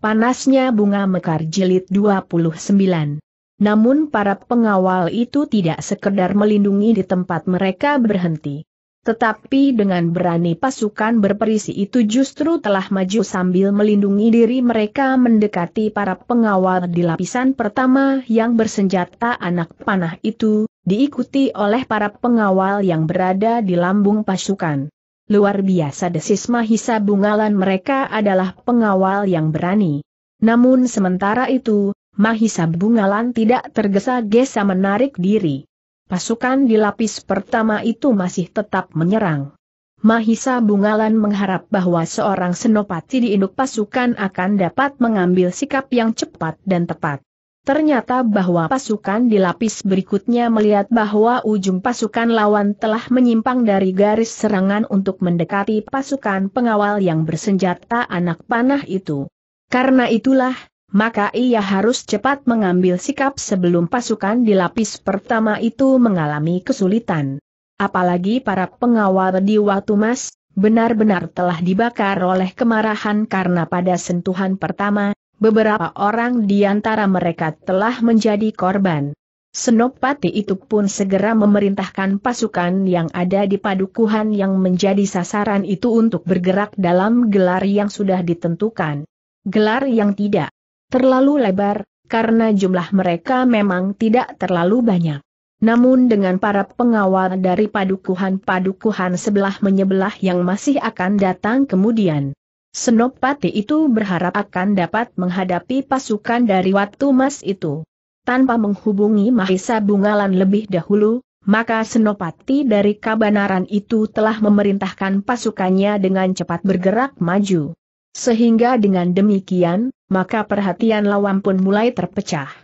Panasnya bunga mekar jilid 29. Namun para pengawal itu tidak sekedar melindungi di tempat mereka berhenti. Tetapi dengan berani pasukan berperisi itu justru telah maju sambil melindungi diri mereka mendekati para pengawal di lapisan pertama yang bersenjata anak panah itu, diikuti oleh para pengawal yang berada di lambung pasukan luar biasa desis Mahisa Bungalan mereka adalah pengawal yang berani. Namun sementara itu, Mahisa Bungalan tidak tergesa-gesa menarik diri. Pasukan di lapis pertama itu masih tetap menyerang. Mahisa Bungalan mengharap bahwa seorang senopati di induk pasukan akan dapat mengambil sikap yang cepat dan tepat. Ternyata bahwa pasukan di lapis berikutnya melihat bahwa ujung pasukan lawan telah menyimpang dari garis serangan untuk mendekati pasukan pengawal yang bersenjata anak panah itu. Karena itulah, maka ia harus cepat mengambil sikap sebelum pasukan di lapis pertama itu mengalami kesulitan. Apalagi para pengawal di mas, benar-benar telah dibakar oleh kemarahan karena pada sentuhan pertama, Beberapa orang di antara mereka telah menjadi korban. Senopati itu pun segera memerintahkan pasukan yang ada di padukuhan yang menjadi sasaran itu untuk bergerak dalam gelar yang sudah ditentukan. Gelar yang tidak terlalu lebar, karena jumlah mereka memang tidak terlalu banyak. Namun dengan para pengawal dari padukuhan-padukuhan sebelah menyebelah yang masih akan datang kemudian. Senopati itu berharap akan dapat menghadapi pasukan dari Watu Mas itu. Tanpa menghubungi Mahisa Bungalan lebih dahulu, maka Senopati dari Kabanaran itu telah memerintahkan pasukannya dengan cepat bergerak maju. Sehingga dengan demikian, maka perhatian lawan pun mulai terpecah.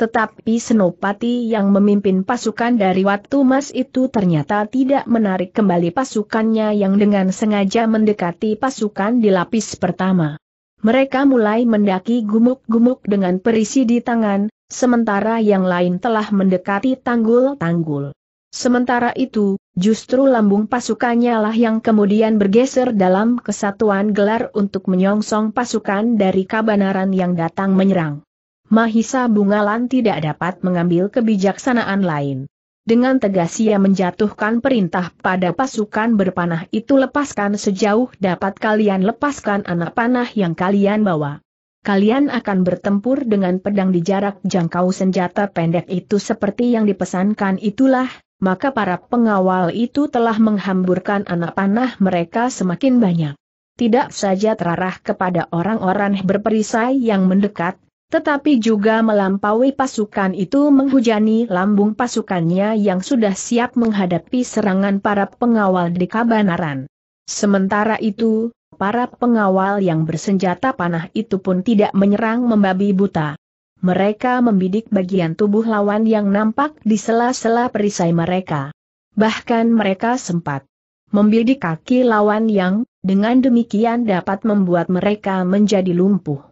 Tetapi Senopati yang memimpin pasukan dari Watu Mas itu ternyata tidak menarik kembali pasukannya yang dengan sengaja mendekati pasukan di lapis pertama. Mereka mulai mendaki gumuk-gumuk dengan perisi di tangan, sementara yang lain telah mendekati tanggul-tanggul. Sementara itu, justru lambung pasukannya lah yang kemudian bergeser dalam kesatuan gelar untuk menyongsong pasukan dari kabanaran yang datang menyerang. Mahisa Bungalan tidak dapat mengambil kebijaksanaan lain. Dengan tegas ia menjatuhkan perintah pada pasukan berpanah itu lepaskan sejauh dapat kalian lepaskan anak panah yang kalian bawa. Kalian akan bertempur dengan pedang di jarak jangkau senjata pendek itu seperti yang dipesankan itulah, maka para pengawal itu telah menghamburkan anak panah mereka semakin banyak. Tidak saja terarah kepada orang-orang berperisai yang mendekat, tetapi juga melampaui pasukan itu menghujani lambung pasukannya yang sudah siap menghadapi serangan para pengawal di Kabanaran. Sementara itu, para pengawal yang bersenjata panah itu pun tidak menyerang membabi buta. Mereka membidik bagian tubuh lawan yang nampak di sela-sela perisai mereka. Bahkan mereka sempat membidik kaki lawan yang, dengan demikian dapat membuat mereka menjadi lumpuh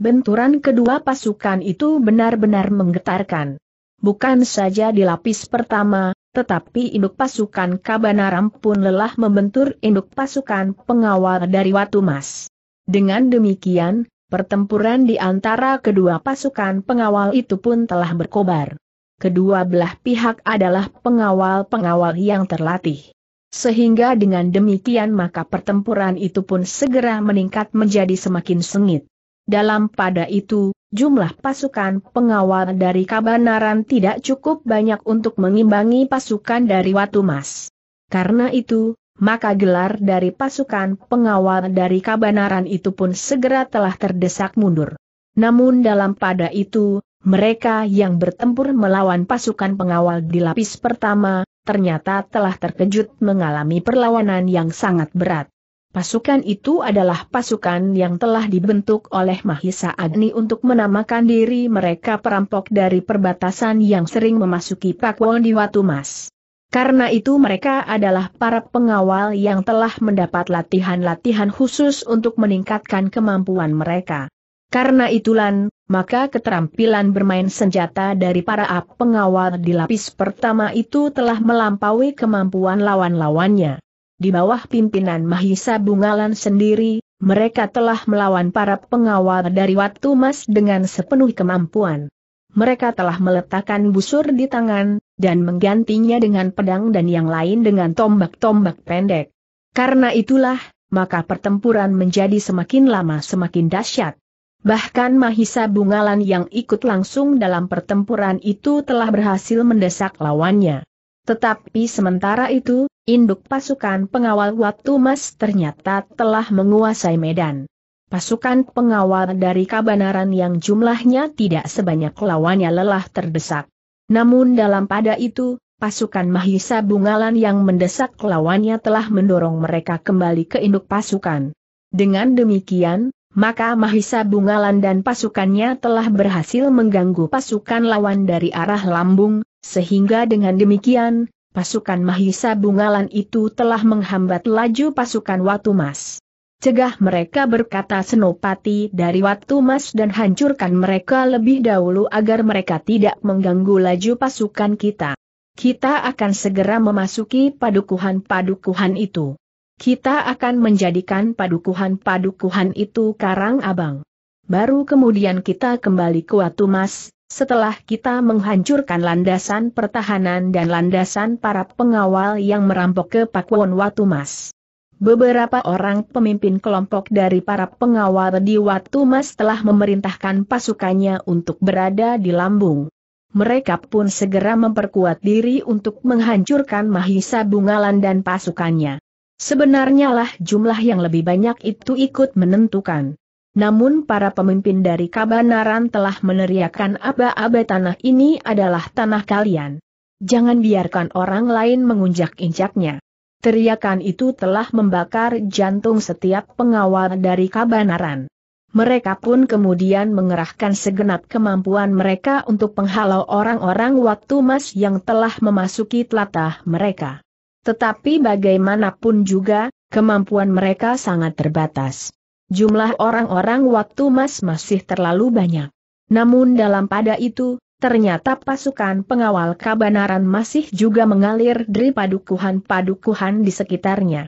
benturan kedua pasukan itu benar-benar menggetarkan. Bukan saja di lapis pertama, tetapi induk pasukan Kabanaram pun lelah membentur induk pasukan pengawal dari Watu Mas. Dengan demikian, pertempuran di antara kedua pasukan pengawal itu pun telah berkobar. Kedua belah pihak adalah pengawal-pengawal yang terlatih. Sehingga dengan demikian maka pertempuran itu pun segera meningkat menjadi semakin sengit. Dalam pada itu, jumlah pasukan pengawal dari Kabanaran tidak cukup banyak untuk mengimbangi pasukan dari Watu Mas. Karena itu, maka gelar dari pasukan pengawal dari Kabanaran itu pun segera telah terdesak mundur. Namun dalam pada itu, mereka yang bertempur melawan pasukan pengawal di lapis pertama, ternyata telah terkejut mengalami perlawanan yang sangat berat. Pasukan itu adalah pasukan yang telah dibentuk oleh Mahisa Agni untuk menamakan diri mereka perampok dari perbatasan yang sering memasuki Pakwon di Watu Mas. Karena itu mereka adalah para pengawal yang telah mendapat latihan-latihan khusus untuk meningkatkan kemampuan mereka. Karena itulah, maka keterampilan bermain senjata dari para pengawal di lapis pertama itu telah melampaui kemampuan lawan-lawannya di bawah pimpinan Mahisa Bungalan sendiri, mereka telah melawan para pengawal dari Watu Mas dengan sepenuh kemampuan. Mereka telah meletakkan busur di tangan, dan menggantinya dengan pedang dan yang lain dengan tombak-tombak pendek. Karena itulah, maka pertempuran menjadi semakin lama semakin dahsyat. Bahkan Mahisa Bungalan yang ikut langsung dalam pertempuran itu telah berhasil mendesak lawannya. Tetapi sementara itu, Induk pasukan pengawal Watu Mas ternyata telah menguasai medan. Pasukan pengawal dari Kabanaran yang jumlahnya tidak sebanyak lawannya lelah terdesak. Namun dalam pada itu, pasukan Mahisa Bungalan yang mendesak lawannya telah mendorong mereka kembali ke induk pasukan. Dengan demikian, maka Mahisa Bungalan dan pasukannya telah berhasil mengganggu pasukan lawan dari arah lambung, sehingga dengan demikian, pasukan Mahisa Bungalan itu telah menghambat laju pasukan Watu Mas. Cegah mereka berkata Senopati dari Watu Mas dan hancurkan mereka lebih dahulu agar mereka tidak mengganggu laju pasukan kita. Kita akan segera memasuki padukuhan-padukuhan itu. Kita akan menjadikan padukuhan-padukuhan itu karang abang. Baru kemudian kita kembali ke Watu Mas, setelah kita menghancurkan landasan pertahanan dan landasan para pengawal yang merampok ke Pakuan Watu Mas. Beberapa orang pemimpin kelompok dari para pengawal di Watu Mas telah memerintahkan pasukannya untuk berada di lambung. Mereka pun segera memperkuat diri untuk menghancurkan Mahisa Bungalan dan pasukannya. Sebenarnya lah jumlah yang lebih banyak itu ikut menentukan. Namun para pemimpin dari Kabanaran telah meneriakan aba-aba tanah ini adalah tanah kalian. Jangan biarkan orang lain mengunjak-injaknya. Teriakan itu telah membakar jantung setiap pengawal dari Kabanaran. Mereka pun kemudian mengerahkan segenap kemampuan mereka untuk menghalau orang-orang waktu mas yang telah memasuki telatah mereka. Tetapi bagaimanapun juga, kemampuan mereka sangat terbatas jumlah orang-orang waktu mas masih terlalu banyak. Namun dalam pada itu, ternyata pasukan pengawal kabanaran masih juga mengalir dari padukuhan-padukuhan di sekitarnya.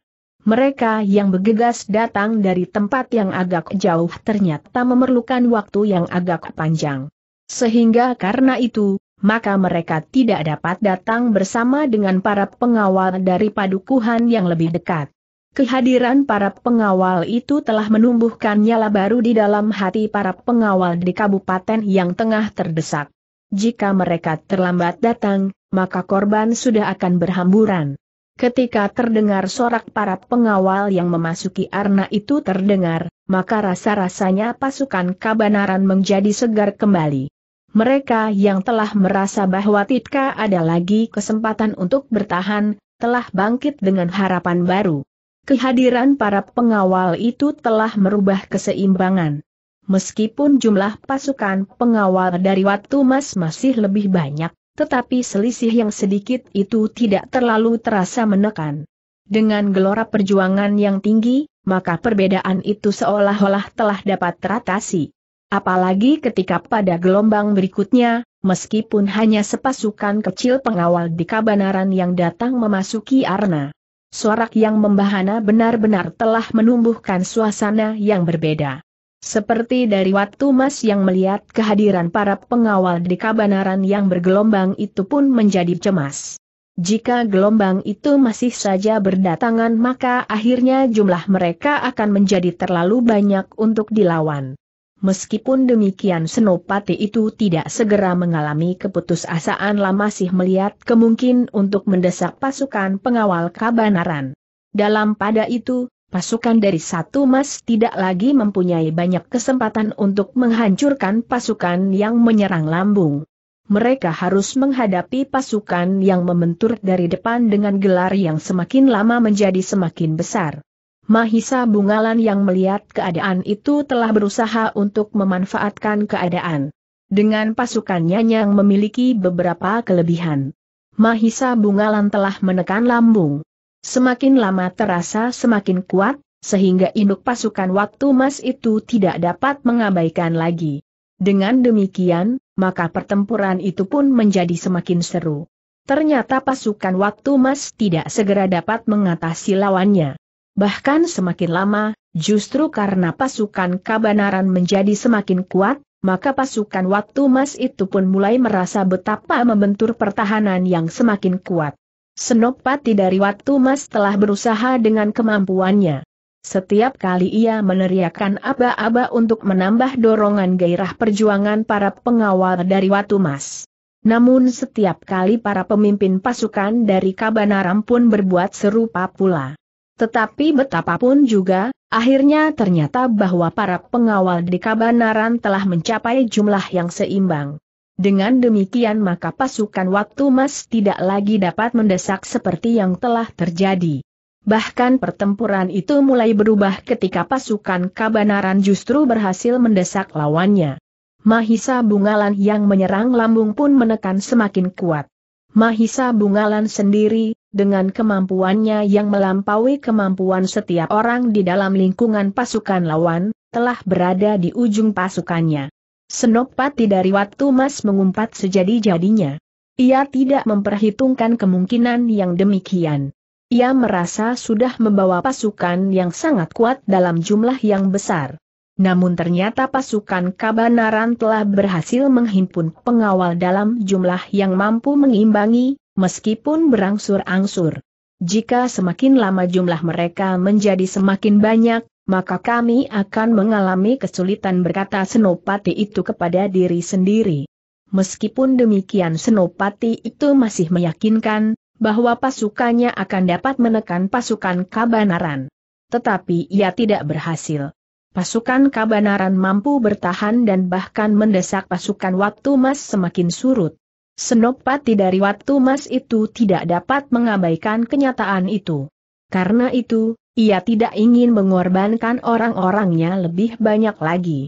Mereka yang bergegas datang dari tempat yang agak jauh ternyata memerlukan waktu yang agak panjang. Sehingga karena itu, maka mereka tidak dapat datang bersama dengan para pengawal dari padukuhan yang lebih dekat. Kehadiran para pengawal itu telah menumbuhkan nyala baru di dalam hati para pengawal di kabupaten yang tengah terdesak. Jika mereka terlambat datang, maka korban sudah akan berhamburan. Ketika terdengar sorak para pengawal yang memasuki arna itu terdengar, maka rasa-rasanya pasukan kabanaran menjadi segar kembali. Mereka yang telah merasa bahwa Titka ada lagi kesempatan untuk bertahan, telah bangkit dengan harapan baru. Kehadiran para pengawal itu telah merubah keseimbangan. Meskipun jumlah pasukan pengawal dari waktu Mas masih lebih banyak, tetapi selisih yang sedikit itu tidak terlalu terasa menekan. Dengan gelora perjuangan yang tinggi, maka perbedaan itu seolah-olah telah dapat teratasi. Apalagi ketika pada gelombang berikutnya, meskipun hanya sepasukan kecil pengawal di Kabanaran yang datang memasuki Arna. Suara yang membahana benar-benar telah menumbuhkan suasana yang berbeda. Seperti dari waktu Mas yang melihat kehadiran para pengawal di kabanaran yang bergelombang itu pun menjadi cemas. Jika gelombang itu masih saja berdatangan maka akhirnya jumlah mereka akan menjadi terlalu banyak untuk dilawan. Meskipun demikian Senopati itu tidak segera mengalami keputusasaan lah masih melihat kemungkin untuk mendesak pasukan pengawal kabanaran. Dalam pada itu, pasukan dari satu mas tidak lagi mempunyai banyak kesempatan untuk menghancurkan pasukan yang menyerang lambung. Mereka harus menghadapi pasukan yang membentur dari depan dengan gelar yang semakin lama menjadi semakin besar. Mahisa Bungalan yang melihat keadaan itu telah berusaha untuk memanfaatkan keadaan. Dengan pasukannya yang memiliki beberapa kelebihan. Mahisa Bungalan telah menekan lambung. Semakin lama terasa semakin kuat, sehingga induk pasukan waktu mas itu tidak dapat mengabaikan lagi. Dengan demikian, maka pertempuran itu pun menjadi semakin seru. Ternyata pasukan waktu mas tidak segera dapat mengatasi lawannya. Bahkan semakin lama, justru karena pasukan kabanaran menjadi semakin kuat, maka pasukan waktu mas itu pun mulai merasa betapa membentur pertahanan yang semakin kuat. Senopati dari waktu mas telah berusaha dengan kemampuannya. Setiap kali ia meneriakkan aba-aba untuk menambah dorongan gairah perjuangan para pengawal dari Watu Mas. Namun setiap kali para pemimpin pasukan dari Kabanaram pun berbuat serupa pula. Tetapi betapapun juga, akhirnya ternyata bahwa para pengawal di Kabanaran telah mencapai jumlah yang seimbang. Dengan demikian maka pasukan waktu mas tidak lagi dapat mendesak seperti yang telah terjadi. Bahkan pertempuran itu mulai berubah ketika pasukan Kabanaran justru berhasil mendesak lawannya. Mahisa Bungalan yang menyerang lambung pun menekan semakin kuat. Mahisa Bungalan sendiri, dengan kemampuannya yang melampaui kemampuan setiap orang di dalam lingkungan pasukan lawan, telah berada di ujung pasukannya. Senopati dari waktu Mas mengumpat sejadi-jadinya. Ia tidak memperhitungkan kemungkinan yang demikian. Ia merasa sudah membawa pasukan yang sangat kuat dalam jumlah yang besar. Namun ternyata pasukan Kabanaran telah berhasil menghimpun pengawal dalam jumlah yang mampu mengimbangi meskipun berangsur-angsur. Jika semakin lama jumlah mereka menjadi semakin banyak, maka kami akan mengalami kesulitan berkata Senopati itu kepada diri sendiri. Meskipun demikian Senopati itu masih meyakinkan, bahwa pasukannya akan dapat menekan pasukan Kabanaran. Tetapi ia tidak berhasil. Pasukan Kabanaran mampu bertahan dan bahkan mendesak pasukan Waktu Mas semakin surut senopati dari waktu Mas itu tidak dapat mengabaikan kenyataan itu. Karena itu, ia tidak ingin mengorbankan orang-orangnya lebih banyak lagi.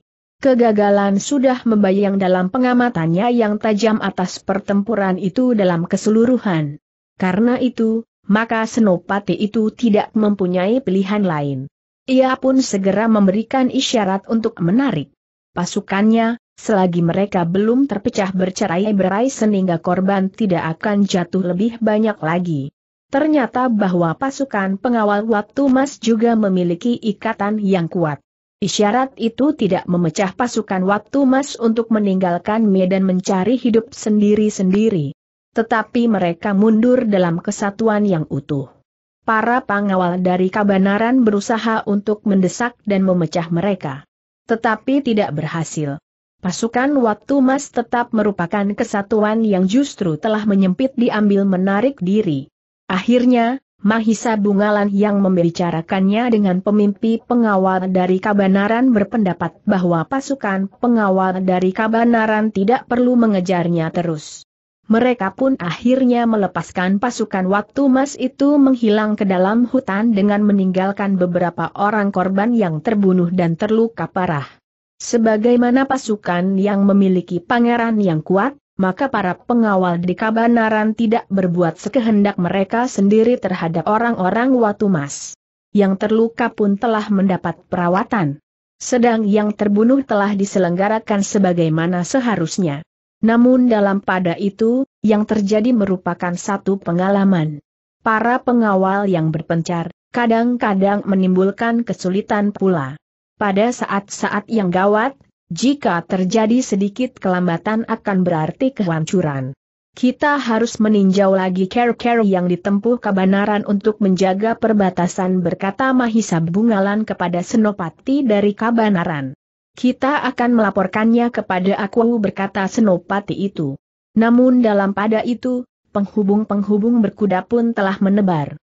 Kegagalan sudah membayang dalam pengamatannya yang tajam atas pertempuran itu dalam keseluruhan. Karena itu, maka Senopati itu tidak mempunyai pilihan lain. Ia pun segera memberikan isyarat untuk menarik pasukannya, Selagi mereka belum terpecah bercerai-berai sehingga korban tidak akan jatuh lebih banyak lagi. Ternyata bahwa pasukan pengawal waktu Mas juga memiliki ikatan yang kuat. Isyarat itu tidak memecah pasukan waktu Mas untuk meninggalkan medan mencari hidup sendiri-sendiri. Tetapi mereka mundur dalam kesatuan yang utuh. Para pengawal dari Kabanaran berusaha untuk mendesak dan memecah mereka. Tetapi tidak berhasil. Pasukan Waktu Mas tetap merupakan kesatuan yang justru telah menyempit diambil menarik diri. Akhirnya, Mahisa Bungalan yang membicarakannya dengan pemimpi pengawal dari Kabanaran berpendapat bahwa pasukan pengawal dari Kabanaran tidak perlu mengejarnya terus. Mereka pun akhirnya melepaskan pasukan waktu mas itu menghilang ke dalam hutan dengan meninggalkan beberapa orang korban yang terbunuh dan terluka parah. Sebagaimana pasukan yang memiliki pangeran yang kuat, maka para pengawal di Kabanaran tidak berbuat sekehendak mereka sendiri terhadap orang-orang Watu Mas. Yang terluka pun telah mendapat perawatan. Sedang yang terbunuh telah diselenggarakan sebagaimana seharusnya. Namun dalam pada itu, yang terjadi merupakan satu pengalaman. Para pengawal yang berpencar, kadang-kadang menimbulkan kesulitan pula. Pada saat-saat yang gawat, jika terjadi sedikit kelambatan akan berarti kehancuran. Kita harus meninjau lagi care-care yang ditempuh kebenaran untuk menjaga perbatasan berkata Mahisa Bungalan kepada Senopati dari kebenaran. Kita akan melaporkannya kepada aku berkata Senopati itu. Namun dalam pada itu, penghubung-penghubung berkuda pun telah menebar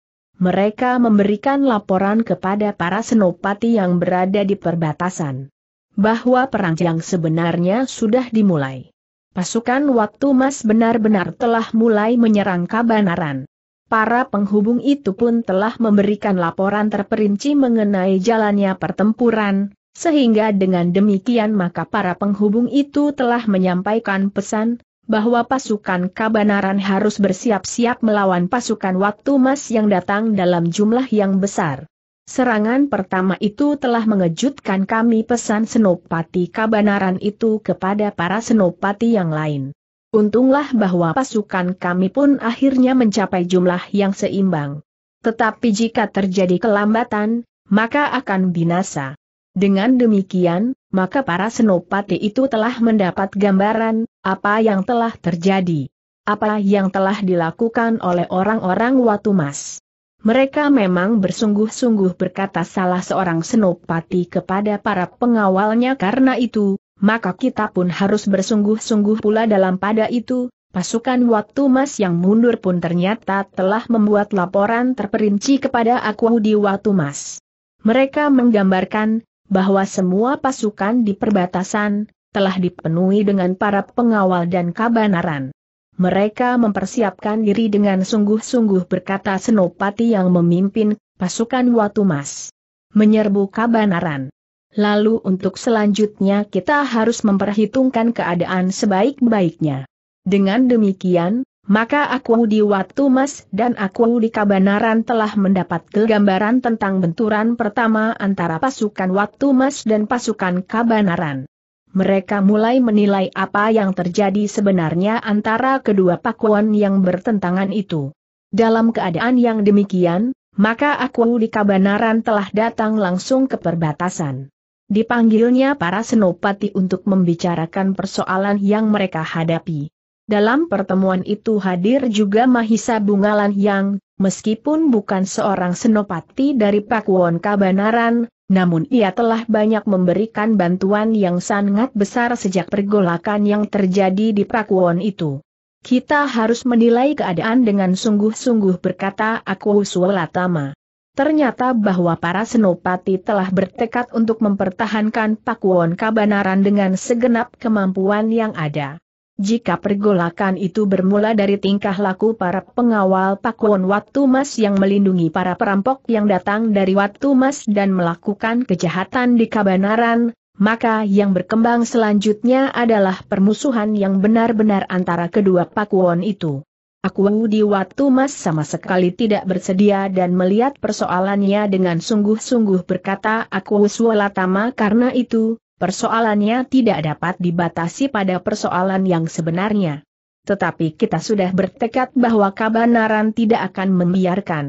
mereka memberikan laporan kepada para senopati yang berada di perbatasan bahwa perang yang sebenarnya sudah dimulai. Pasukan waktu Mas benar-benar telah mulai menyerang Kabanaran. Para penghubung itu pun telah memberikan laporan terperinci mengenai jalannya pertempuran, sehingga dengan demikian maka para penghubung itu telah menyampaikan pesan, bahwa pasukan Kabanaran harus bersiap-siap melawan pasukan waktu Mas yang datang dalam jumlah yang besar. Serangan pertama itu telah mengejutkan kami pesan Senopati Kabanaran itu kepada para Senopati yang lain. Untunglah bahwa pasukan kami pun akhirnya mencapai jumlah yang seimbang. Tetapi jika terjadi kelambatan, maka akan binasa. Dengan demikian, maka para senopati itu telah mendapat gambaran, apa yang telah terjadi. Apa yang telah dilakukan oleh orang-orang Watumas. Mereka memang bersungguh-sungguh berkata salah seorang senopati kepada para pengawalnya karena itu, maka kita pun harus bersungguh-sungguh pula dalam pada itu, pasukan Watumas yang mundur pun ternyata telah membuat laporan terperinci kepada aku di Watumas. Mereka menggambarkan, bahwa semua pasukan di perbatasan telah dipenuhi dengan para pengawal dan kabanaran. Mereka mempersiapkan diri dengan sungguh-sungguh berkata Senopati yang memimpin pasukan Watumas. Menyerbu kabanaran. Lalu untuk selanjutnya kita harus memperhitungkan keadaan sebaik-baiknya. Dengan demikian, maka aku di waktu Mas dan aku di Kabanaran telah mendapat gambaran tentang benturan pertama antara pasukan waktu Mas dan pasukan Kabanaran. Mereka mulai menilai apa yang terjadi sebenarnya antara kedua pakuan yang bertentangan itu. Dalam keadaan yang demikian, maka aku di Kabanaran telah datang langsung ke perbatasan. Dipanggilnya para senopati untuk membicarakan persoalan yang mereka hadapi. Dalam pertemuan itu hadir juga Mahisa Bungalan yang, meskipun bukan seorang senopati dari Pakuwon Kabanaran, namun ia telah banyak memberikan bantuan yang sangat besar sejak pergolakan yang terjadi di Pakuwon itu. Kita harus menilai keadaan dengan sungguh-sungguh berkata aku Suolatama. Ternyata bahwa para senopati telah bertekad untuk mempertahankan Pakuwon Kabanaran dengan segenap kemampuan yang ada. Jika pergolakan itu bermula dari tingkah laku para pengawal Pakuan Watu Mas yang melindungi para perampok yang datang dari Watu Mas dan melakukan kejahatan di Kabanaran, maka yang berkembang selanjutnya adalah permusuhan yang benar-benar antara kedua Pakuan itu. Aku di Watu Mas sama sekali tidak bersedia dan melihat persoalannya dengan sungguh-sungguh berkata aku Sualatama karena itu, Persoalannya tidak dapat dibatasi pada persoalan yang sebenarnya. Tetapi kita sudah bertekad bahwa kebenaran tidak akan membiarkan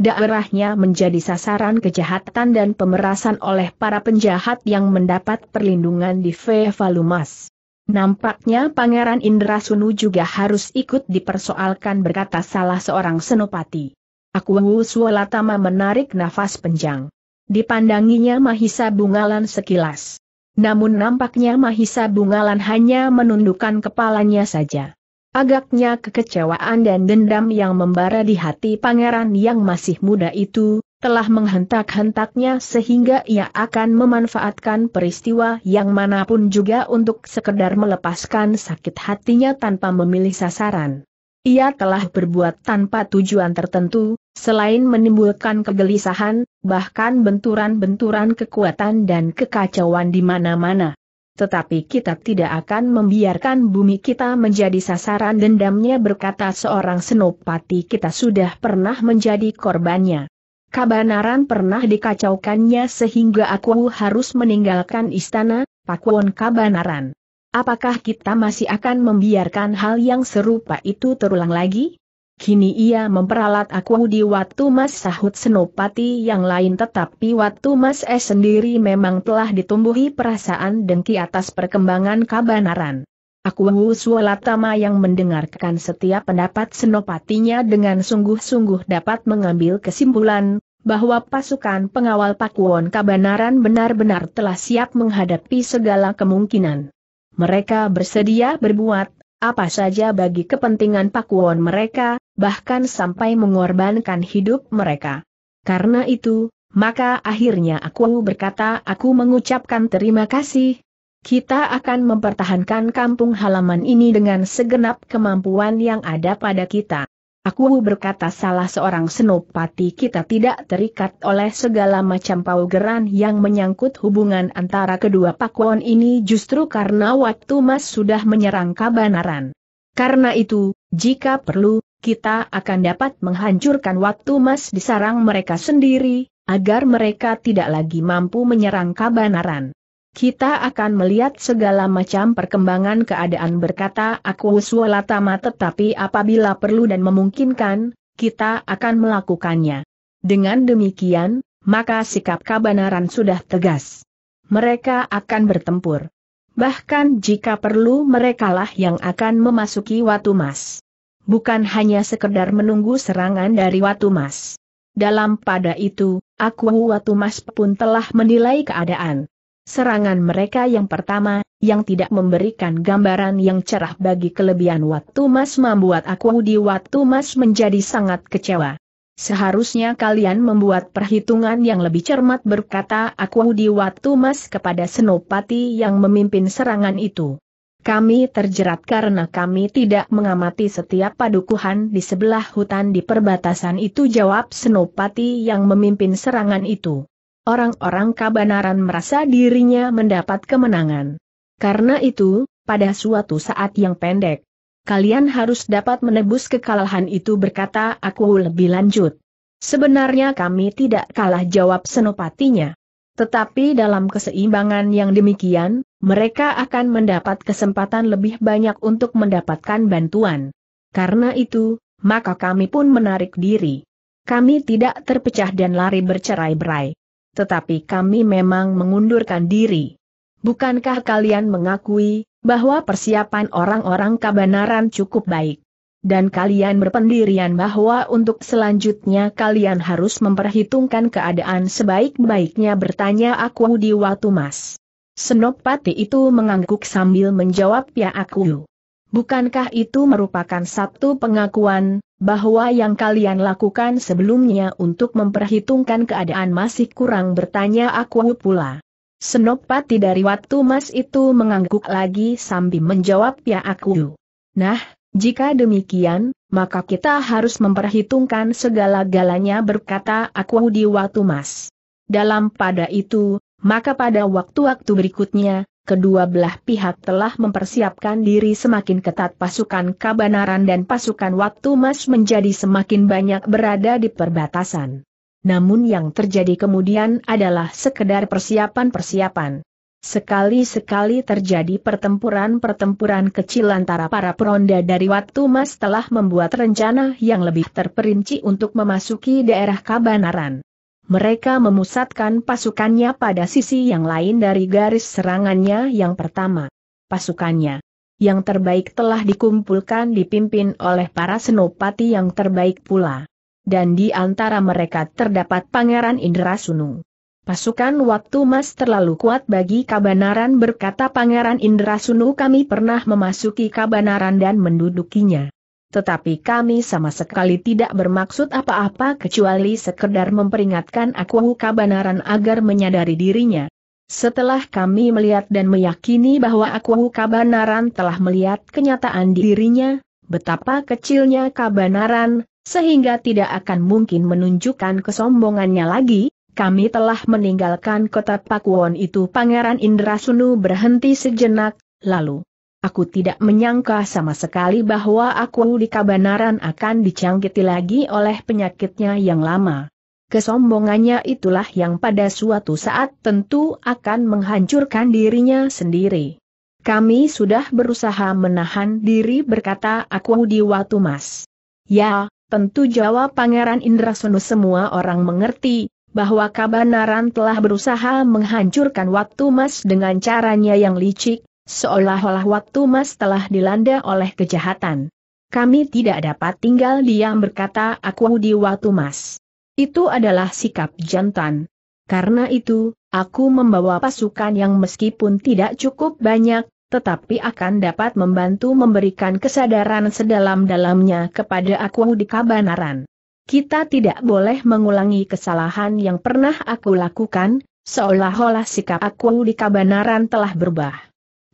daerahnya menjadi sasaran kejahatan dan pemerasan oleh para penjahat yang mendapat perlindungan di Vevalumas. Nampaknya Pangeran Indra Sunu juga harus ikut dipersoalkan berkata salah seorang senopati. Aku Suolatama menarik nafas penjang. Dipandanginya Mahisa Bungalan sekilas. Namun nampaknya Mahisa Bungalan hanya menundukkan kepalanya saja. Agaknya kekecewaan dan dendam yang membara di hati pangeran yang masih muda itu, telah menghentak-hentaknya sehingga ia akan memanfaatkan peristiwa yang manapun juga untuk sekedar melepaskan sakit hatinya tanpa memilih sasaran. Ia telah berbuat tanpa tujuan tertentu, Selain menimbulkan kegelisahan, bahkan benturan-benturan kekuatan dan kekacauan di mana-mana. Tetapi kita tidak akan membiarkan bumi kita menjadi sasaran dendamnya berkata seorang senopati kita sudah pernah menjadi korbannya. Kabanaran pernah dikacaukannya sehingga aku harus meninggalkan istana, Pakuan Kabanaran. Apakah kita masih akan membiarkan hal yang serupa itu terulang lagi? Kini ia memperalat aku di waktu Mas sahut Senopati yang lain tetapi waktu Mas S e sendiri memang telah ditumbuhi perasaan dengki atas perkembangan kabanaran. Aku Sualatama yang mendengarkan setiap pendapat Senopatinya dengan sungguh-sungguh dapat mengambil kesimpulan, bahwa pasukan pengawal Pakuwon kabanaran benar-benar telah siap menghadapi segala kemungkinan. Mereka bersedia berbuat apa saja bagi kepentingan pakuan mereka, bahkan sampai mengorbankan hidup mereka. Karena itu, maka akhirnya aku berkata aku mengucapkan terima kasih. Kita akan mempertahankan kampung halaman ini dengan segenap kemampuan yang ada pada kita. Aku berkata salah seorang senopati kita tidak terikat oleh segala macam paugeran yang menyangkut hubungan antara kedua pakuan ini justru karena waktu mas sudah menyerang kabanaran. Karena itu, jika perlu, kita akan dapat menghancurkan waktu mas disarang mereka sendiri, agar mereka tidak lagi mampu menyerang kabanaran. Kita akan melihat segala macam perkembangan keadaan berkata aku Suolatama tetapi apabila perlu dan memungkinkan, kita akan melakukannya. Dengan demikian, maka sikap kebenaran sudah tegas. Mereka akan bertempur. Bahkan jika perlu merekalah yang akan memasuki Watu Mas. Bukan hanya sekedar menunggu serangan dari Watu Mas. Dalam pada itu, aku Watu Mas pun telah menilai keadaan. Serangan mereka yang pertama, yang tidak memberikan gambaran yang cerah bagi kelebihan waktu Mas membuat aku di waktu Mas menjadi sangat kecewa. Seharusnya kalian membuat perhitungan yang lebih cermat berkata aku di waktu Mas kepada Senopati yang memimpin serangan itu. Kami terjerat karena kami tidak mengamati setiap padukuhan di sebelah hutan di perbatasan itu jawab Senopati yang memimpin serangan itu orang-orang kabanaran merasa dirinya mendapat kemenangan. Karena itu, pada suatu saat yang pendek, kalian harus dapat menebus kekalahan itu berkata aku lebih lanjut. Sebenarnya kami tidak kalah jawab senopatinya. Tetapi dalam keseimbangan yang demikian, mereka akan mendapat kesempatan lebih banyak untuk mendapatkan bantuan. Karena itu, maka kami pun menarik diri. Kami tidak terpecah dan lari bercerai-berai tetapi kami memang mengundurkan diri. Bukankah kalian mengakui bahwa persiapan orang-orang kebenaran cukup baik? Dan kalian berpendirian bahwa untuk selanjutnya kalian harus memperhitungkan keadaan sebaik-baiknya bertanya aku di waktu mas. Senopati itu mengangguk sambil menjawab ya aku. Bukankah itu merupakan satu pengakuan, bahwa yang kalian lakukan sebelumnya untuk memperhitungkan keadaan masih kurang bertanya aku pula. Senopati dari waktu Mas itu mengangguk lagi sambil menjawab ya aku. Nah, jika demikian, maka kita harus memperhitungkan segala-galanya berkata aku di waktu Mas. Dalam pada itu, maka pada waktu-waktu berikutnya, kedua belah pihak telah mempersiapkan diri semakin ketat pasukan Kabanaran dan pasukan Waktu Mas menjadi semakin banyak berada di perbatasan. Namun yang terjadi kemudian adalah sekedar persiapan-persiapan. Sekali-sekali terjadi pertempuran-pertempuran kecil antara para peronda dari Waktu Mas telah membuat rencana yang lebih terperinci untuk memasuki daerah Kabanaran mereka memusatkan pasukannya pada sisi yang lain dari garis serangannya yang pertama. Pasukannya yang terbaik telah dikumpulkan dipimpin oleh para senopati yang terbaik pula. Dan di antara mereka terdapat Pangeran Indrasunu. Pasukan waktu mas terlalu kuat bagi Kabanaran berkata Pangeran Indrasunu kami pernah memasuki Kabanaran dan mendudukinya tetapi kami sama sekali tidak bermaksud apa-apa kecuali sekedar memperingatkan aku kabanaran agar menyadari dirinya. Setelah kami melihat dan meyakini bahwa aku kabanaran telah melihat kenyataan dirinya, betapa kecilnya kabanaran, sehingga tidak akan mungkin menunjukkan kesombongannya lagi, kami telah meninggalkan kota Pakuwon itu Pangeran Indrasunu berhenti sejenak, lalu Aku tidak menyangka sama sekali bahwa aku di kabanaran akan dicangkiti lagi oleh penyakitnya yang lama. Kesombongannya itulah yang pada suatu saat tentu akan menghancurkan dirinya sendiri. Kami sudah berusaha menahan diri berkata aku di waktu Mas. Ya, tentu jawab Pangeran Indrasono semua orang mengerti, bahwa Kabanaran telah berusaha menghancurkan waktu Mas dengan caranya yang licik, Seolah-olah waktu mas telah dilanda oleh kejahatan. Kami tidak dapat tinggal diam berkata aku di waktu mas. Itu adalah sikap jantan. Karena itu, aku membawa pasukan yang meskipun tidak cukup banyak, tetapi akan dapat membantu memberikan kesadaran sedalam-dalamnya kepada aku di kabanaran. Kita tidak boleh mengulangi kesalahan yang pernah aku lakukan, seolah-olah sikap aku di kabanaran telah berubah.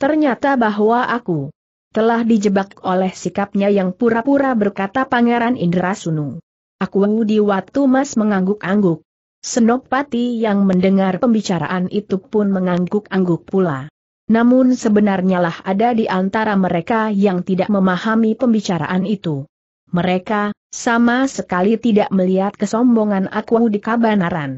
Ternyata bahwa aku telah dijebak oleh sikapnya yang pura-pura berkata Pangeran Indrasunu. Aku di waktu Mas mengangguk-angguk. Senopati yang mendengar pembicaraan itu pun mengangguk-angguk pula. Namun sebenarnya lah ada di antara mereka yang tidak memahami pembicaraan itu. Mereka, sama sekali tidak melihat kesombongan aku di kabanaran.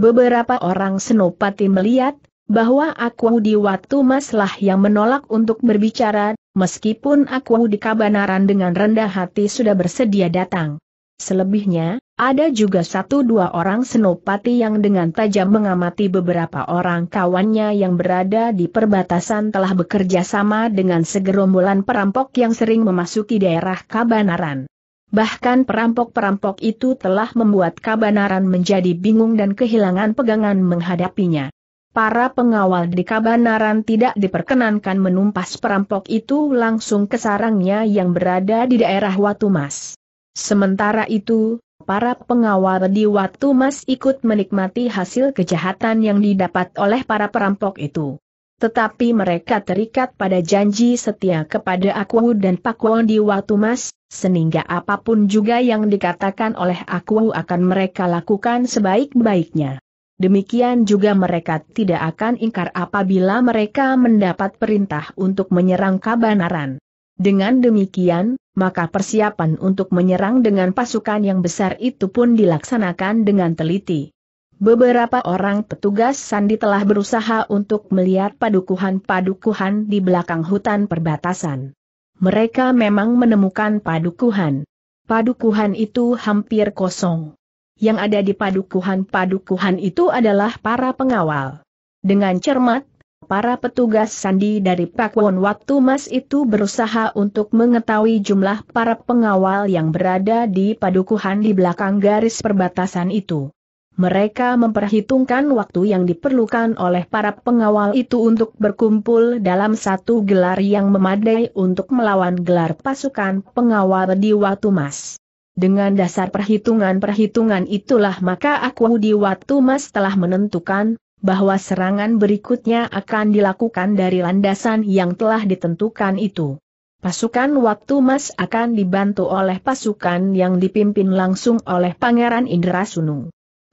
Beberapa orang senopati melihat, bahwa aku di waktu maslah yang menolak untuk berbicara, meskipun aku di kabanaran dengan rendah hati sudah bersedia datang. Selebihnya, ada juga satu dua orang senopati yang dengan tajam mengamati beberapa orang kawannya yang berada di perbatasan telah bekerja sama dengan segerombolan perampok yang sering memasuki daerah Kabanaran. Bahkan perampok-perampok itu telah membuat Kabanaran menjadi bingung dan kehilangan pegangan menghadapinya para pengawal di kabanaran tidak diperkenankan menumpas perampok itu langsung ke sarangnya yang berada di daerah Watu Mas. Sementara itu, para pengawal di Watu Mas ikut menikmati hasil kejahatan yang didapat oleh para perampok itu. Tetapi mereka terikat pada janji setia kepada Akuwu dan Pakwon di Watu Mas, sehingga apapun juga yang dikatakan oleh Akuwu akan mereka lakukan sebaik-baiknya. Demikian juga mereka tidak akan ingkar apabila mereka mendapat perintah untuk menyerang Kabanaran. Dengan demikian, maka persiapan untuk menyerang dengan pasukan yang besar itu pun dilaksanakan dengan teliti. Beberapa orang petugas sandi telah berusaha untuk melihat padukuhan-padukuhan di belakang hutan perbatasan. Mereka memang menemukan padukuhan. Padukuhan itu hampir kosong yang ada di padukuhan-padukuhan itu adalah para pengawal. Dengan cermat, para petugas sandi dari Won waktu mas itu berusaha untuk mengetahui jumlah para pengawal yang berada di padukuhan di belakang garis perbatasan itu. Mereka memperhitungkan waktu yang diperlukan oleh para pengawal itu untuk berkumpul dalam satu gelar yang memadai untuk melawan gelar pasukan pengawal di waktu Mas. Dengan dasar perhitungan-perhitungan itulah maka aku di waktu mas telah menentukan, bahwa serangan berikutnya akan dilakukan dari landasan yang telah ditentukan itu. Pasukan waktu mas akan dibantu oleh pasukan yang dipimpin langsung oleh Pangeran Indrasunu.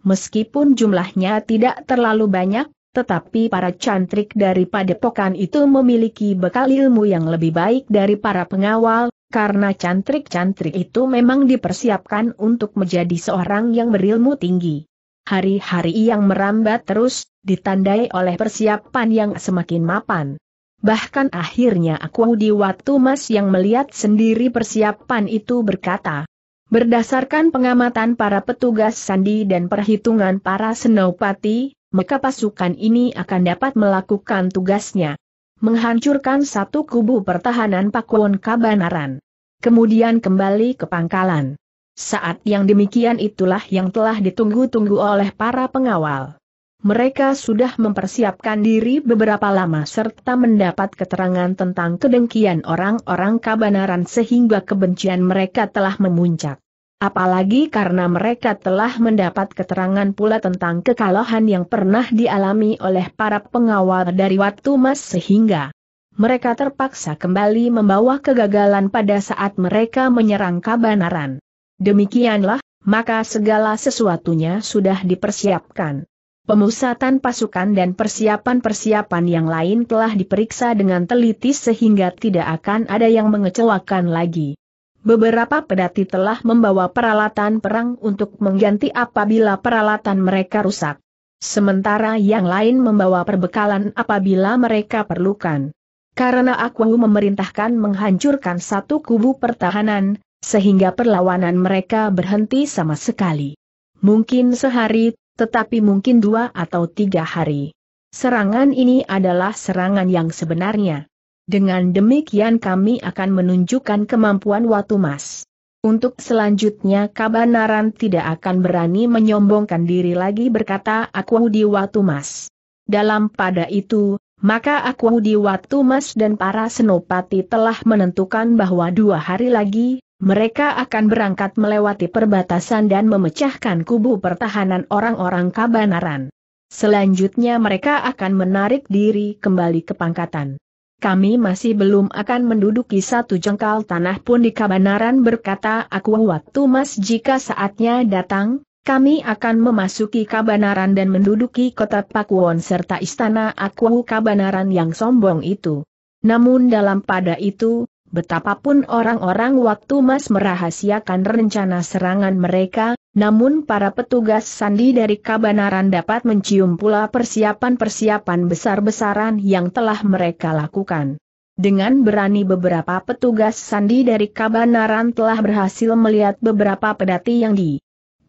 Meskipun jumlahnya tidak terlalu banyak, tetapi para cantrik dari padepokan itu memiliki bekal ilmu yang lebih baik dari para pengawal, karena cantrik-cantrik itu memang dipersiapkan untuk menjadi seorang yang berilmu tinggi. Hari-hari yang merambat terus, ditandai oleh persiapan yang semakin mapan. Bahkan akhirnya aku di waktu mas yang melihat sendiri persiapan itu berkata. Berdasarkan pengamatan para petugas sandi dan perhitungan para senopati, maka pasukan ini akan dapat melakukan tugasnya. Menghancurkan satu kubu pertahanan Pakuan Kabanaran kemudian kembali ke pangkalan. Saat yang demikian itulah yang telah ditunggu-tunggu oleh para pengawal. Mereka sudah mempersiapkan diri beberapa lama serta mendapat keterangan tentang kedengkian orang-orang kabanaran sehingga kebencian mereka telah memuncak. Apalagi karena mereka telah mendapat keterangan pula tentang kekalahan yang pernah dialami oleh para pengawal dari waktu Mas sehingga mereka terpaksa kembali membawa kegagalan pada saat mereka menyerang kabanaran. Demikianlah, maka segala sesuatunya sudah dipersiapkan. Pemusatan pasukan dan persiapan-persiapan yang lain telah diperiksa dengan teliti sehingga tidak akan ada yang mengecewakan lagi. Beberapa pedati telah membawa peralatan perang untuk mengganti apabila peralatan mereka rusak. Sementara yang lain membawa perbekalan apabila mereka perlukan karena aku memerintahkan menghancurkan satu kubu pertahanan, sehingga perlawanan mereka berhenti sama sekali. Mungkin sehari, tetapi mungkin dua atau tiga hari. Serangan ini adalah serangan yang sebenarnya. Dengan demikian kami akan menunjukkan kemampuan Watu Mas. Untuk selanjutnya Kabanaran tidak akan berani menyombongkan diri lagi berkata aku di Watu Mas. Dalam pada itu, maka aku di waktu Mas dan para senopati telah menentukan bahwa dua hari lagi, mereka akan berangkat melewati perbatasan dan memecahkan kubu pertahanan orang-orang Kabanaran. Selanjutnya mereka akan menarik diri kembali ke pangkatan. Kami masih belum akan menduduki satu jengkal tanah pun di Kabanaran berkata aku waktu Mas jika saatnya datang, kami akan memasuki Kabanaran dan menduduki kota Pakuwon serta istana Aku Kabanaran yang sombong itu. Namun dalam pada itu, betapapun orang-orang waktu Mas merahasiakan rencana serangan mereka, namun para petugas sandi dari Kabanaran dapat mencium pula persiapan-persiapan besar-besaran yang telah mereka lakukan. Dengan berani beberapa petugas sandi dari Kabanaran telah berhasil melihat beberapa pedati yang di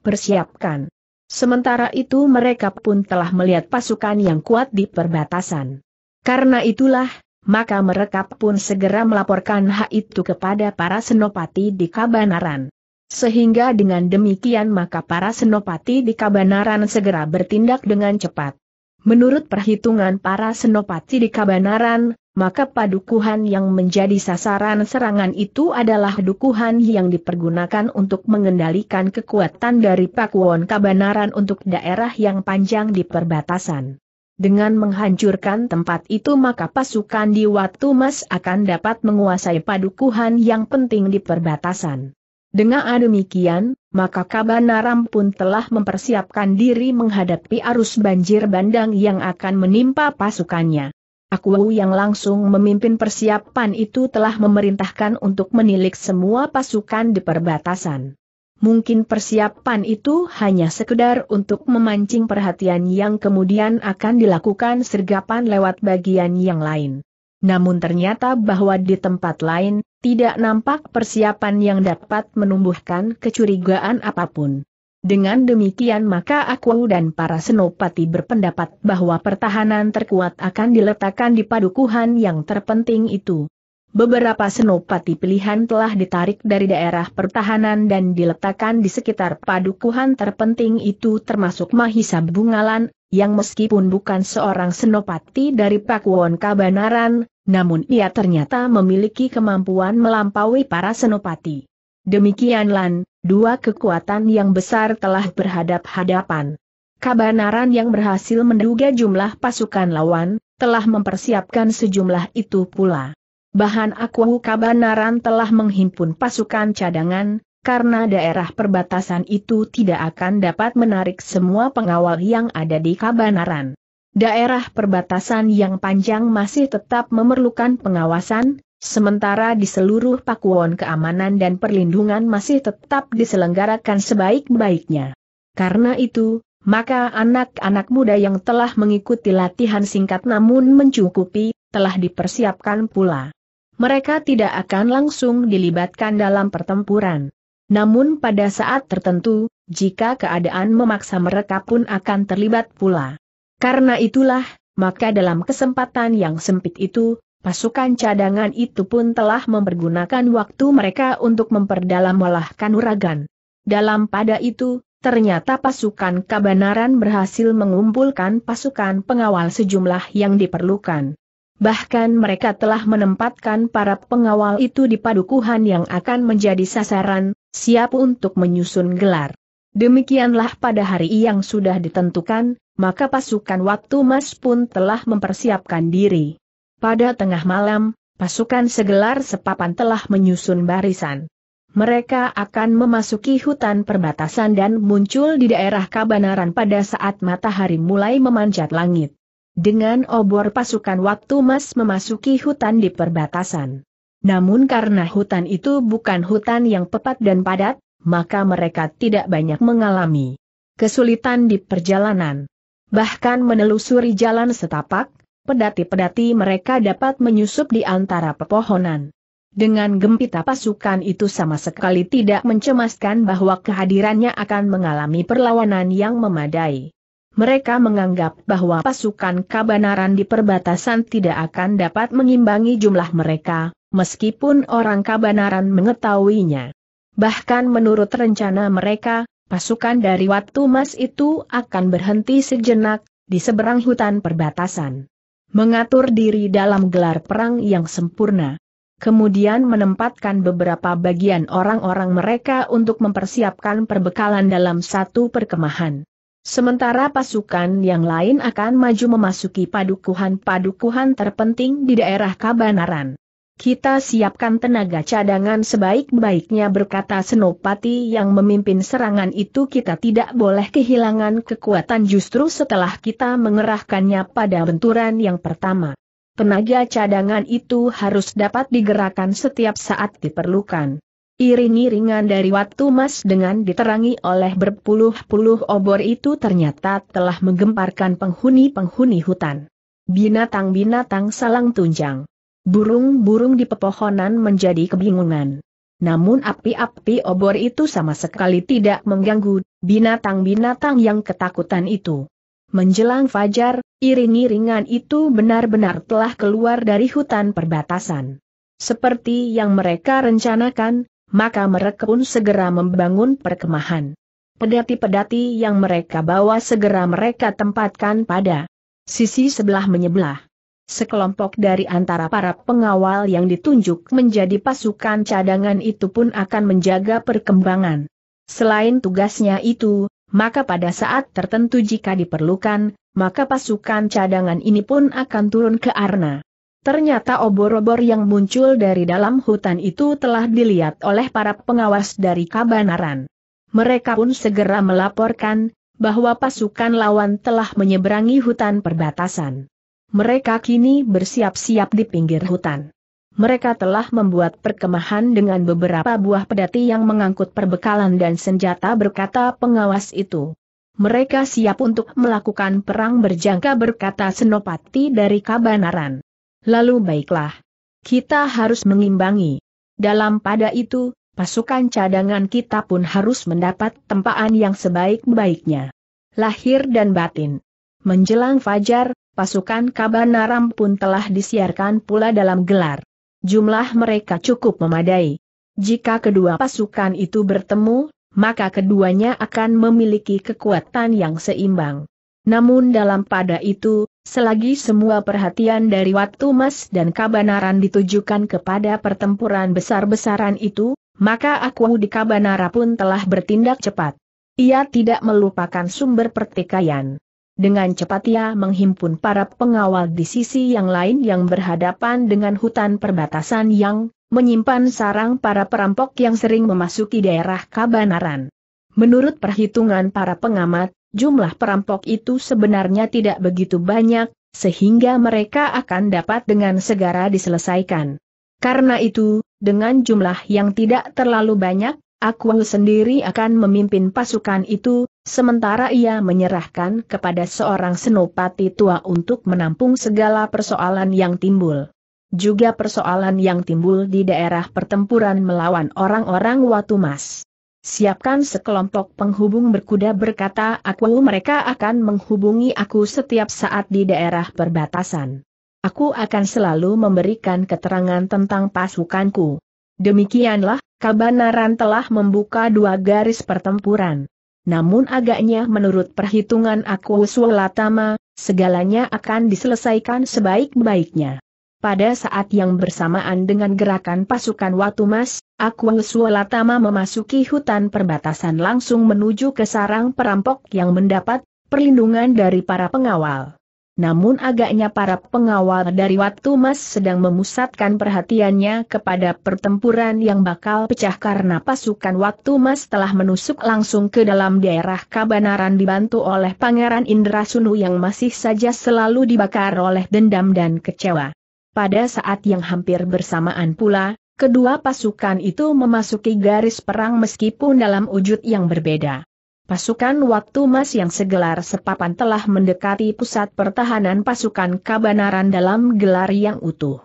persiapkan. Sementara itu mereka pun telah melihat pasukan yang kuat di perbatasan. Karena itulah, maka mereka pun segera melaporkan hak itu kepada para senopati di Kabanaran. Sehingga dengan demikian maka para senopati di Kabanaran segera bertindak dengan cepat. Menurut perhitungan para senopati di Kabanaran, maka padukuhan yang menjadi sasaran serangan itu adalah dukuhan yang dipergunakan untuk mengendalikan kekuatan dari Pakuwon Kabanaran untuk daerah yang panjang di perbatasan. Dengan menghancurkan tempat itu maka pasukan di Watu Mas akan dapat menguasai padukuhan yang penting di perbatasan. Dengan demikian, maka Kabanaram pun telah mempersiapkan diri menghadapi arus banjir bandang yang akan menimpa pasukannya. Aku yang langsung memimpin persiapan itu telah memerintahkan untuk menilik semua pasukan di perbatasan. Mungkin persiapan itu hanya sekedar untuk memancing perhatian yang kemudian akan dilakukan sergapan lewat bagian yang lain. Namun ternyata bahwa di tempat lain, tidak nampak persiapan yang dapat menumbuhkan kecurigaan apapun. Dengan demikian maka aku dan para senopati berpendapat bahwa pertahanan terkuat akan diletakkan di padukuhan yang terpenting itu. Beberapa senopati pilihan telah ditarik dari daerah pertahanan dan diletakkan di sekitar padukuhan terpenting itu termasuk Mahisa Bungalan, yang meskipun bukan seorang senopati dari Pakuwon Kabanaran, namun ia ternyata memiliki kemampuan melampaui para senopati. Demikian Lan, dua kekuatan yang besar telah berhadap-hadapan. Kabanaran yang berhasil menduga jumlah pasukan lawan, telah mempersiapkan sejumlah itu pula. Bahan Akwahu Kabanaran telah menghimpun pasukan cadangan, karena daerah perbatasan itu tidak akan dapat menarik semua pengawal yang ada di Kabanaran. Daerah perbatasan yang panjang masih tetap memerlukan pengawasan, Sementara di seluruh Pakuwon keamanan dan perlindungan masih tetap diselenggarakan sebaik-baiknya. Karena itu, maka anak-anak muda yang telah mengikuti latihan singkat namun mencukupi, telah dipersiapkan pula. Mereka tidak akan langsung dilibatkan dalam pertempuran. Namun pada saat tertentu, jika keadaan memaksa mereka pun akan terlibat pula. Karena itulah, maka dalam kesempatan yang sempit itu, Pasukan cadangan itu pun telah mempergunakan waktu mereka untuk memperdalam olah kanuragan. Dalam pada itu, ternyata pasukan kabanaran berhasil mengumpulkan pasukan pengawal sejumlah yang diperlukan. Bahkan mereka telah menempatkan para pengawal itu di padukuhan yang akan menjadi sasaran, siap untuk menyusun gelar. Demikianlah pada hari yang sudah ditentukan, maka pasukan waktu mas pun telah mempersiapkan diri. Pada tengah malam, pasukan segelar sepapan telah menyusun barisan. Mereka akan memasuki hutan perbatasan dan muncul di daerah Kabanaran pada saat matahari mulai memanjat langit. Dengan obor pasukan waktu Mas memasuki hutan di perbatasan. Namun karena hutan itu bukan hutan yang pepat dan padat, maka mereka tidak banyak mengalami kesulitan di perjalanan. Bahkan menelusuri jalan setapak, pedati-pedati mereka dapat menyusup di antara pepohonan. Dengan gempita pasukan itu sama sekali tidak mencemaskan bahwa kehadirannya akan mengalami perlawanan yang memadai. Mereka menganggap bahwa pasukan kabanaran di perbatasan tidak akan dapat mengimbangi jumlah mereka, meskipun orang kabanaran mengetahuinya. Bahkan menurut rencana mereka, pasukan dari Watu Mas itu akan berhenti sejenak, di seberang hutan perbatasan mengatur diri dalam gelar perang yang sempurna. Kemudian menempatkan beberapa bagian orang-orang mereka untuk mempersiapkan perbekalan dalam satu perkemahan. Sementara pasukan yang lain akan maju memasuki padukuhan-padukuhan terpenting di daerah Kabanaran. Kita siapkan tenaga cadangan sebaik-baiknya berkata Senopati yang memimpin serangan itu kita tidak boleh kehilangan kekuatan justru setelah kita mengerahkannya pada benturan yang pertama. Tenaga cadangan itu harus dapat digerakkan setiap saat diperlukan. Iring-iringan dari waktu Mas dengan diterangi oleh berpuluh-puluh obor itu ternyata telah menggemparkan penghuni-penghuni hutan. Binatang-binatang salang tunjang Burung-burung di pepohonan menjadi kebingungan. Namun api-api obor itu sama sekali tidak mengganggu binatang-binatang yang ketakutan itu. Menjelang fajar, iring-iringan itu benar-benar telah keluar dari hutan perbatasan. Seperti yang mereka rencanakan, maka mereka pun segera membangun perkemahan. Pedati-pedati yang mereka bawa segera mereka tempatkan pada sisi sebelah menyebelah. Sekelompok dari antara para pengawal yang ditunjuk menjadi pasukan cadangan itu pun akan menjaga perkembangan. Selain tugasnya itu, maka pada saat tertentu jika diperlukan, maka pasukan cadangan ini pun akan turun ke Arna. Ternyata obor-obor yang muncul dari dalam hutan itu telah dilihat oleh para pengawas dari Kabanaran. Mereka pun segera melaporkan bahwa pasukan lawan telah menyeberangi hutan perbatasan. Mereka kini bersiap-siap di pinggir hutan. Mereka telah membuat perkemahan dengan beberapa buah pedati yang mengangkut perbekalan dan senjata berkata pengawas itu. Mereka siap untuk melakukan perang berjangka berkata Senopati dari Kabanaran. Lalu baiklah. Kita harus mengimbangi. Dalam pada itu, pasukan cadangan kita pun harus mendapat tempaan yang sebaik-baiknya. Lahir dan batin. Menjelang fajar, pasukan Kabanaram pun telah disiarkan pula dalam gelar. Jumlah mereka cukup memadai. Jika kedua pasukan itu bertemu, maka keduanya akan memiliki kekuatan yang seimbang. Namun dalam pada itu, selagi semua perhatian dari Watu Mas dan Kabanaran ditujukan kepada pertempuran besar-besaran itu, maka aku di Kabanara pun telah bertindak cepat. Ia tidak melupakan sumber pertikaian. Dengan cepat ia menghimpun para pengawal di sisi yang lain yang berhadapan dengan hutan perbatasan yang menyimpan sarang para perampok yang sering memasuki daerah Kabanaran. Menurut perhitungan para pengamat, jumlah perampok itu sebenarnya tidak begitu banyak, sehingga mereka akan dapat dengan segera diselesaikan. Karena itu, dengan jumlah yang tidak terlalu banyak, aku sendiri akan memimpin pasukan itu, Sementara ia menyerahkan kepada seorang senopati tua untuk menampung segala persoalan yang timbul. Juga persoalan yang timbul di daerah pertempuran melawan orang-orang Watumas. Siapkan sekelompok penghubung berkuda berkata aku mereka akan menghubungi aku setiap saat di daerah perbatasan. Aku akan selalu memberikan keterangan tentang pasukanku. Demikianlah, Kabanaran telah membuka dua garis pertempuran namun agaknya menurut perhitungan aku Sulatama, segalanya akan diselesaikan sebaik-baiknya. Pada saat yang bersamaan dengan gerakan pasukan Watumas, Aku Sulatama memasuki hutan perbatasan langsung menuju ke sarang perampok yang mendapat perlindungan dari para pengawal. Namun agaknya para pengawal dari Watu Mas sedang memusatkan perhatiannya kepada pertempuran yang bakal pecah karena pasukan Watu Mas telah menusuk langsung ke dalam daerah Kabanaran dibantu oleh Pangeran Indra Sunu yang masih saja selalu dibakar oleh dendam dan kecewa. Pada saat yang hampir bersamaan pula, kedua pasukan itu memasuki garis perang meskipun dalam wujud yang berbeda. Pasukan waktu mas yang segelar sepapan telah mendekati pusat pertahanan pasukan Kabanaran dalam gelar yang utuh.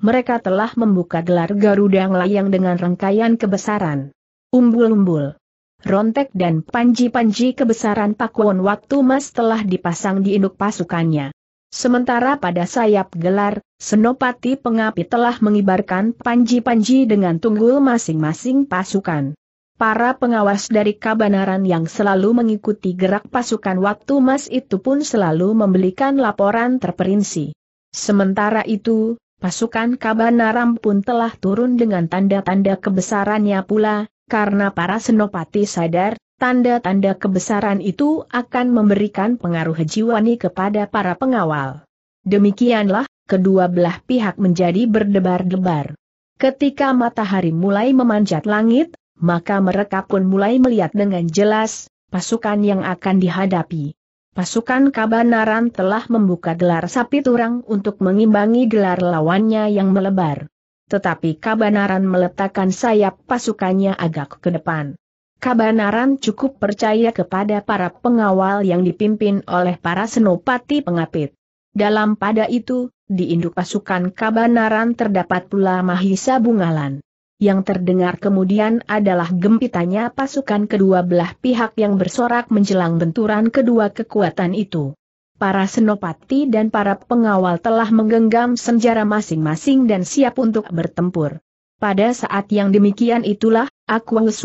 Mereka telah membuka gelar Garuda Layang dengan rangkaian kebesaran. Umbul-umbul. Rontek dan panji-panji kebesaran Pakuan waktu mas telah dipasang di induk pasukannya. Sementara pada sayap gelar, Senopati pengapit telah mengibarkan panji-panji dengan tunggul masing-masing pasukan. Para pengawas dari kabanaran yang selalu mengikuti gerak pasukan waktu mas itu pun selalu membelikan laporan terperinci. Sementara itu, pasukan kabanaran pun telah turun dengan tanda-tanda kebesarannya pula, karena para senopati sadar, tanda-tanda kebesaran itu akan memberikan pengaruh jiwani kepada para pengawal. Demikianlah, kedua belah pihak menjadi berdebar-debar. Ketika matahari mulai memanjat langit, maka mereka pun mulai melihat dengan jelas, pasukan yang akan dihadapi. Pasukan Kabanaran telah membuka gelar sapi turang untuk mengimbangi gelar lawannya yang melebar. Tetapi Kabanaran meletakkan sayap pasukannya agak ke depan. Kabanaran cukup percaya kepada para pengawal yang dipimpin oleh para senopati pengapit. Dalam pada itu, di induk pasukan Kabanaran terdapat pula Mahisa Bungalan yang terdengar kemudian adalah gempitannya pasukan kedua belah pihak yang bersorak menjelang benturan kedua kekuatan itu. Para senopati dan para pengawal telah menggenggam senjara masing-masing dan siap untuk bertempur. Pada saat yang demikian itulah, Aquaus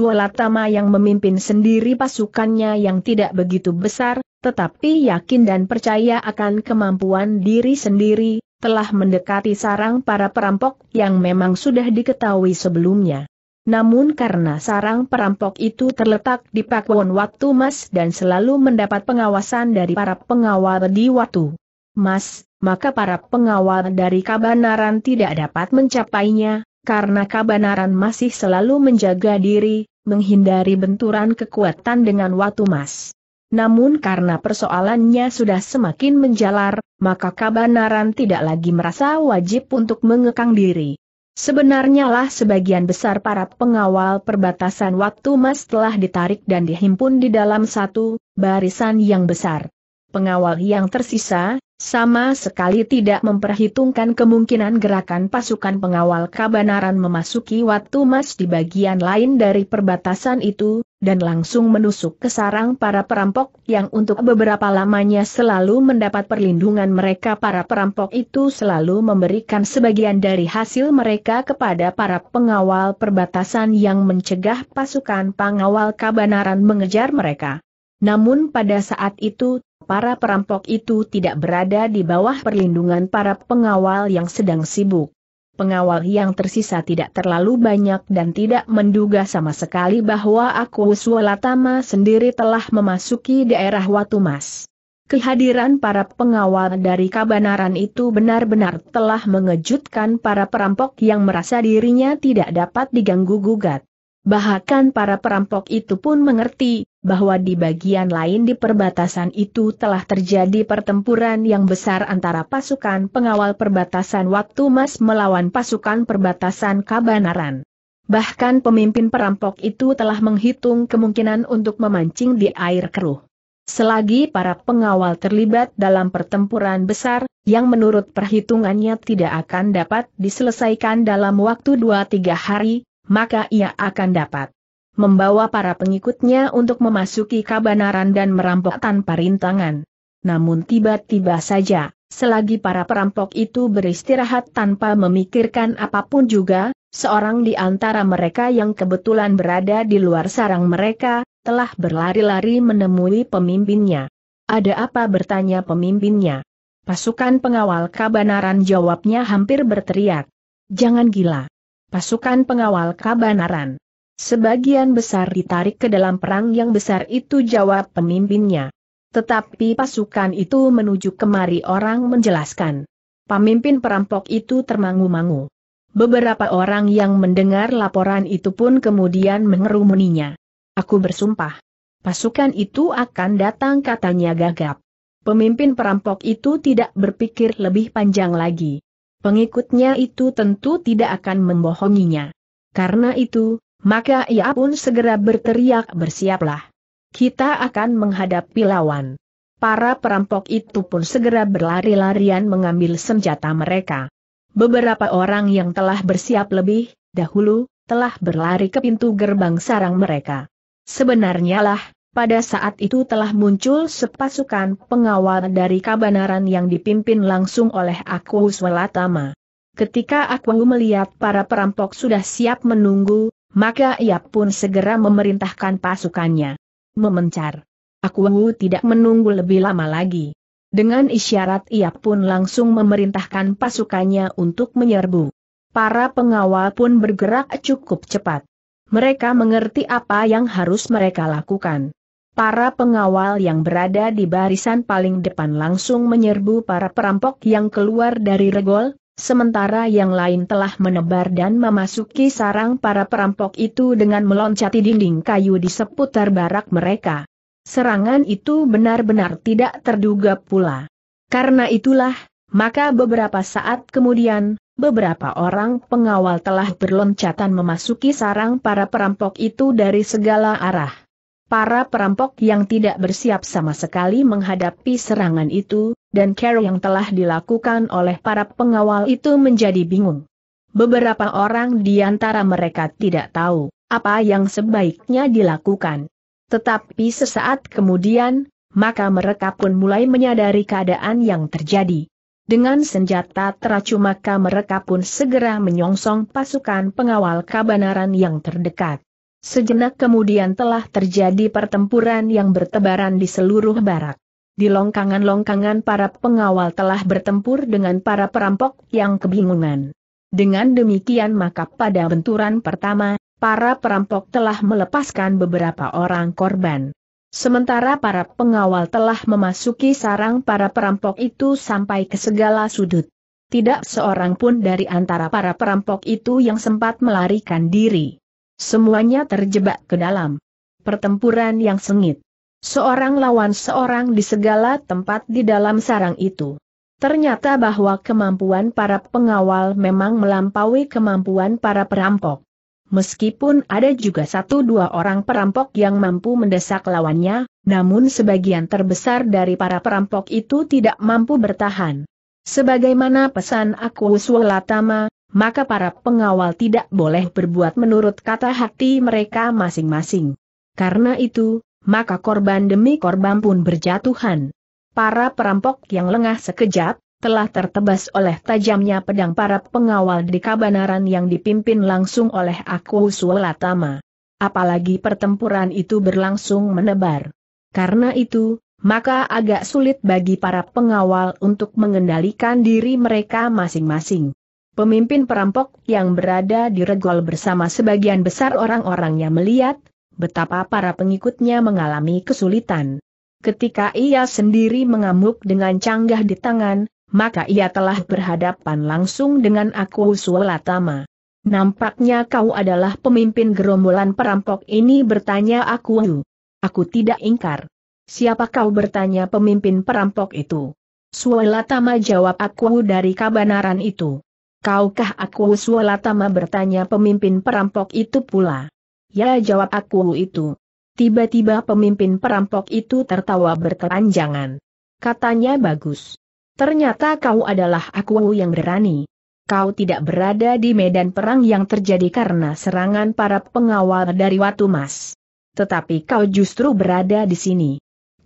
yang memimpin sendiri pasukannya yang tidak begitu besar, tetapi yakin dan percaya akan kemampuan diri sendiri, telah mendekati sarang para perampok yang memang sudah diketahui sebelumnya. Namun karena sarang perampok itu terletak di Pakwon Watu Mas dan selalu mendapat pengawasan dari para pengawal di Watu Mas, maka para pengawal dari Kabanaran tidak dapat mencapainya, karena Kabanaran masih selalu menjaga diri, menghindari benturan kekuatan dengan Watu Mas. Namun karena persoalannya sudah semakin menjalar, maka Kabanaran tidak lagi merasa wajib untuk mengekang diri. Sebenarnya lah sebagian besar para pengawal perbatasan waktu mas telah ditarik dan dihimpun di dalam satu barisan yang besar. Pengawal yang tersisa, sama sekali tidak memperhitungkan kemungkinan gerakan pasukan pengawal Kabanaran memasuki waktu mas di bagian lain dari perbatasan itu, dan langsung menusuk ke sarang para perampok yang untuk beberapa lamanya selalu mendapat perlindungan mereka para perampok itu selalu memberikan sebagian dari hasil mereka kepada para pengawal perbatasan yang mencegah pasukan pengawal kabanaran mengejar mereka. Namun pada saat itu, para perampok itu tidak berada di bawah perlindungan para pengawal yang sedang sibuk. Pengawal yang tersisa tidak terlalu banyak dan tidak menduga sama sekali bahwa aku Sualatama sendiri telah memasuki daerah Watumas. Kehadiran para pengawal dari kabanaran itu benar-benar telah mengejutkan para perampok yang merasa dirinya tidak dapat diganggu-gugat. Bahkan para perampok itu pun mengerti, bahwa di bagian lain di perbatasan itu telah terjadi pertempuran yang besar antara pasukan pengawal perbatasan waktu Mas melawan pasukan perbatasan Kabanaran. Bahkan pemimpin perampok itu telah menghitung kemungkinan untuk memancing di air keruh. Selagi para pengawal terlibat dalam pertempuran besar, yang menurut perhitungannya tidak akan dapat diselesaikan dalam waktu 2-3 hari, maka ia akan dapat membawa para pengikutnya untuk memasuki kabanaran dan merampok tanpa rintangan. Namun tiba-tiba saja, selagi para perampok itu beristirahat tanpa memikirkan apapun juga, seorang di antara mereka yang kebetulan berada di luar sarang mereka, telah berlari-lari menemui pemimpinnya. Ada apa bertanya pemimpinnya? Pasukan pengawal kabanaran jawabnya hampir berteriak. Jangan gila. Pasukan pengawal kabanaran. Sebagian besar ditarik ke dalam perang yang besar itu jawab pemimpinnya. Tetapi pasukan itu menuju kemari orang menjelaskan. Pemimpin perampok itu termangu-mangu. Beberapa orang yang mendengar laporan itu pun kemudian mengerumuninya. Aku bersumpah. Pasukan itu akan datang katanya gagap. Pemimpin perampok itu tidak berpikir lebih panjang lagi. Pengikutnya itu tentu tidak akan membohonginya. Karena itu, maka ia pun segera berteriak bersiaplah. Kita akan menghadapi lawan. Para perampok itu pun segera berlari-larian mengambil senjata mereka. Beberapa orang yang telah bersiap lebih dahulu telah berlari ke pintu gerbang sarang mereka. Sebenarnya lah, pada saat itu telah muncul sepasukan pengawal dari kabanaran yang dipimpin langsung oleh Aku Swelatama. Ketika aku melihat para perampok sudah siap menunggu, maka ia pun segera memerintahkan pasukannya. Memencar. Aku tidak menunggu lebih lama lagi. Dengan isyarat ia pun langsung memerintahkan pasukannya untuk menyerbu. Para pengawal pun bergerak cukup cepat. Mereka mengerti apa yang harus mereka lakukan. Para pengawal yang berada di barisan paling depan langsung menyerbu para perampok yang keluar dari regol, Sementara yang lain telah menebar dan memasuki sarang para perampok itu dengan meloncati dinding kayu di seputar barak mereka. Serangan itu benar-benar tidak terduga pula. Karena itulah, maka beberapa saat kemudian, Beberapa orang pengawal telah berloncatan memasuki sarang para perampok itu dari segala arah. Para perampok yang tidak bersiap sama sekali menghadapi serangan itu, dan care yang telah dilakukan oleh para pengawal itu menjadi bingung. Beberapa orang di antara mereka tidak tahu apa yang sebaiknya dilakukan. Tetapi sesaat kemudian, maka mereka pun mulai menyadari keadaan yang terjadi. Dengan senjata teracu maka mereka pun segera menyongsong pasukan pengawal kabanaran yang terdekat. Sejenak kemudian telah terjadi pertempuran yang bertebaran di seluruh barak. Di longkangan-longkangan para pengawal telah bertempur dengan para perampok yang kebingungan. Dengan demikian maka pada benturan pertama, para perampok telah melepaskan beberapa orang korban. Sementara para pengawal telah memasuki sarang para perampok itu sampai ke segala sudut. Tidak seorang pun dari antara para perampok itu yang sempat melarikan diri. Semuanya terjebak ke dalam pertempuran yang sengit. Seorang lawan seorang di segala tempat di dalam sarang itu. Ternyata bahwa kemampuan para pengawal memang melampaui kemampuan para perampok. Meskipun ada juga satu dua orang perampok yang mampu mendesak lawannya, namun sebagian terbesar dari para perampok itu tidak mampu bertahan. Sebagaimana pesan aku Latama, maka para pengawal tidak boleh berbuat menurut kata hati mereka masing-masing. Karena itu, maka korban demi korban pun berjatuhan. Para perampok yang lengah sekejap, telah tertebas oleh tajamnya pedang para pengawal di kabanaran yang dipimpin langsung oleh aku Sulatama. Apalagi pertempuran itu berlangsung menebar. Karena itu, maka agak sulit bagi para pengawal untuk mengendalikan diri mereka masing-masing. Pemimpin perampok yang berada di regol bersama sebagian besar orang orangnya melihat, betapa para pengikutnya mengalami kesulitan. Ketika ia sendiri mengamuk dengan canggah di tangan, maka ia telah berhadapan langsung dengan aku Sualatama. Nampaknya kau adalah pemimpin gerombolan perampok ini bertanya aku. Aku tidak ingkar. Siapa kau bertanya pemimpin perampok itu? Sualatama jawab aku dari kabanaran itu. Kaukah aku Sualatama bertanya pemimpin perampok itu pula? Ya jawab aku itu. Tiba-tiba pemimpin perampok itu tertawa berkelanjangan. Katanya bagus. Ternyata kau adalah aku yang berani. Kau tidak berada di medan perang yang terjadi karena serangan para pengawal dari Watu Mas. Tetapi kau justru berada di sini.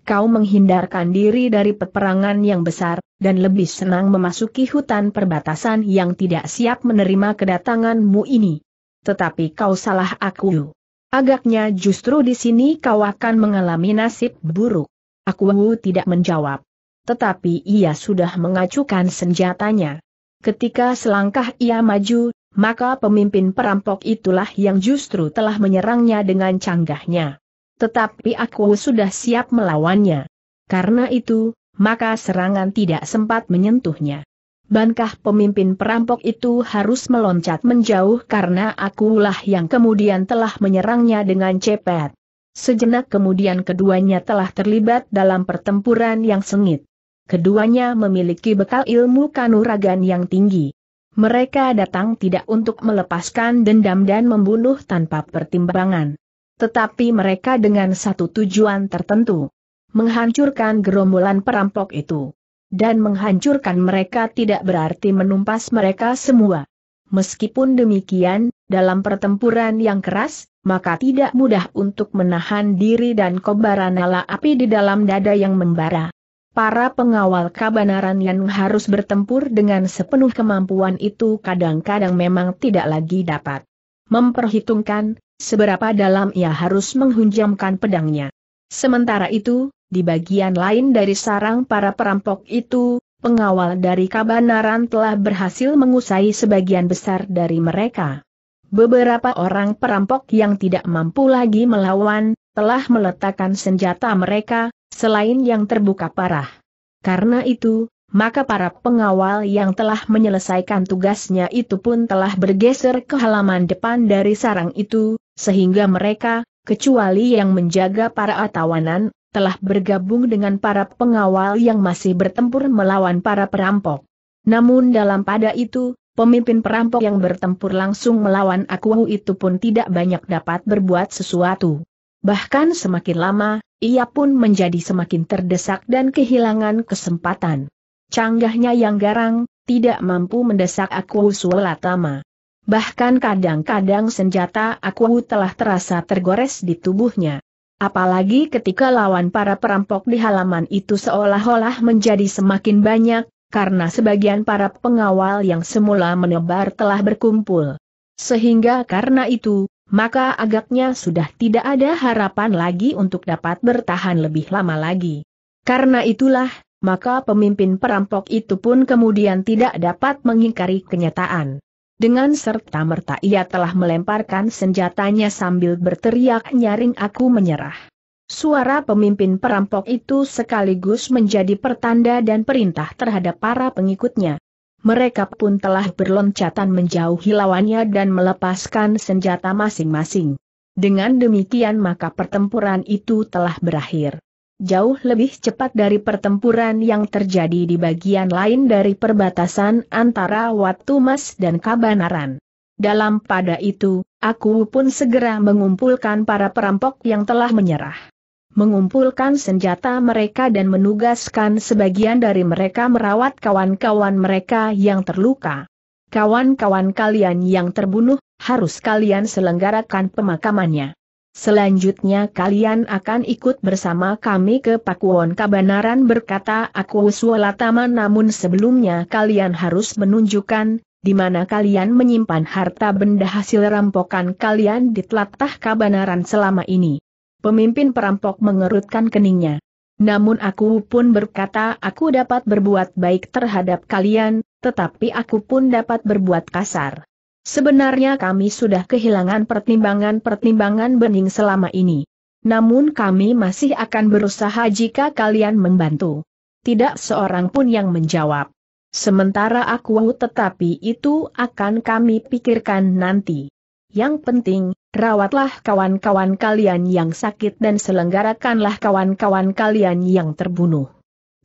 Kau menghindarkan diri dari peperangan yang besar, dan lebih senang memasuki hutan perbatasan yang tidak siap menerima kedatanganmu ini. Tetapi kau salah aku. Agaknya justru di sini kau akan mengalami nasib buruk. Aku tidak menjawab. Tetapi ia sudah mengacukan senjatanya. Ketika selangkah ia maju, maka pemimpin perampok itulah yang justru telah menyerangnya dengan canggahnya. Tetapi aku sudah siap melawannya. Karena itu, maka serangan tidak sempat menyentuhnya. Bankah pemimpin perampok itu harus meloncat menjauh karena akulah yang kemudian telah menyerangnya dengan cepat. Sejenak kemudian keduanya telah terlibat dalam pertempuran yang sengit. Keduanya memiliki bekal ilmu kanuragan yang tinggi. Mereka datang tidak untuk melepaskan dendam dan membunuh tanpa pertimbangan. Tetapi mereka dengan satu tujuan tertentu. Menghancurkan gerombolan perampok itu. Dan menghancurkan mereka tidak berarti menumpas mereka semua. Meskipun demikian, dalam pertempuran yang keras, maka tidak mudah untuk menahan diri dan kobaran nyala api di dalam dada yang membara. Para pengawal kabanaran yang harus bertempur dengan sepenuh kemampuan itu kadang-kadang memang tidak lagi dapat memperhitungkan seberapa dalam ia harus menghunjamkan pedangnya. Sementara itu, di bagian lain dari sarang para perampok itu, pengawal dari kabanaran telah berhasil mengusai sebagian besar dari mereka. Beberapa orang perampok yang tidak mampu lagi melawan, telah meletakkan senjata mereka, selain yang terbuka parah. Karena itu, maka para pengawal yang telah menyelesaikan tugasnya itu pun telah bergeser ke halaman depan dari sarang itu, sehingga mereka, kecuali yang menjaga para atawanan, telah bergabung dengan para pengawal yang masih bertempur melawan para perampok. Namun dalam pada itu, pemimpin perampok yang bertempur langsung melawan aku itu pun tidak banyak dapat berbuat sesuatu. Bahkan semakin lama, ia pun menjadi semakin terdesak dan kehilangan kesempatan. Canggahnya yang garang, tidak mampu mendesak Akuhu Sulatama. Bahkan kadang-kadang senjata Akuwu telah terasa tergores di tubuhnya. Apalagi ketika lawan para perampok di halaman itu seolah-olah menjadi semakin banyak, karena sebagian para pengawal yang semula menebar telah berkumpul. Sehingga karena itu, maka agaknya sudah tidak ada harapan lagi untuk dapat bertahan lebih lama lagi. Karena itulah, maka pemimpin perampok itu pun kemudian tidak dapat mengingkari kenyataan. Dengan serta merta ia telah melemparkan senjatanya sambil berteriak nyaring aku menyerah. Suara pemimpin perampok itu sekaligus menjadi pertanda dan perintah terhadap para pengikutnya. Mereka pun telah berloncatan menjauhi lawannya dan melepaskan senjata masing-masing. Dengan demikian maka pertempuran itu telah berakhir jauh lebih cepat dari pertempuran yang terjadi di bagian lain dari perbatasan antara Watu Mas dan Kabanaran. Dalam pada itu, aku pun segera mengumpulkan para perampok yang telah menyerah. Mengumpulkan senjata mereka dan menugaskan sebagian dari mereka merawat kawan-kawan mereka yang terluka. Kawan-kawan kalian yang terbunuh, harus kalian selenggarakan pemakamannya. Selanjutnya kalian akan ikut bersama kami ke Pakuwon Kabanaran berkata aku Sualatama namun sebelumnya kalian harus menunjukkan, di mana kalian menyimpan harta benda hasil rampokan kalian di telatah Kabanaran selama ini. Pemimpin perampok mengerutkan keningnya. Namun aku pun berkata aku dapat berbuat baik terhadap kalian, tetapi aku pun dapat berbuat kasar. Sebenarnya kami sudah kehilangan pertimbangan-pertimbangan bening selama ini. Namun kami masih akan berusaha jika kalian membantu. Tidak seorang pun yang menjawab. Sementara aku tetapi itu akan kami pikirkan nanti. Yang penting, rawatlah kawan-kawan kalian yang sakit dan selenggarakanlah kawan-kawan kalian yang terbunuh.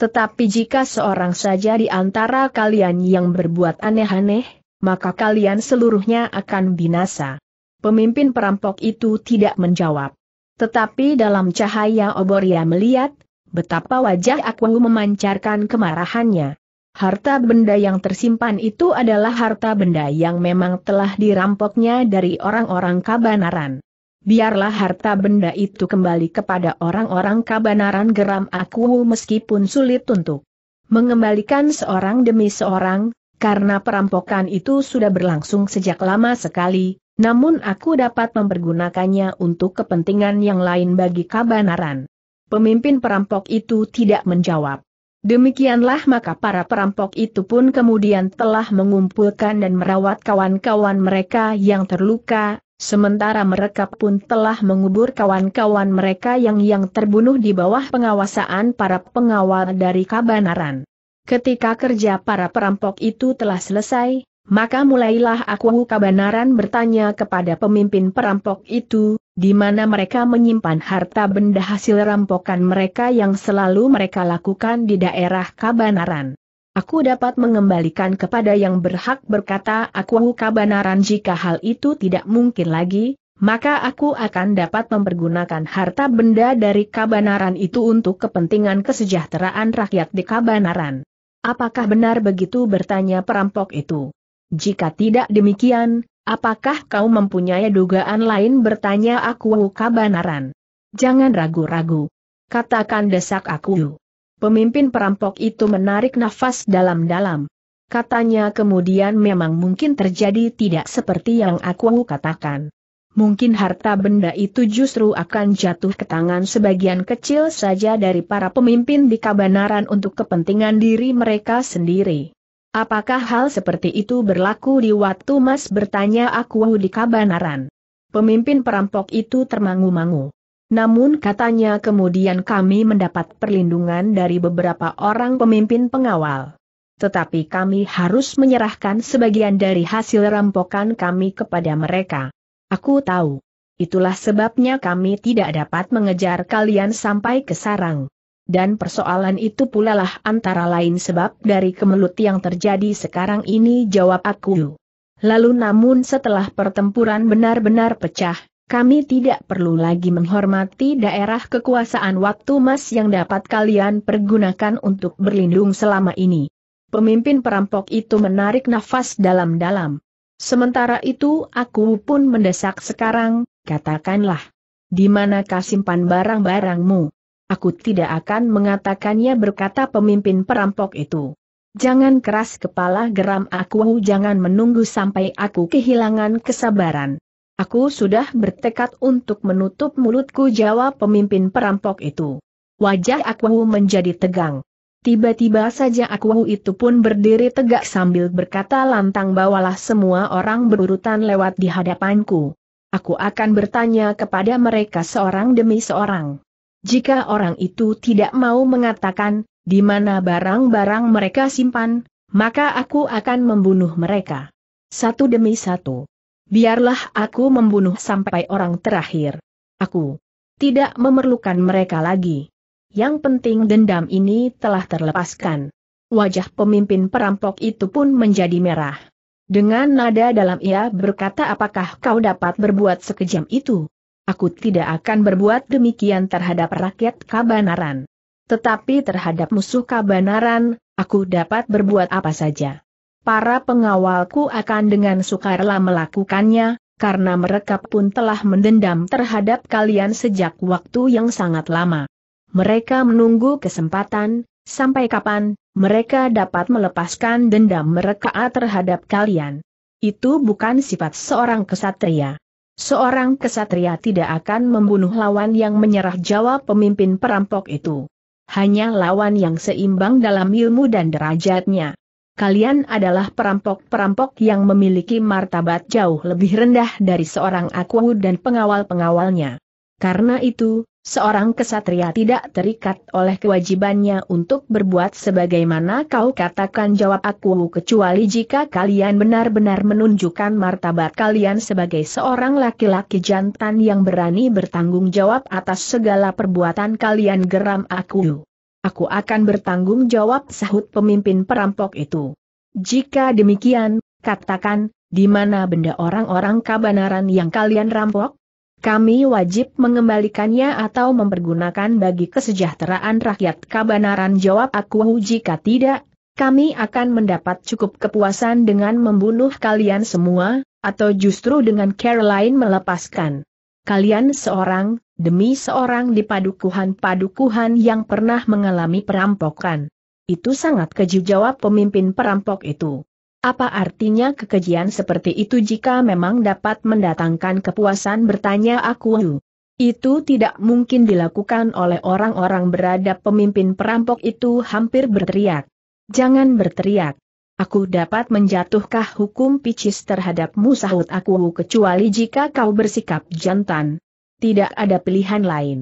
Tetapi jika seorang saja di antara kalian yang berbuat aneh-aneh, maka kalian seluruhnya akan binasa. Pemimpin perampok itu tidak menjawab. Tetapi dalam cahaya obor ia melihat, betapa wajah Akwangu memancarkan kemarahannya. Harta benda yang tersimpan itu adalah harta benda yang memang telah dirampoknya dari orang-orang kabanaran. Biarlah harta benda itu kembali kepada orang-orang kabanaran geram aku meskipun sulit untuk mengembalikan seorang demi seorang, karena perampokan itu sudah berlangsung sejak lama sekali, namun aku dapat mempergunakannya untuk kepentingan yang lain bagi kabanaran. Pemimpin perampok itu tidak menjawab. Demikianlah maka para perampok itu pun kemudian telah mengumpulkan dan merawat kawan-kawan mereka yang terluka, sementara mereka pun telah mengubur kawan-kawan mereka yang yang terbunuh di bawah pengawasan para pengawal dari kabanaran. Ketika kerja para perampok itu telah selesai, maka mulailah aku Kabanaran bertanya kepada pemimpin perampok itu, di mana mereka menyimpan harta benda hasil rampokan mereka yang selalu mereka lakukan di daerah kabanaran. Aku dapat mengembalikan kepada yang berhak berkata aku kabanaran jika hal itu tidak mungkin lagi, maka aku akan dapat mempergunakan harta benda dari kabanaran itu untuk kepentingan kesejahteraan rakyat di kabanaran. Apakah benar begitu bertanya perampok itu? Jika tidak demikian, apakah kau mempunyai dugaan lain bertanya aku kabanaran? Jangan ragu-ragu. Katakan desak aku. Pemimpin perampok itu menarik nafas dalam-dalam. Katanya kemudian memang mungkin terjadi tidak seperti yang aku katakan mungkin harta benda itu justru akan jatuh ke tangan sebagian kecil saja dari para pemimpin di kabanaran untuk kepentingan diri mereka sendiri. Apakah hal seperti itu berlaku di waktu Mas bertanya aku di kabanaran? Pemimpin perampok itu termangu-mangu. Namun katanya kemudian kami mendapat perlindungan dari beberapa orang pemimpin pengawal. Tetapi kami harus menyerahkan sebagian dari hasil rampokan kami kepada mereka. Aku tahu. Itulah sebabnya kami tidak dapat mengejar kalian sampai ke sarang. Dan persoalan itu pula lah antara lain sebab dari kemelut yang terjadi sekarang ini jawab aku. Lalu namun setelah pertempuran benar-benar pecah, kami tidak perlu lagi menghormati daerah kekuasaan waktu mas yang dapat kalian pergunakan untuk berlindung selama ini. Pemimpin perampok itu menarik nafas dalam-dalam. Sementara itu aku pun mendesak sekarang, katakanlah. Di manakah simpan barang-barangmu? Aku tidak akan mengatakannya berkata pemimpin perampok itu. Jangan keras kepala geram aku jangan menunggu sampai aku kehilangan kesabaran. Aku sudah bertekad untuk menutup mulutku jawab pemimpin perampok itu. Wajah aku menjadi tegang. Tiba-tiba saja aku itu pun berdiri tegak sambil berkata lantang bawalah semua orang berurutan lewat di hadapanku. Aku akan bertanya kepada mereka seorang demi seorang. Jika orang itu tidak mau mengatakan, di mana barang-barang mereka simpan, maka aku akan membunuh mereka. Satu demi satu. Biarlah aku membunuh sampai orang terakhir. Aku tidak memerlukan mereka lagi yang penting dendam ini telah terlepaskan. Wajah pemimpin perampok itu pun menjadi merah. Dengan nada dalam ia berkata apakah kau dapat berbuat sekejam itu? Aku tidak akan berbuat demikian terhadap rakyat Kabanaran. Tetapi terhadap musuh Kabanaran, aku dapat berbuat apa saja. Para pengawalku akan dengan sukarela melakukannya, karena mereka pun telah mendendam terhadap kalian sejak waktu yang sangat lama. Mereka menunggu kesempatan, sampai kapan, mereka dapat melepaskan dendam mereka terhadap kalian. Itu bukan sifat seorang kesatria. Seorang kesatria tidak akan membunuh lawan yang menyerah jawab pemimpin perampok itu. Hanya lawan yang seimbang dalam ilmu dan derajatnya. Kalian adalah perampok-perampok yang memiliki martabat jauh lebih rendah dari seorang aku dan pengawal-pengawalnya. Karena itu, Seorang kesatria tidak terikat oleh kewajibannya untuk berbuat sebagaimana kau katakan jawab aku kecuali jika kalian benar-benar menunjukkan martabat kalian sebagai seorang laki-laki jantan yang berani bertanggung jawab atas segala perbuatan kalian geram aku. Aku akan bertanggung jawab sahut pemimpin perampok itu. Jika demikian, katakan, di mana benda orang-orang kabanaran yang kalian rampok? kami wajib mengembalikannya atau mempergunakan bagi kesejahteraan rakyat Kabanaran jawab aku jika tidak, kami akan mendapat cukup kepuasan dengan membunuh kalian semua, atau justru dengan Caroline melepaskan. Kalian seorang, demi seorang di padukuhan-padukuhan yang pernah mengalami perampokan. Itu sangat keji jawab pemimpin perampok itu. Apa artinya kekejian seperti itu jika memang dapat mendatangkan kepuasan bertanya aku? Itu tidak mungkin dilakukan oleh orang-orang beradab pemimpin perampok itu hampir berteriak. Jangan berteriak. Aku dapat menjatuhkah hukum picis terhadapmu sahut aku kecuali jika kau bersikap jantan. Tidak ada pilihan lain.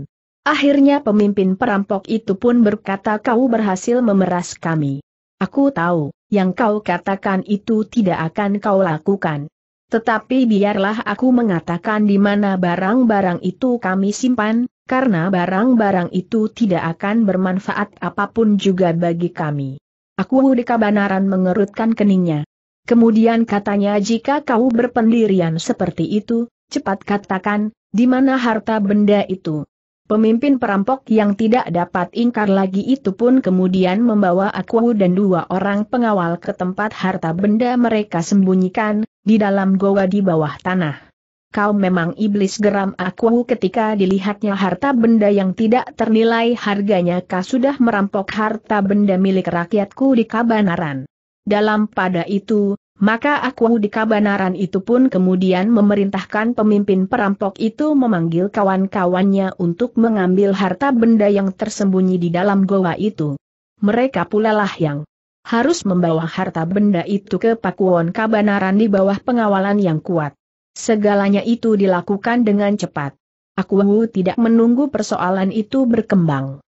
Akhirnya pemimpin perampok itu pun berkata kau berhasil memeras kami. Aku tahu yang kau katakan itu tidak akan kau lakukan. Tetapi biarlah aku mengatakan di mana barang-barang itu kami simpan, karena barang-barang itu tidak akan bermanfaat apapun juga bagi kami. Aku kabanaran mengerutkan keningnya. Kemudian katanya jika kau berpendirian seperti itu, cepat katakan, di mana harta benda itu. Pemimpin perampok yang tidak dapat ingkar lagi itu pun kemudian membawa aku dan dua orang pengawal ke tempat harta benda mereka sembunyikan, di dalam goa di bawah tanah. Kau memang iblis geram aku ketika dilihatnya harta benda yang tidak ternilai harganya kau sudah merampok harta benda milik rakyatku di Kabanaran. Dalam pada itu, maka aku di kabanaran itu pun kemudian memerintahkan pemimpin perampok itu memanggil kawan-kawannya untuk mengambil harta benda yang tersembunyi di dalam goa itu. Mereka pula lah yang harus membawa harta benda itu ke Pakuwon Kabanaran di bawah pengawalan yang kuat. Segalanya itu dilakukan dengan cepat. Aku tidak menunggu persoalan itu berkembang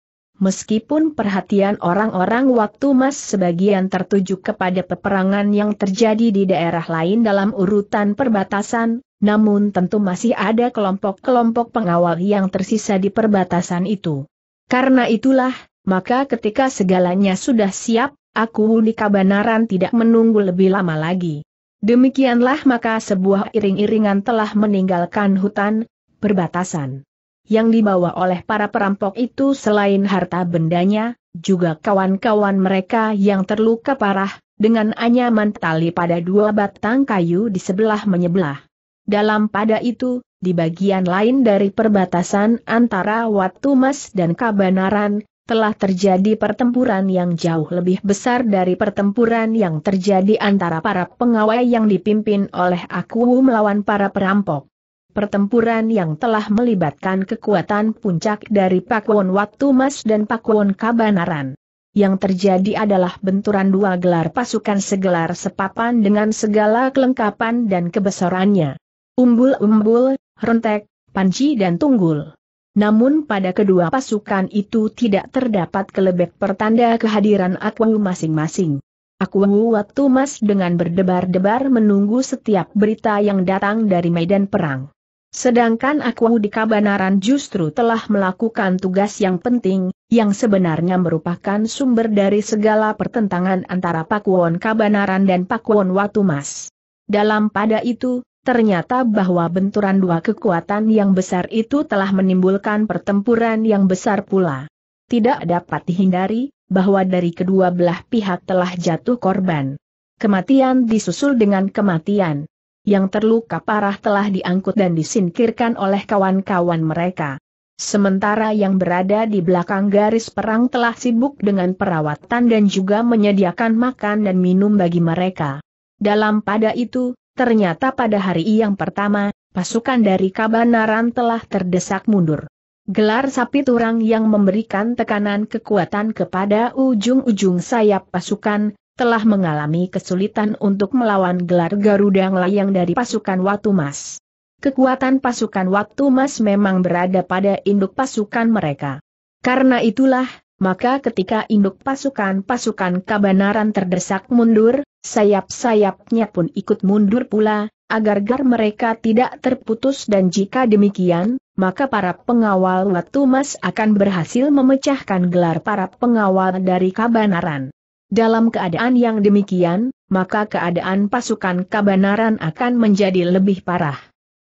meskipun perhatian orang-orang waktu Mas sebagian tertuju kepada peperangan yang terjadi di daerah lain dalam urutan perbatasan, namun tentu masih ada kelompok-kelompok pengawal yang tersisa di perbatasan itu. Karena itulah, maka ketika segalanya sudah siap, aku di kabanaran tidak menunggu lebih lama lagi. Demikianlah maka sebuah iring-iringan telah meninggalkan hutan, perbatasan yang dibawa oleh para perampok itu selain harta bendanya, juga kawan-kawan mereka yang terluka parah, dengan anyaman tali pada dua batang kayu di sebelah menyebelah. Dalam pada itu, di bagian lain dari perbatasan antara Watu Mas dan Kabanaran, telah terjadi pertempuran yang jauh lebih besar dari pertempuran yang terjadi antara para pengawai yang dipimpin oleh aku melawan para perampok. Pertempuran yang telah melibatkan kekuatan puncak dari Pakuan Watu Mas dan Pakuan Kabanaran. Yang terjadi adalah benturan dua gelar pasukan segelar sepapan dengan segala kelengkapan dan kebesarannya. Umbul-umbul, rentek, panci dan tunggul. Namun pada kedua pasukan itu tidak terdapat kelebek pertanda kehadiran Akwu masing-masing. Akwu Watu Mas dengan berdebar-debar menunggu setiap berita yang datang dari medan perang. Sedangkan aku di Kabanaran justru telah melakukan tugas yang penting, yang sebenarnya merupakan sumber dari segala pertentangan antara Pakuwon Kabanaran dan Pakuwon Watumas. Dalam pada itu, ternyata bahwa benturan dua kekuatan yang besar itu telah menimbulkan pertempuran yang besar pula. Tidak dapat dihindari, bahwa dari kedua belah pihak telah jatuh korban. Kematian disusul dengan kematian yang terluka parah telah diangkut dan disingkirkan oleh kawan-kawan mereka. Sementara yang berada di belakang garis perang telah sibuk dengan perawatan dan juga menyediakan makan dan minum bagi mereka. Dalam pada itu, ternyata pada hari yang pertama, pasukan dari Kabanaran telah terdesak mundur. Gelar sapi turang yang memberikan tekanan kekuatan kepada ujung-ujung sayap pasukan, telah mengalami kesulitan untuk melawan gelar Garuda Ngelayang dari pasukan Watu Mas. Kekuatan pasukan Watu Mas memang berada pada induk pasukan mereka. Karena itulah, maka ketika induk pasukan-pasukan kabanaran terdesak mundur, sayap-sayapnya pun ikut mundur pula, agar gar mereka tidak terputus dan jika demikian, maka para pengawal Watu Mas akan berhasil memecahkan gelar para pengawal dari kabanaran. Dalam keadaan yang demikian, maka keadaan pasukan kabanaran akan menjadi lebih parah.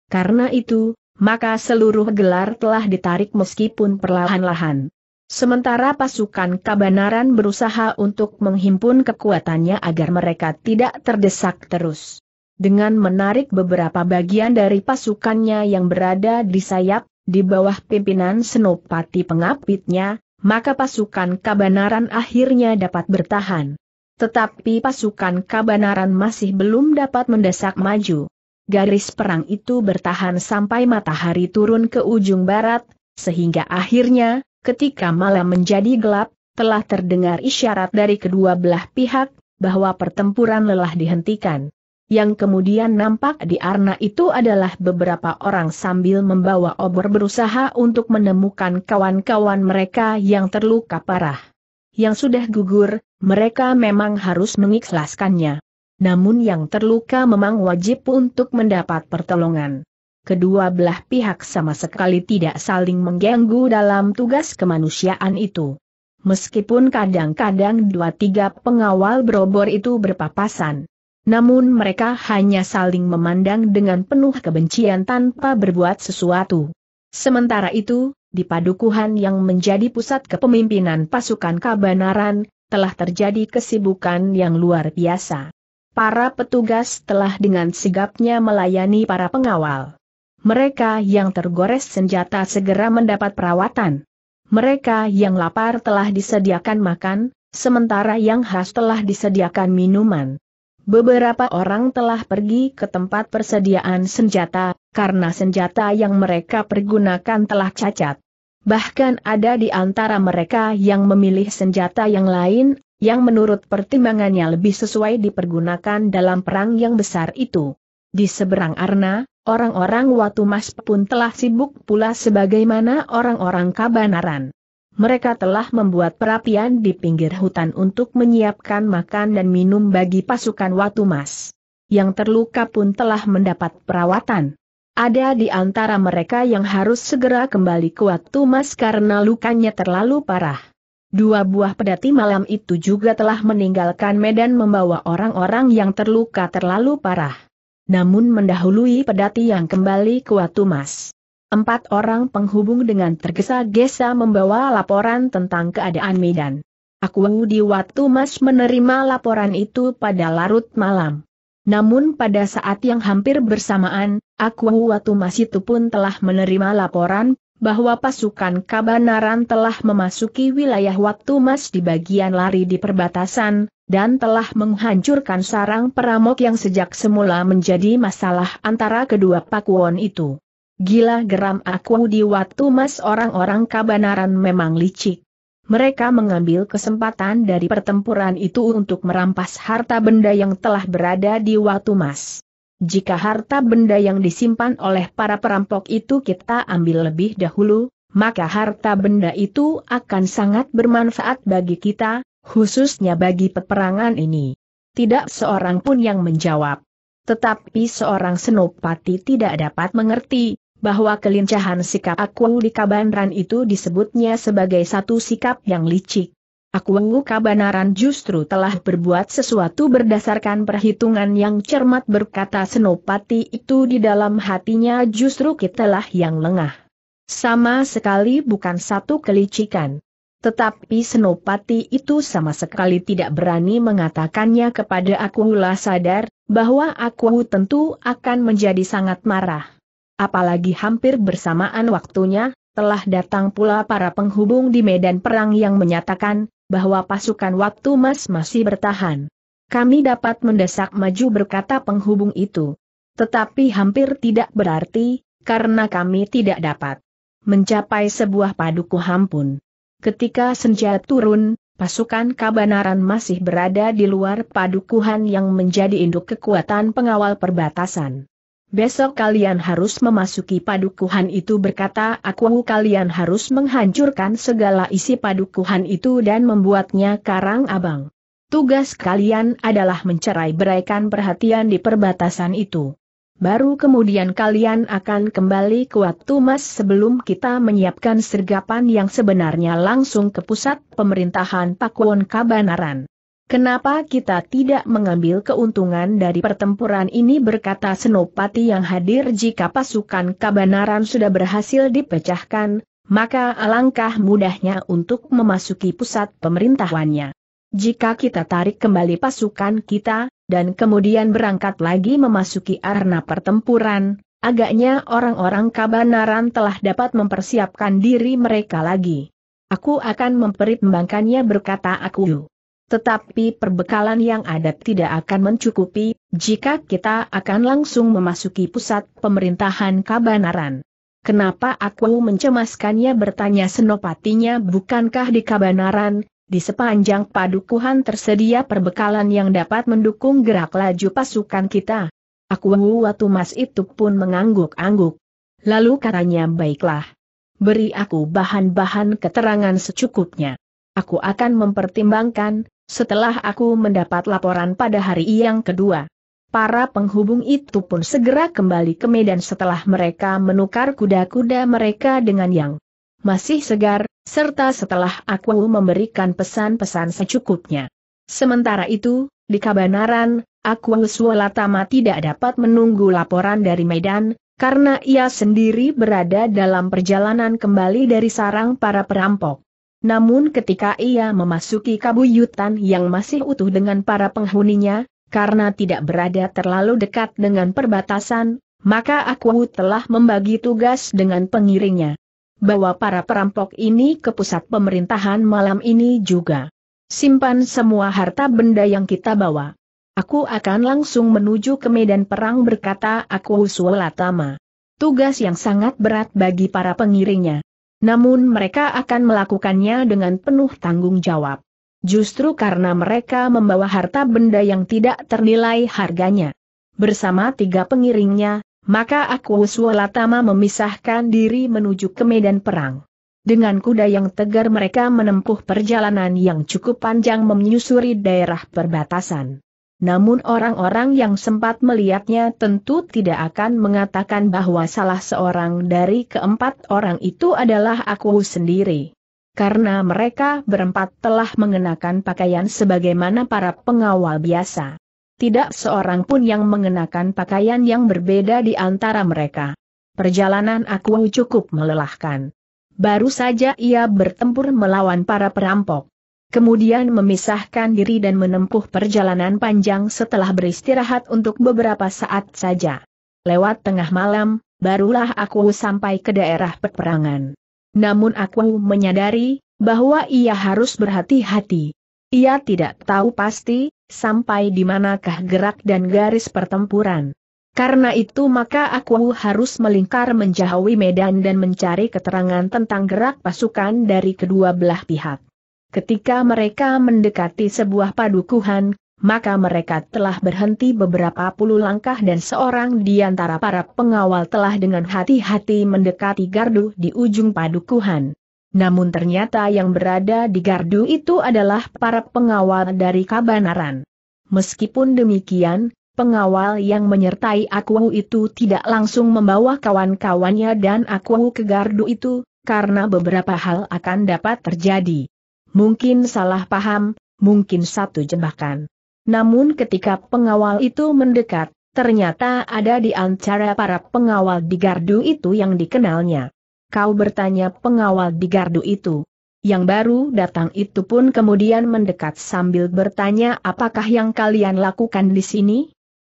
Karena itu, maka seluruh gelar telah ditarik meskipun perlahan-lahan. Sementara pasukan kabanaran berusaha untuk menghimpun kekuatannya agar mereka tidak terdesak terus. Dengan menarik beberapa bagian dari pasukannya yang berada di sayap, di bawah pimpinan Senopati pengapitnya, maka pasukan kabanaran akhirnya dapat bertahan. Tetapi pasukan kabanaran masih belum dapat mendesak maju. Garis perang itu bertahan sampai matahari turun ke ujung barat, sehingga akhirnya, ketika malam menjadi gelap, telah terdengar isyarat dari kedua belah pihak, bahwa pertempuran lelah dihentikan. Yang kemudian nampak di arna itu adalah beberapa orang sambil membawa obor berusaha untuk menemukan kawan-kawan mereka yang terluka parah. Yang sudah gugur, mereka memang harus mengikhlaskannya. Namun yang terluka memang wajib untuk mendapat pertolongan. Kedua belah pihak sama sekali tidak saling mengganggu dalam tugas kemanusiaan itu. Meskipun kadang-kadang dua tiga pengawal berobor itu berpapasan namun mereka hanya saling memandang dengan penuh kebencian tanpa berbuat sesuatu. Sementara itu, di padukuhan yang menjadi pusat kepemimpinan pasukan kabanaran, telah terjadi kesibukan yang luar biasa. Para petugas telah dengan sigapnya melayani para pengawal. Mereka yang tergores senjata segera mendapat perawatan. Mereka yang lapar telah disediakan makan, sementara yang khas telah disediakan minuman. Beberapa orang telah pergi ke tempat persediaan senjata, karena senjata yang mereka pergunakan telah cacat. Bahkan ada di antara mereka yang memilih senjata yang lain, yang menurut pertimbangannya lebih sesuai dipergunakan dalam perang yang besar itu. Di seberang Arna, orang-orang Watu pun telah sibuk pula sebagaimana orang-orang Kabanaran mereka telah membuat perapian di pinggir hutan untuk menyiapkan makan dan minum bagi pasukan Watu Mas. Yang terluka pun telah mendapat perawatan. Ada di antara mereka yang harus segera kembali ke Watu Mas karena lukanya terlalu parah. Dua buah pedati malam itu juga telah meninggalkan medan membawa orang-orang yang terluka terlalu parah. Namun mendahului pedati yang kembali ke Watu Mas. Empat orang penghubung dengan tergesa-gesa membawa laporan tentang keadaan Medan. Aku di waktu Mas menerima laporan itu pada larut malam. Namun pada saat yang hampir bersamaan, aku waktu Mas itu pun telah menerima laporan bahwa pasukan Kabanaran telah memasuki wilayah Watumas Mas di bagian lari di perbatasan, dan telah menghancurkan sarang peramok yang sejak semula menjadi masalah antara kedua pakuan itu. Gila geram aku di waktu mas orang-orang kabanaran memang licik. Mereka mengambil kesempatan dari pertempuran itu untuk merampas harta benda yang telah berada di waktu mas. Jika harta benda yang disimpan oleh para perampok itu kita ambil lebih dahulu, maka harta benda itu akan sangat bermanfaat bagi kita, khususnya bagi peperangan ini. Tidak seorang pun yang menjawab. Tetapi seorang senopati tidak dapat mengerti, bahwa kelincahan sikap Akuwu Kabanaran itu disebutnya sebagai satu sikap yang licik. Akuwu Kabanaran justru telah berbuat sesuatu berdasarkan perhitungan yang cermat berkata Senopati itu di dalam hatinya justru kitalah yang lengah. Sama sekali bukan satu kelicikan. Tetapi Senopati itu sama sekali tidak berani mengatakannya kepada aku lah sadar, bahwa aku tentu akan menjadi sangat marah apalagi hampir bersamaan waktunya, telah datang pula para penghubung di medan perang yang menyatakan, bahwa pasukan waktu mas masih bertahan. Kami dapat mendesak maju berkata penghubung itu. Tetapi hampir tidak berarti, karena kami tidak dapat mencapai sebuah paduku hampun. Ketika senja turun, pasukan kabanaran masih berada di luar padukuhan yang menjadi induk kekuatan pengawal perbatasan. Besok kalian harus memasuki padukuhan itu berkata aku kalian harus menghancurkan segala isi padukuhan itu dan membuatnya karang abang. Tugas kalian adalah mencerai beraikan perhatian di perbatasan itu. Baru kemudian kalian akan kembali ke waktu mas sebelum kita menyiapkan sergapan yang sebenarnya langsung ke pusat pemerintahan Pakuan Kabanaran. Kenapa kita tidak mengambil keuntungan dari pertempuran ini berkata Senopati yang hadir jika pasukan Kabanaran sudah berhasil dipecahkan, maka alangkah mudahnya untuk memasuki pusat pemerintahannya. Jika kita tarik kembali pasukan kita, dan kemudian berangkat lagi memasuki arena pertempuran, agaknya orang-orang Kabanaran telah dapat mempersiapkan diri mereka lagi. Aku akan mempertimbangkannya berkata aku. Tetapi perbekalan yang ada tidak akan mencukupi, jika kita akan langsung memasuki pusat pemerintahan Kabanaran. Kenapa aku mencemaskannya bertanya senopatinya bukankah di Kabanaran, di sepanjang padukuhan tersedia perbekalan yang dapat mendukung gerak laju pasukan kita. Aku waktu mas itu pun mengangguk-angguk. Lalu katanya baiklah. Beri aku bahan-bahan keterangan secukupnya. Aku akan mempertimbangkan, setelah aku mendapat laporan pada hari yang kedua. Para penghubung itu pun segera kembali ke Medan setelah mereka menukar kuda-kuda mereka dengan yang masih segar, serta setelah aku memberikan pesan-pesan secukupnya. Sementara itu, di Kabanaran, aku Sualatama tidak dapat menunggu laporan dari Medan, karena ia sendiri berada dalam perjalanan kembali dari sarang para perampok. Namun ketika ia memasuki kabuyutan yang masih utuh dengan para penghuninya, karena tidak berada terlalu dekat dengan perbatasan, maka aku telah membagi tugas dengan pengiringnya. Bawa para perampok ini ke pusat pemerintahan malam ini juga. Simpan semua harta benda yang kita bawa. Aku akan langsung menuju ke medan perang berkata aku Sulatama. Tugas yang sangat berat bagi para pengiringnya. Namun mereka akan melakukannya dengan penuh tanggung jawab. Justru karena mereka membawa harta benda yang tidak ternilai harganya. Bersama tiga pengiringnya, maka Tama memisahkan diri menuju ke medan perang. Dengan kuda yang tegar mereka menempuh perjalanan yang cukup panjang menyusuri daerah perbatasan. Namun orang-orang yang sempat melihatnya tentu tidak akan mengatakan bahwa salah seorang dari keempat orang itu adalah aku sendiri. Karena mereka berempat telah mengenakan pakaian sebagaimana para pengawal biasa. Tidak seorang pun yang mengenakan pakaian yang berbeda di antara mereka. Perjalanan aku cukup melelahkan. Baru saja ia bertempur melawan para perampok kemudian memisahkan diri dan menempuh perjalanan panjang setelah beristirahat untuk beberapa saat saja. Lewat tengah malam, barulah aku sampai ke daerah peperangan. Namun aku menyadari, bahwa ia harus berhati-hati. Ia tidak tahu pasti, sampai di manakah gerak dan garis pertempuran. Karena itu maka aku harus melingkar menjauhi medan dan mencari keterangan tentang gerak pasukan dari kedua belah pihak. Ketika mereka mendekati sebuah padukuhan, maka mereka telah berhenti beberapa puluh langkah dan seorang di antara para pengawal telah dengan hati-hati mendekati gardu di ujung padukuhan. Namun ternyata yang berada di gardu itu adalah para pengawal dari Kabanaran. Meskipun demikian, pengawal yang menyertai Akuwu itu tidak langsung membawa kawan-kawannya dan Akuwu ke gardu itu, karena beberapa hal akan dapat terjadi mungkin salah paham, mungkin satu jebakan. Namun ketika pengawal itu mendekat, ternyata ada di antara para pengawal di gardu itu yang dikenalnya. Kau bertanya pengawal di gardu itu. Yang baru datang itu pun kemudian mendekat sambil bertanya apakah yang kalian lakukan di sini?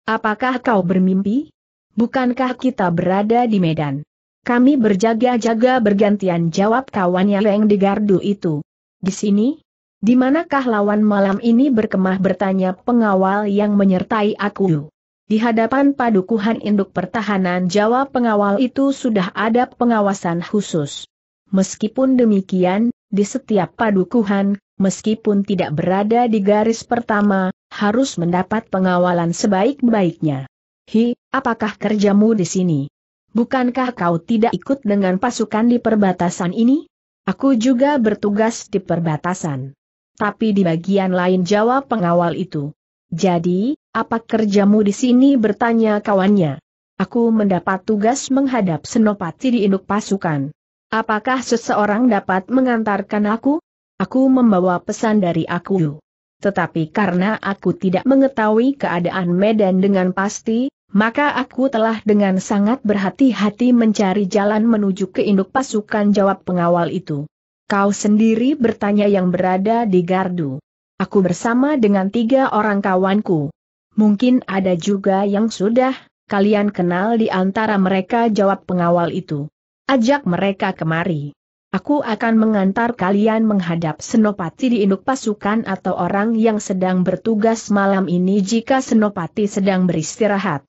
Apakah kau bermimpi? Bukankah kita berada di Medan? Kami berjaga-jaga bergantian jawab kawannya yang di gardu itu. Di sini? Di manakah lawan malam ini berkemah bertanya pengawal yang menyertai aku? Di hadapan padukuhan induk pertahanan Jawa pengawal itu sudah ada pengawasan khusus. Meskipun demikian, di setiap padukuhan, meskipun tidak berada di garis pertama, harus mendapat pengawalan sebaik-baiknya. Hi, apakah kerjamu di sini? Bukankah kau tidak ikut dengan pasukan di perbatasan ini? Aku juga bertugas di perbatasan. Tapi di bagian lain jawab pengawal itu. Jadi, apa kerjamu di sini bertanya kawannya. Aku mendapat tugas menghadap senopati di induk pasukan. Apakah seseorang dapat mengantarkan aku? Aku membawa pesan dari aku. Tetapi karena aku tidak mengetahui keadaan Medan dengan pasti, maka aku telah dengan sangat berhati-hati mencari jalan menuju ke induk pasukan jawab pengawal itu. Kau sendiri bertanya yang berada di gardu. Aku bersama dengan tiga orang kawanku. Mungkin ada juga yang sudah kalian kenal di antara mereka jawab pengawal itu. Ajak mereka kemari. Aku akan mengantar kalian menghadap Senopati di induk pasukan atau orang yang sedang bertugas malam ini jika Senopati sedang beristirahat.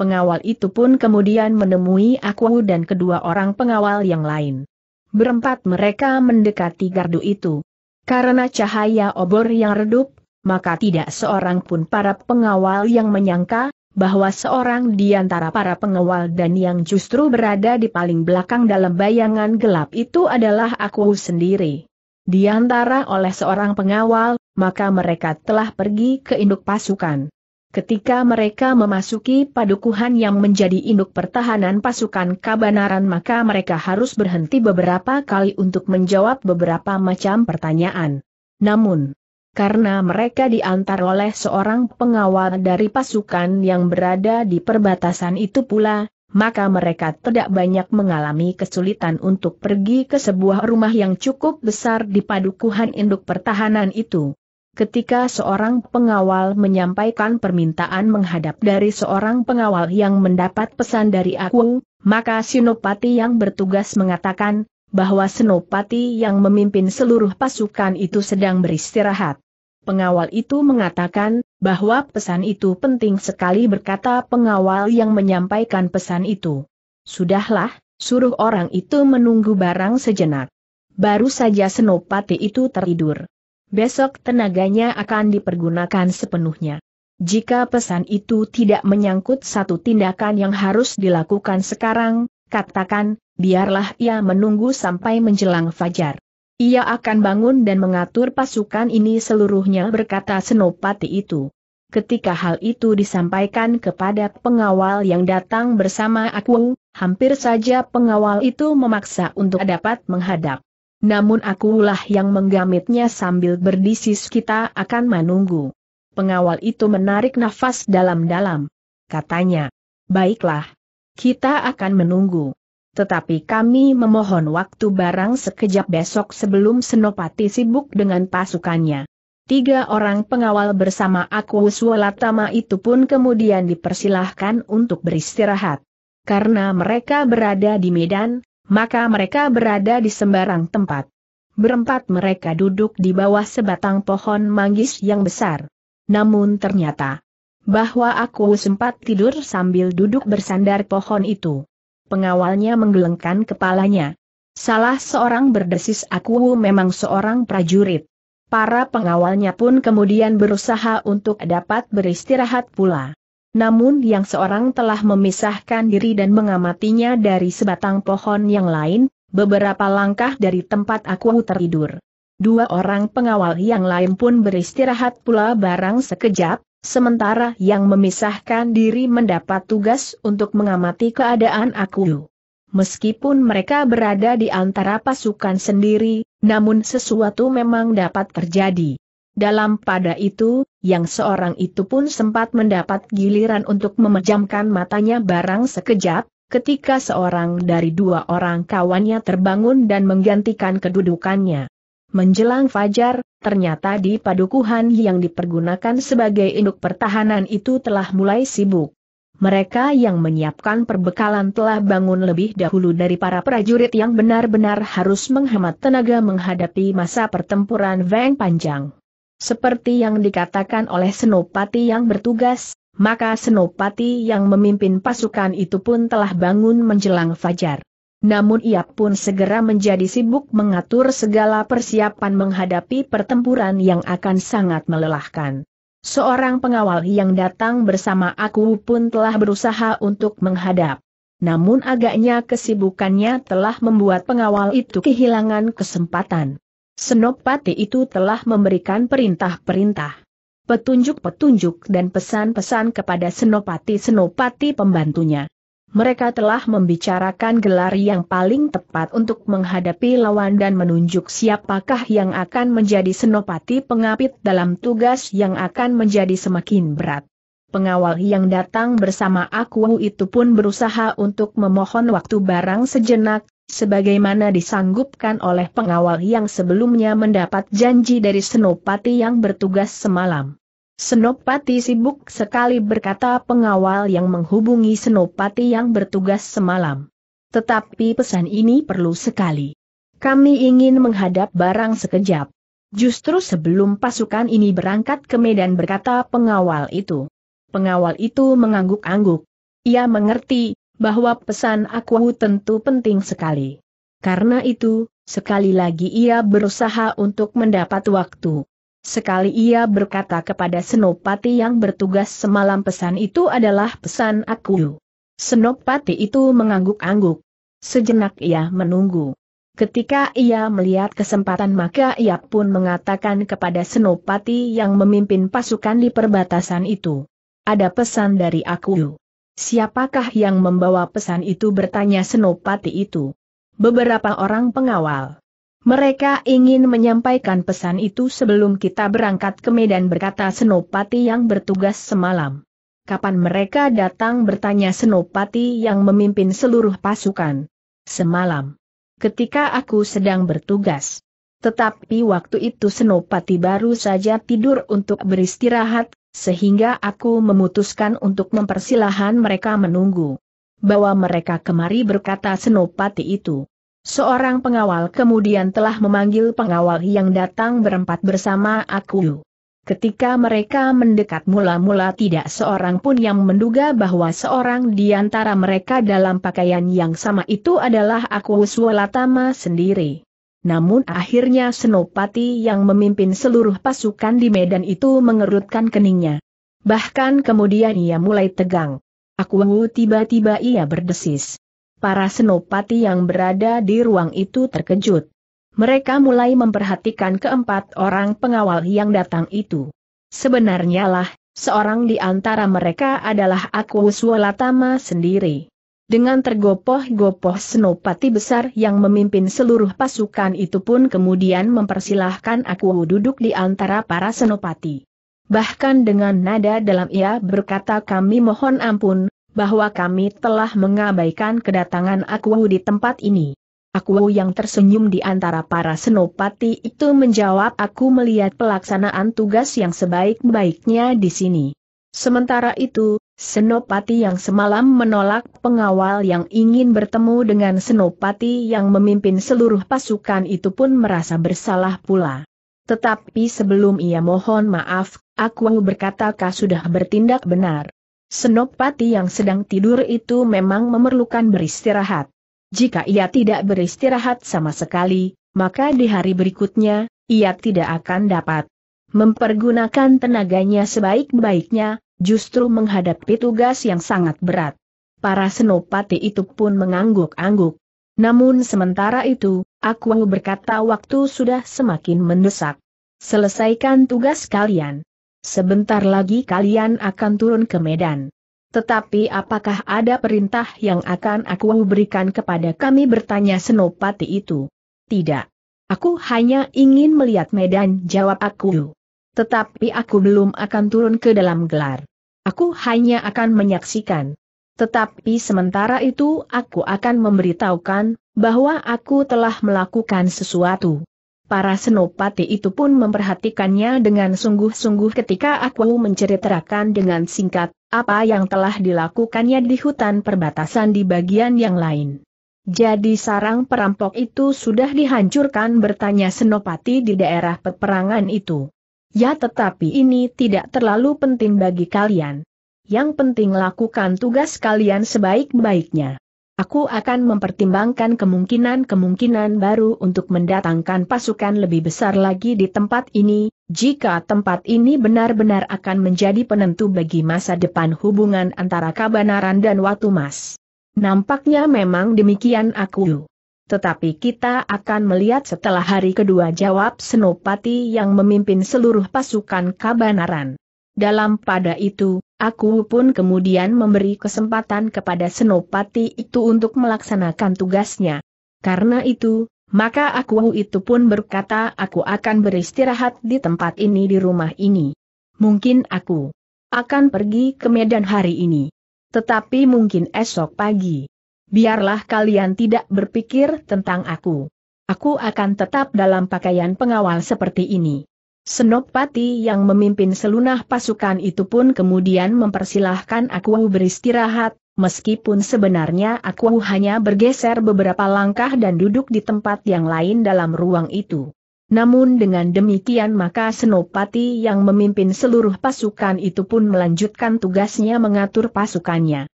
Pengawal itu pun kemudian menemui aku dan kedua orang pengawal yang lain. Berempat mereka mendekati gardu itu. Karena cahaya obor yang redup, maka tidak seorang pun para pengawal yang menyangka, bahwa seorang di antara para pengawal dan yang justru berada di paling belakang dalam bayangan gelap itu adalah aku sendiri. Di antara oleh seorang pengawal, maka mereka telah pergi ke induk pasukan. Ketika mereka memasuki padukuhan yang menjadi induk pertahanan pasukan Kabanaran maka mereka harus berhenti beberapa kali untuk menjawab beberapa macam pertanyaan. Namun, karena mereka diantar oleh seorang pengawal dari pasukan yang berada di perbatasan itu pula, maka mereka tidak banyak mengalami kesulitan untuk pergi ke sebuah rumah yang cukup besar di padukuhan induk pertahanan itu. Ketika seorang pengawal menyampaikan permintaan menghadap dari seorang pengawal yang mendapat pesan dari aku, maka Sinopati yang bertugas mengatakan, bahwa Senopati yang memimpin seluruh pasukan itu sedang beristirahat. Pengawal itu mengatakan, bahwa pesan itu penting sekali berkata pengawal yang menyampaikan pesan itu. Sudahlah, suruh orang itu menunggu barang sejenak. Baru saja Senopati itu tertidur besok tenaganya akan dipergunakan sepenuhnya. Jika pesan itu tidak menyangkut satu tindakan yang harus dilakukan sekarang, katakan, biarlah ia menunggu sampai menjelang fajar. Ia akan bangun dan mengatur pasukan ini seluruhnya berkata Senopati itu. Ketika hal itu disampaikan kepada pengawal yang datang bersama aku, hampir saja pengawal itu memaksa untuk dapat menghadap. Namun akulah yang menggamitnya sambil berdisis kita akan menunggu. Pengawal itu menarik nafas dalam-dalam. Katanya, baiklah, kita akan menunggu. Tetapi kami memohon waktu barang sekejap besok sebelum Senopati sibuk dengan pasukannya. Tiga orang pengawal bersama aku Sualatama itu pun kemudian dipersilahkan untuk beristirahat. Karena mereka berada di Medan, maka mereka berada di sembarang tempat. Berempat mereka duduk di bawah sebatang pohon manggis yang besar. Namun ternyata, bahwa aku sempat tidur sambil duduk bersandar pohon itu. Pengawalnya menggelengkan kepalanya. Salah seorang berdesis aku memang seorang prajurit. Para pengawalnya pun kemudian berusaha untuk dapat beristirahat pula. Namun yang seorang telah memisahkan diri dan mengamatinya dari sebatang pohon yang lain, beberapa langkah dari tempat aku tertidur. Dua orang pengawal yang lain pun beristirahat pula barang sekejap, sementara yang memisahkan diri mendapat tugas untuk mengamati keadaan aku. Meskipun mereka berada di antara pasukan sendiri, namun sesuatu memang dapat terjadi. Dalam pada itu, yang seorang itu pun sempat mendapat giliran untuk memejamkan matanya barang sekejap, ketika seorang dari dua orang kawannya terbangun dan menggantikan kedudukannya. Menjelang fajar, ternyata di padukuhan yang dipergunakan sebagai induk pertahanan itu telah mulai sibuk. Mereka yang menyiapkan perbekalan telah bangun lebih dahulu dari para prajurit yang benar-benar harus menghemat tenaga menghadapi masa pertempuran Veng Panjang. Seperti yang dikatakan oleh Senopati yang bertugas, maka Senopati yang memimpin pasukan itu pun telah bangun menjelang fajar. Namun ia pun segera menjadi sibuk mengatur segala persiapan menghadapi pertempuran yang akan sangat melelahkan. Seorang pengawal yang datang bersama aku pun telah berusaha untuk menghadap. Namun agaknya kesibukannya telah membuat pengawal itu kehilangan kesempatan. Senopati itu telah memberikan perintah-perintah, petunjuk-petunjuk dan pesan-pesan kepada senopati-senopati pembantunya. Mereka telah membicarakan gelar yang paling tepat untuk menghadapi lawan dan menunjuk siapakah yang akan menjadi senopati pengapit dalam tugas yang akan menjadi semakin berat. Pengawal yang datang bersama aku itu pun berusaha untuk memohon waktu barang sejenak, sebagaimana disanggupkan oleh pengawal yang sebelumnya mendapat janji dari Senopati yang bertugas semalam. Senopati sibuk sekali berkata pengawal yang menghubungi Senopati yang bertugas semalam. Tetapi pesan ini perlu sekali. Kami ingin menghadap barang sekejap. Justru sebelum pasukan ini berangkat ke Medan berkata pengawal itu. Pengawal itu mengangguk-angguk. Ia mengerti, bahwa pesan aku tentu penting sekali. Karena itu, sekali lagi ia berusaha untuk mendapat waktu. Sekali ia berkata kepada Senopati yang bertugas semalam pesan itu adalah pesan aku. Senopati itu mengangguk-angguk. Sejenak ia menunggu. Ketika ia melihat kesempatan maka ia pun mengatakan kepada Senopati yang memimpin pasukan di perbatasan itu. Ada pesan dari aku. Siapakah yang membawa pesan itu bertanya Senopati itu? Beberapa orang pengawal. Mereka ingin menyampaikan pesan itu sebelum kita berangkat ke Medan berkata Senopati yang bertugas semalam. Kapan mereka datang bertanya Senopati yang memimpin seluruh pasukan. Semalam. Ketika aku sedang bertugas. Tetapi waktu itu Senopati baru saja tidur untuk beristirahat, sehingga aku memutuskan untuk mempersilahkan mereka menunggu. Bawa mereka kemari berkata Senopati itu. Seorang pengawal kemudian telah memanggil pengawal yang datang berempat bersama aku. Ketika mereka mendekat mula-mula tidak seorang pun yang menduga bahwa seorang di antara mereka dalam pakaian yang sama itu adalah aku Suolatama sendiri namun akhirnya Senopati yang memimpin seluruh pasukan di medan itu mengerutkan keningnya. Bahkan kemudian ia mulai tegang. Aku tiba-tiba ia berdesis. Para Senopati yang berada di ruang itu terkejut. Mereka mulai memperhatikan keempat orang pengawal yang datang itu. Sebenarnya lah, seorang di antara mereka adalah Aku Suolatama sendiri. Dengan tergopoh-gopoh senopati besar yang memimpin seluruh pasukan itu pun kemudian mempersilahkan aku duduk di antara para senopati. Bahkan dengan nada dalam ia berkata kami mohon ampun, bahwa kami telah mengabaikan kedatangan aku di tempat ini. Aku yang tersenyum di antara para senopati itu menjawab aku melihat pelaksanaan tugas yang sebaik-baiknya di sini. Sementara itu, Senopati yang semalam menolak pengawal yang ingin bertemu dengan Senopati yang memimpin seluruh pasukan itu pun merasa bersalah pula. Tetapi sebelum ia mohon maaf, aku berkata kau sudah bertindak benar. Senopati yang sedang tidur itu memang memerlukan beristirahat. Jika ia tidak beristirahat sama sekali, maka di hari berikutnya, ia tidak akan dapat mempergunakan tenaganya sebaik-baiknya, justru menghadapi tugas yang sangat berat. Para senopati itu pun mengangguk-angguk. Namun sementara itu, aku berkata waktu sudah semakin mendesak. Selesaikan tugas kalian. Sebentar lagi kalian akan turun ke Medan. Tetapi apakah ada perintah yang akan aku berikan kepada kami bertanya senopati itu? Tidak. Aku hanya ingin melihat Medan jawab aku. Tetapi aku belum akan turun ke dalam gelar. Aku hanya akan menyaksikan. Tetapi sementara itu aku akan memberitahukan, bahwa aku telah melakukan sesuatu. Para senopati itu pun memperhatikannya dengan sungguh-sungguh ketika aku menceritakan dengan singkat, apa yang telah dilakukannya di hutan perbatasan di bagian yang lain. Jadi sarang perampok itu sudah dihancurkan bertanya senopati di daerah peperangan itu. Ya tetapi ini tidak terlalu penting bagi kalian. Yang penting lakukan tugas kalian sebaik-baiknya. Aku akan mempertimbangkan kemungkinan-kemungkinan baru untuk mendatangkan pasukan lebih besar lagi di tempat ini, jika tempat ini benar-benar akan menjadi penentu bagi masa depan hubungan antara Kabanaran dan Watumas. Nampaknya memang demikian aku. Tetapi kita akan melihat setelah hari kedua jawab Senopati yang memimpin seluruh pasukan Kabanaran. Dalam pada itu, aku pun kemudian memberi kesempatan kepada Senopati itu untuk melaksanakan tugasnya. Karena itu, maka aku itu pun berkata aku akan beristirahat di tempat ini di rumah ini. Mungkin aku akan pergi ke Medan hari ini. Tetapi mungkin esok pagi, biarlah kalian tidak berpikir tentang aku. Aku akan tetap dalam pakaian pengawal seperti ini. Senopati yang memimpin selunah pasukan itu pun kemudian mempersilahkan aku beristirahat, meskipun sebenarnya aku hanya bergeser beberapa langkah dan duduk di tempat yang lain dalam ruang itu. Namun dengan demikian maka Senopati yang memimpin seluruh pasukan itu pun melanjutkan tugasnya mengatur pasukannya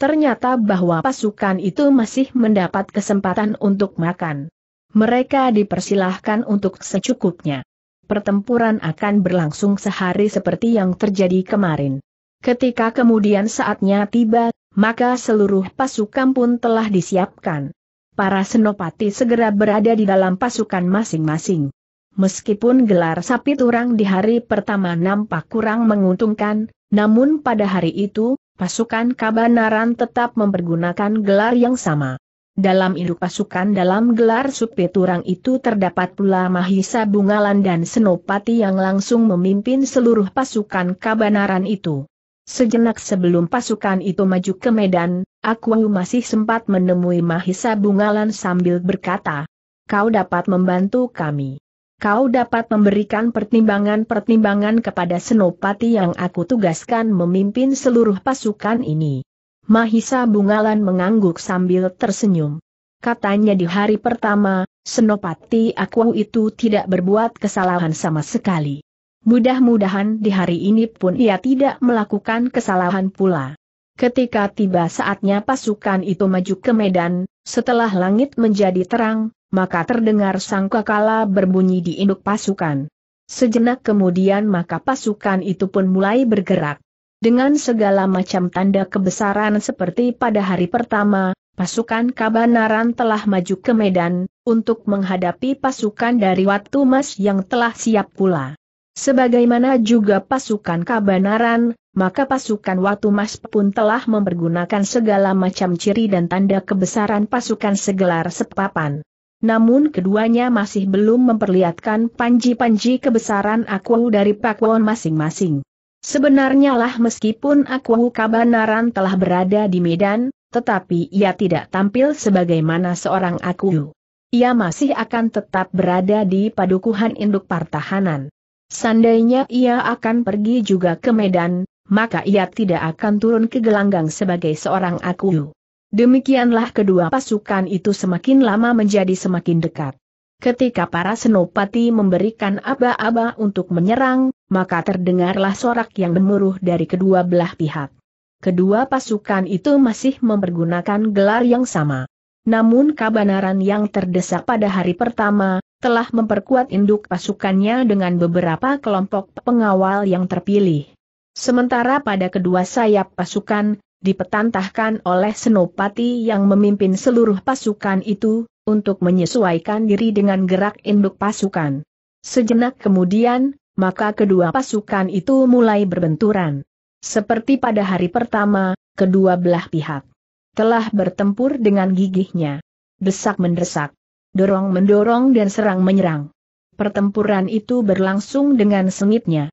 ternyata bahwa pasukan itu masih mendapat kesempatan untuk makan. Mereka dipersilahkan untuk secukupnya. Pertempuran akan berlangsung sehari seperti yang terjadi kemarin. Ketika kemudian saatnya tiba, maka seluruh pasukan pun telah disiapkan. Para senopati segera berada di dalam pasukan masing-masing. Meskipun gelar sapi turang di hari pertama nampak kurang menguntungkan, namun pada hari itu, pasukan Kabanaran tetap mempergunakan gelar yang sama. Dalam induk pasukan dalam gelar supiturang itu terdapat pula Mahisa Bungalan dan Senopati yang langsung memimpin seluruh pasukan Kabanaran itu. Sejenak sebelum pasukan itu maju ke medan, aku masih sempat menemui Mahisa Bungalan sambil berkata, kau dapat membantu kami kau dapat memberikan pertimbangan-pertimbangan kepada Senopati yang aku tugaskan memimpin seluruh pasukan ini. Mahisa Bungalan mengangguk sambil tersenyum. Katanya di hari pertama, Senopati aku itu tidak berbuat kesalahan sama sekali. Mudah-mudahan di hari ini pun ia tidak melakukan kesalahan pula. Ketika tiba saatnya pasukan itu maju ke medan, setelah langit menjadi terang, maka terdengar sangkakala berbunyi di induk pasukan. Sejenak kemudian maka pasukan itu pun mulai bergerak. Dengan segala macam tanda kebesaran seperti pada hari pertama, pasukan Kabanaran telah maju ke Medan, untuk menghadapi pasukan dari Watu Mas yang telah siap pula. Sebagaimana juga pasukan Kabanaran, maka pasukan Watu Mas pun telah mempergunakan segala macam ciri dan tanda kebesaran pasukan segelar sepapan. Namun keduanya masih belum memperlihatkan panji-panji kebesaran aku dari pakuan masing-masing. Sebenarnya lah meskipun aku kabanaran telah berada di Medan, tetapi ia tidak tampil sebagaimana seorang aku. Ia masih akan tetap berada di padukuhan induk pertahanan. Sandainya ia akan pergi juga ke Medan, maka ia tidak akan turun ke gelanggang sebagai seorang aku. Demikianlah kedua pasukan itu semakin lama menjadi semakin dekat. Ketika para senopati memberikan aba-aba untuk menyerang, maka terdengarlah sorak yang gemuruh dari kedua belah pihak. Kedua pasukan itu masih mempergunakan gelar yang sama. Namun kebenaran yang terdesak pada hari pertama, telah memperkuat induk pasukannya dengan beberapa kelompok pengawal yang terpilih. Sementara pada kedua sayap pasukan, dipetantahkan oleh Senopati yang memimpin seluruh pasukan itu, untuk menyesuaikan diri dengan gerak induk pasukan. Sejenak kemudian, maka kedua pasukan itu mulai berbenturan. Seperti pada hari pertama, kedua belah pihak telah bertempur dengan gigihnya. Desak-mendesak, dorong-mendorong dan serang-menyerang. Pertempuran itu berlangsung dengan sengitnya.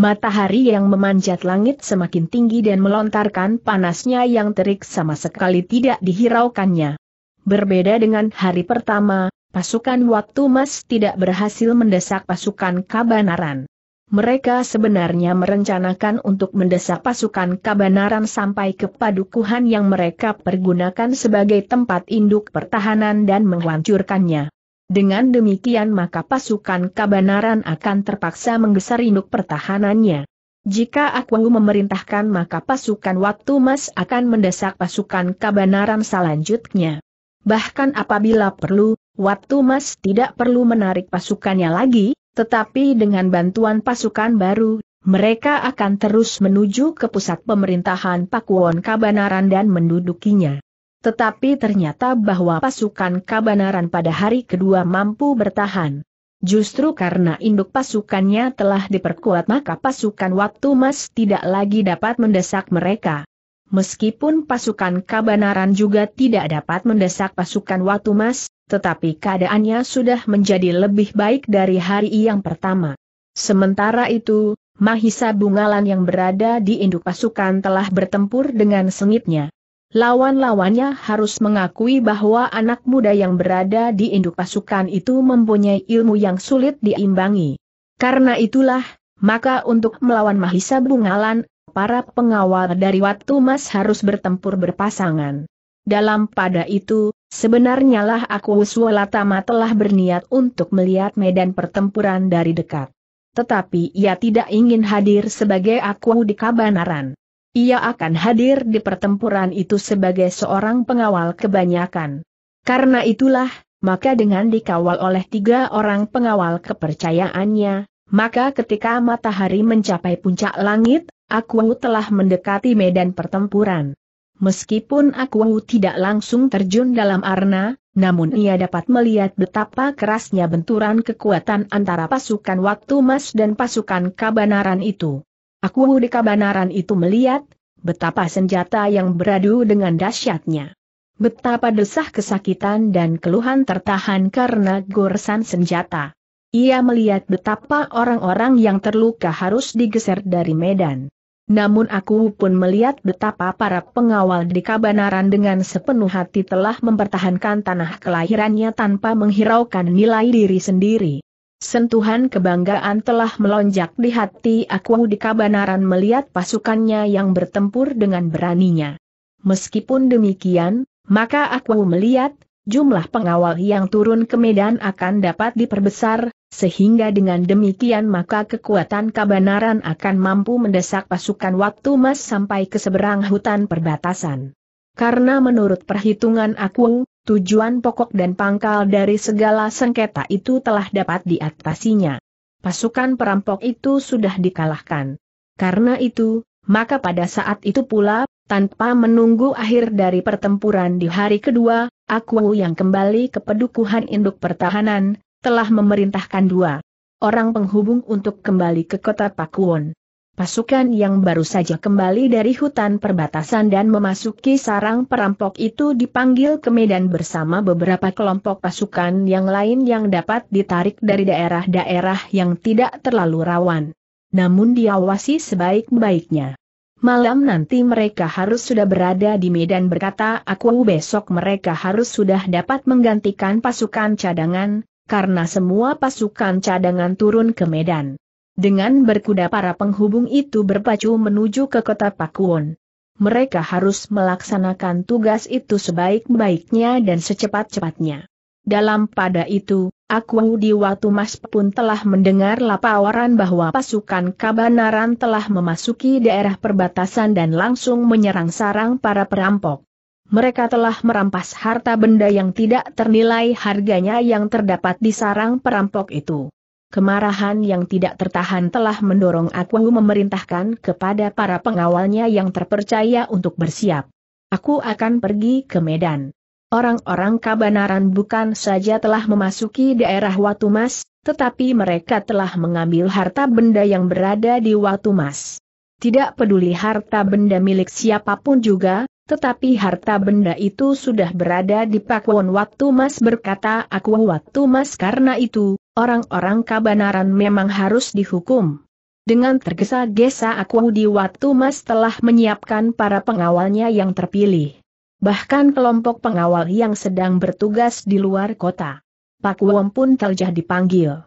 Matahari yang memanjat langit semakin tinggi dan melontarkan panasnya yang terik sama sekali tidak dihiraukannya. Berbeda dengan hari pertama, pasukan waktu mas tidak berhasil mendesak pasukan kabanaran. Mereka sebenarnya merencanakan untuk mendesak pasukan kabanaran sampai ke padukuhan yang mereka pergunakan sebagai tempat induk pertahanan dan menghancurkannya. Dengan demikian maka pasukan kabanaran akan terpaksa menggeser induk pertahanannya. Jika Akwangu memerintahkan maka pasukan Waktu Mas akan mendesak pasukan kabanaran selanjutnya. Bahkan apabila perlu, Waktu Mas tidak perlu menarik pasukannya lagi, tetapi dengan bantuan pasukan baru, mereka akan terus menuju ke pusat pemerintahan Pakuwon Kabanaran dan mendudukinya. Tetapi ternyata bahwa pasukan Kabanaran pada hari kedua mampu bertahan. Justru karena induk pasukannya telah diperkuat maka pasukan Waktu Mas tidak lagi dapat mendesak mereka. Meskipun pasukan Kabanaran juga tidak dapat mendesak pasukan Waktu Mas, tetapi keadaannya sudah menjadi lebih baik dari hari yang pertama. Sementara itu, Mahisa Bungalan yang berada di induk pasukan telah bertempur dengan sengitnya. Lawan-lawannya harus mengakui bahwa anak muda yang berada di induk pasukan itu mempunyai ilmu yang sulit diimbangi. Karena itulah, maka untuk melawan Mahisa Bungalan, para pengawal dari Watu Mas harus bertempur berpasangan. Dalam pada itu, sebenarnya lah aku Suwalatama telah berniat untuk melihat medan pertempuran dari dekat. Tetapi ia tidak ingin hadir sebagai aku di Kabanaran. Ia akan hadir di pertempuran itu sebagai seorang pengawal kebanyakan. Karena itulah, maka dengan dikawal oleh tiga orang pengawal kepercayaannya, maka ketika matahari mencapai puncak langit, aku telah mendekati medan pertempuran. Meskipun aku tidak langsung terjun dalam arna, namun ia dapat melihat betapa kerasnya benturan kekuatan antara pasukan waktu mas dan pasukan kabanaran itu. Aku di kabanaran itu melihat, betapa senjata yang beradu dengan dahsyatnya. Betapa desah kesakitan dan keluhan tertahan karena goresan senjata. Ia melihat betapa orang-orang yang terluka harus digeser dari medan. Namun aku pun melihat betapa para pengawal di kabanaran dengan sepenuh hati telah mempertahankan tanah kelahirannya tanpa menghiraukan nilai diri sendiri. Sentuhan kebanggaan telah melonjak di hati aku di kabanaran melihat pasukannya yang bertempur dengan beraninya. Meskipun demikian, maka aku melihat, jumlah pengawal yang turun ke medan akan dapat diperbesar, sehingga dengan demikian maka kekuatan kabanaran akan mampu mendesak pasukan waktu mas sampai ke seberang hutan perbatasan. Karena menurut perhitungan aku, tujuan pokok dan pangkal dari segala sengketa itu telah dapat diatasinya. Pasukan perampok itu sudah dikalahkan. Karena itu, maka pada saat itu pula, tanpa menunggu akhir dari pertempuran di hari kedua, aku yang kembali ke pedukuhan induk pertahanan, telah memerintahkan dua orang penghubung untuk kembali ke kota Pakuon. Pasukan yang baru saja kembali dari hutan perbatasan dan memasuki sarang perampok itu dipanggil ke Medan bersama beberapa kelompok pasukan yang lain yang dapat ditarik dari daerah-daerah yang tidak terlalu rawan. Namun diawasi sebaik-baiknya. Malam nanti mereka harus sudah berada di Medan berkata aku besok mereka harus sudah dapat menggantikan pasukan cadangan, karena semua pasukan cadangan turun ke Medan. Dengan berkuda para penghubung itu berpacu menuju ke kota Pakuwon. Mereka harus melaksanakan tugas itu sebaik-baiknya dan secepat-cepatnya. Dalam pada itu, Aku di waktu Mas pun telah mendengar laporan bahwa pasukan Kabanaran telah memasuki daerah perbatasan dan langsung menyerang sarang para perampok. Mereka telah merampas harta benda yang tidak ternilai harganya yang terdapat di sarang perampok itu. Kemarahan yang tidak tertahan telah mendorong aku memerintahkan kepada para pengawalnya yang terpercaya untuk bersiap. Aku akan pergi ke Medan. Orang-orang kabanaran bukan saja telah memasuki daerah Watumas, tetapi mereka telah mengambil harta benda yang berada di Watumas. Tidak peduli harta benda milik siapapun juga, tetapi harta benda itu sudah berada di Pakuan Watumas berkata aku Watumas karena itu, orang-orang kabanaran memang harus dihukum. Dengan tergesa-gesa aku di waktu mas telah menyiapkan para pengawalnya yang terpilih. Bahkan kelompok pengawal yang sedang bertugas di luar kota. Pak Wom pun telah dipanggil.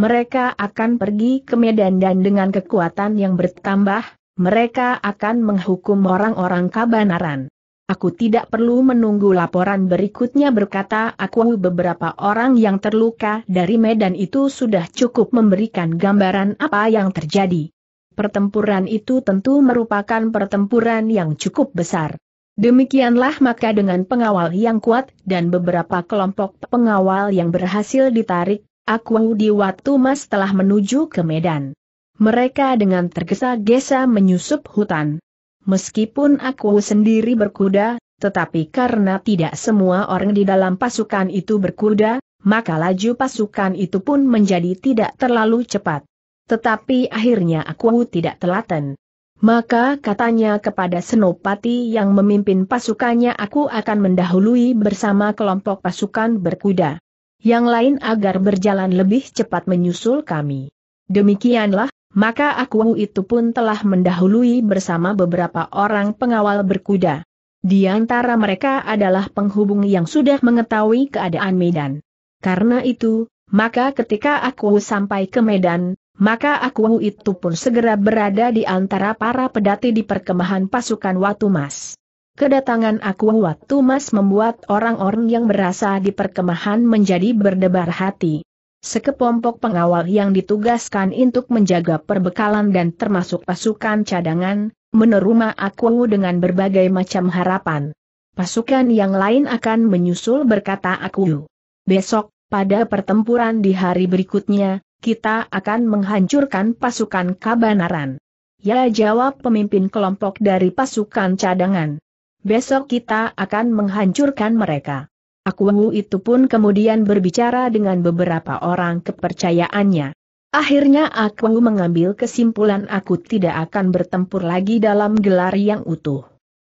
Mereka akan pergi ke Medan dan dengan kekuatan yang bertambah, mereka akan menghukum orang-orang kabanaran. Aku tidak perlu menunggu laporan berikutnya berkata aku beberapa orang yang terluka dari medan itu sudah cukup memberikan gambaran apa yang terjadi. Pertempuran itu tentu merupakan pertempuran yang cukup besar. Demikianlah maka dengan pengawal yang kuat dan beberapa kelompok pengawal yang berhasil ditarik, aku di waktu Mas telah menuju ke medan. Mereka dengan tergesa-gesa menyusup hutan. Meskipun aku sendiri berkuda, tetapi karena tidak semua orang di dalam pasukan itu berkuda, maka laju pasukan itu pun menjadi tidak terlalu cepat. Tetapi akhirnya aku tidak telaten. Maka katanya kepada Senopati yang memimpin pasukannya aku akan mendahului bersama kelompok pasukan berkuda. Yang lain agar berjalan lebih cepat menyusul kami. Demikianlah, maka aku itu pun telah mendahului bersama beberapa orang pengawal berkuda. Di antara mereka adalah penghubung yang sudah mengetahui keadaan Medan. Karena itu, maka ketika aku sampai ke Medan, maka aku itu pun segera berada di antara para pedati di perkemahan pasukan Watu Mas. Kedatangan aku Watu Mas membuat orang-orang yang berasa di perkemahan menjadi berdebar hati sekelompok pengawal yang ditugaskan untuk menjaga perbekalan dan termasuk pasukan cadangan, menerima aku dengan berbagai macam harapan. Pasukan yang lain akan menyusul berkata aku. Besok, pada pertempuran di hari berikutnya, kita akan menghancurkan pasukan Kabanaran. Ya jawab pemimpin kelompok dari pasukan cadangan. Besok kita akan menghancurkan mereka. Aku itu pun kemudian berbicara dengan beberapa orang kepercayaannya. Akhirnya aku mengambil kesimpulan aku tidak akan bertempur lagi dalam gelar yang utuh.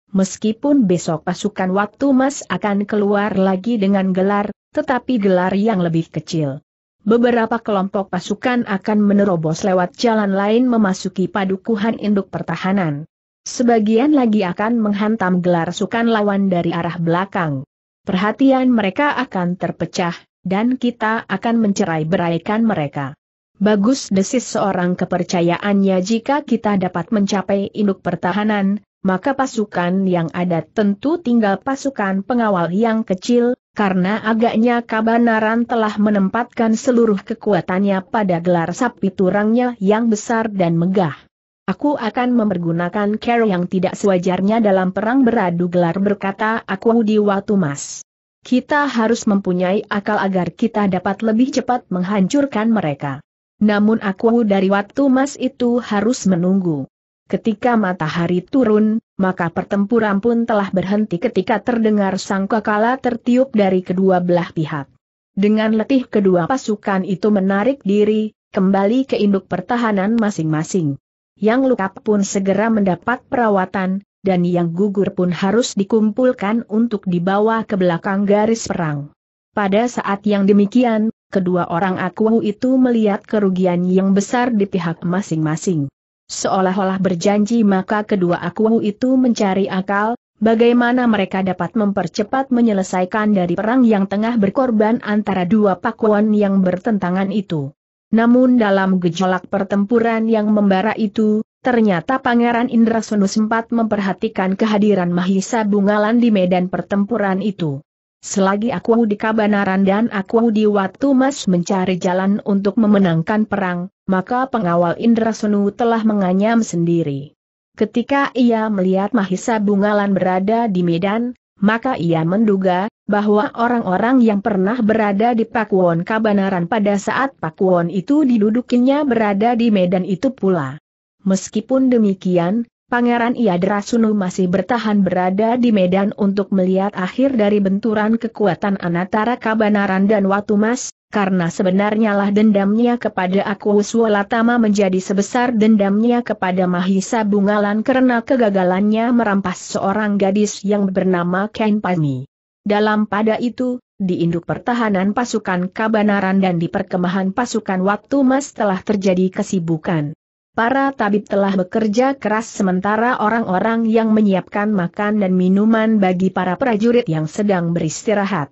Meskipun besok pasukan waktu mas akan keluar lagi dengan gelar, tetapi gelar yang lebih kecil. Beberapa kelompok pasukan akan menerobos lewat jalan lain memasuki padukuhan induk pertahanan. Sebagian lagi akan menghantam gelar sukan lawan dari arah belakang perhatian mereka akan terpecah, dan kita akan mencerai beraikan mereka. Bagus desis seorang kepercayaannya jika kita dapat mencapai induk pertahanan, maka pasukan yang ada tentu tinggal pasukan pengawal yang kecil, karena agaknya Kabanaran telah menempatkan seluruh kekuatannya pada gelar sapi turangnya yang besar dan megah. Aku akan mempergunakan cara yang tidak sewajarnya dalam perang beradu gelar berkata aku di waktu mas. Kita harus mempunyai akal agar kita dapat lebih cepat menghancurkan mereka. Namun aku dari waktu mas itu harus menunggu. Ketika matahari turun, maka pertempuran pun telah berhenti ketika terdengar sang kakala tertiup dari kedua belah pihak. Dengan letih kedua pasukan itu menarik diri, kembali ke induk pertahanan masing-masing yang luka pun segera mendapat perawatan, dan yang gugur pun harus dikumpulkan untuk dibawa ke belakang garis perang. Pada saat yang demikian, kedua orang aku itu melihat kerugian yang besar di pihak masing-masing. Seolah-olah berjanji maka kedua aku itu mencari akal, bagaimana mereka dapat mempercepat menyelesaikan dari perang yang tengah berkorban antara dua pakuan yang bertentangan itu. Namun dalam gejolak pertempuran yang membara itu, ternyata Pangeran Indra Sunu sempat memperhatikan kehadiran Mahisa Bungalan di medan pertempuran itu. Selagi aku di Kabanaran dan aku di Watu Mas mencari jalan untuk memenangkan perang, maka pengawal Indra Sunu telah menganyam sendiri. Ketika ia melihat Mahisa Bungalan berada di medan, maka ia menduga, bahwa orang-orang yang pernah berada di Pakuwon Kabanaran pada saat Pakuwon itu didudukinya berada di medan itu pula. Meskipun demikian, Pangeran Iadrasunu masih bertahan berada di medan untuk melihat akhir dari benturan kekuatan antara Kabanaran dan Watumas karena sebenarnya lah dendamnya kepada aku Uswalatama menjadi sebesar dendamnya kepada Mahisa Bungalan karena kegagalannya merampas seorang gadis yang bernama Ken Pani. Dalam pada itu, di induk pertahanan pasukan Kabanaran dan di perkemahan pasukan Waktu Mas telah terjadi kesibukan. Para tabib telah bekerja keras sementara orang-orang yang menyiapkan makan dan minuman bagi para prajurit yang sedang beristirahat.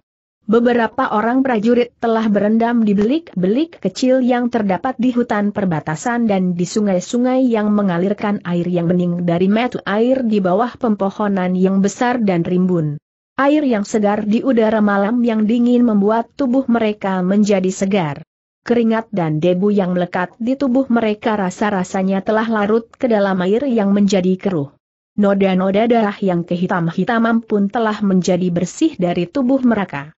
Beberapa orang prajurit telah berendam di belik-belik kecil yang terdapat di hutan perbatasan dan di sungai-sungai yang mengalirkan air yang bening dari metu air di bawah pepohonan yang besar dan rimbun. Air yang segar di udara malam yang dingin membuat tubuh mereka menjadi segar. Keringat dan debu yang melekat di tubuh mereka rasa-rasanya telah larut ke dalam air yang menjadi keruh. Noda-noda darah yang kehitam-hitaman pun telah menjadi bersih dari tubuh mereka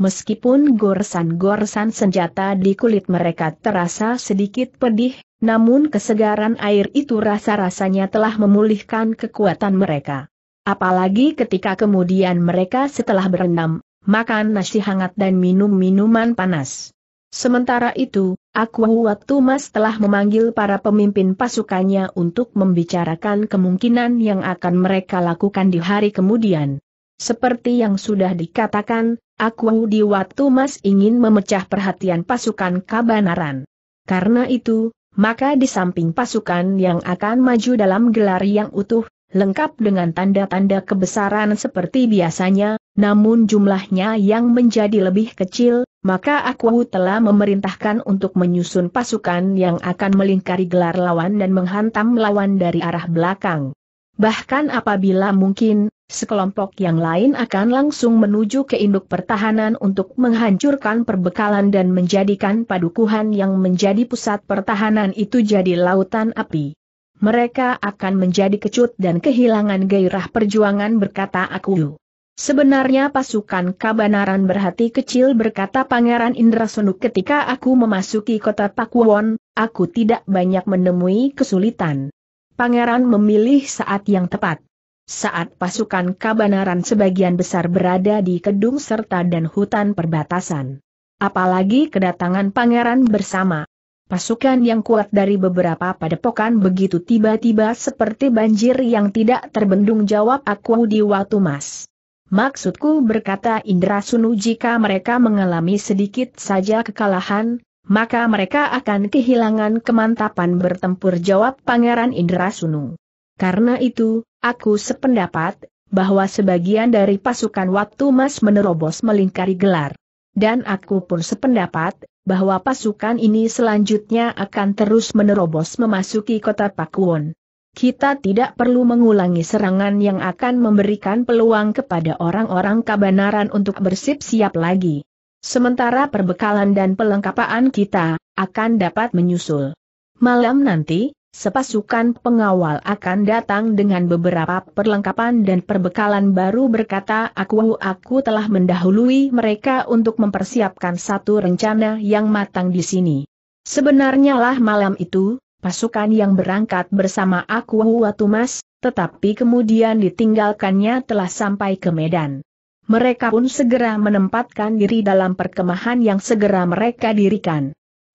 meskipun goresan-goresan senjata di kulit mereka terasa sedikit pedih, namun kesegaran air itu rasa-rasanya telah memulihkan kekuatan mereka. Apalagi ketika kemudian mereka setelah berenam, makan nasi hangat dan minum minuman panas. Sementara itu, Aquahuat Tumas telah memanggil para pemimpin pasukannya untuk membicarakan kemungkinan yang akan mereka lakukan di hari kemudian. Seperti yang sudah dikatakan, aku di waktu Mas ingin memecah perhatian pasukan Kabanaran. Karena itu, maka di samping pasukan yang akan maju dalam gelar yang utuh, lengkap dengan tanda-tanda kebesaran seperti biasanya, namun jumlahnya yang menjadi lebih kecil, maka aku telah memerintahkan untuk menyusun pasukan yang akan melingkari gelar lawan dan menghantam lawan dari arah belakang. Bahkan apabila mungkin, sekelompok yang lain akan langsung menuju ke induk pertahanan untuk menghancurkan perbekalan dan menjadikan padukuhan yang menjadi pusat pertahanan itu jadi lautan api. Mereka akan menjadi kecut dan kehilangan gairah perjuangan berkata aku. Sebenarnya pasukan kabanaran berhati kecil berkata Pangeran Indra Sunuk ketika aku memasuki kota Pakuwon, aku tidak banyak menemui kesulitan. Pangeran memilih saat yang tepat saat pasukan kabanaran sebagian besar berada di kedung serta dan hutan perbatasan. Apalagi kedatangan pangeran bersama. Pasukan yang kuat dari beberapa padepokan begitu tiba-tiba seperti banjir yang tidak terbendung jawab aku di waktu mas. Maksudku berkata Indra Sunu jika mereka mengalami sedikit saja kekalahan, maka mereka akan kehilangan kemantapan bertempur jawab Pangeran Indra Sunu. Karena itu, Aku sependapat, bahwa sebagian dari pasukan waktu mas menerobos melingkari gelar. Dan aku pun sependapat, bahwa pasukan ini selanjutnya akan terus menerobos memasuki kota Pakuwon. Kita tidak perlu mengulangi serangan yang akan memberikan peluang kepada orang-orang kabanaran untuk bersiap siap lagi. Sementara perbekalan dan pelengkapan kita, akan dapat menyusul. Malam nanti, Sepasukan pengawal akan datang dengan beberapa perlengkapan dan perbekalan baru berkata aku aku telah mendahului mereka untuk mempersiapkan satu rencana yang matang di sini. Sebenarnya lah malam itu, pasukan yang berangkat bersama aku Watumas, tetapi kemudian ditinggalkannya telah sampai ke Medan. Mereka pun segera menempatkan diri dalam perkemahan yang segera mereka dirikan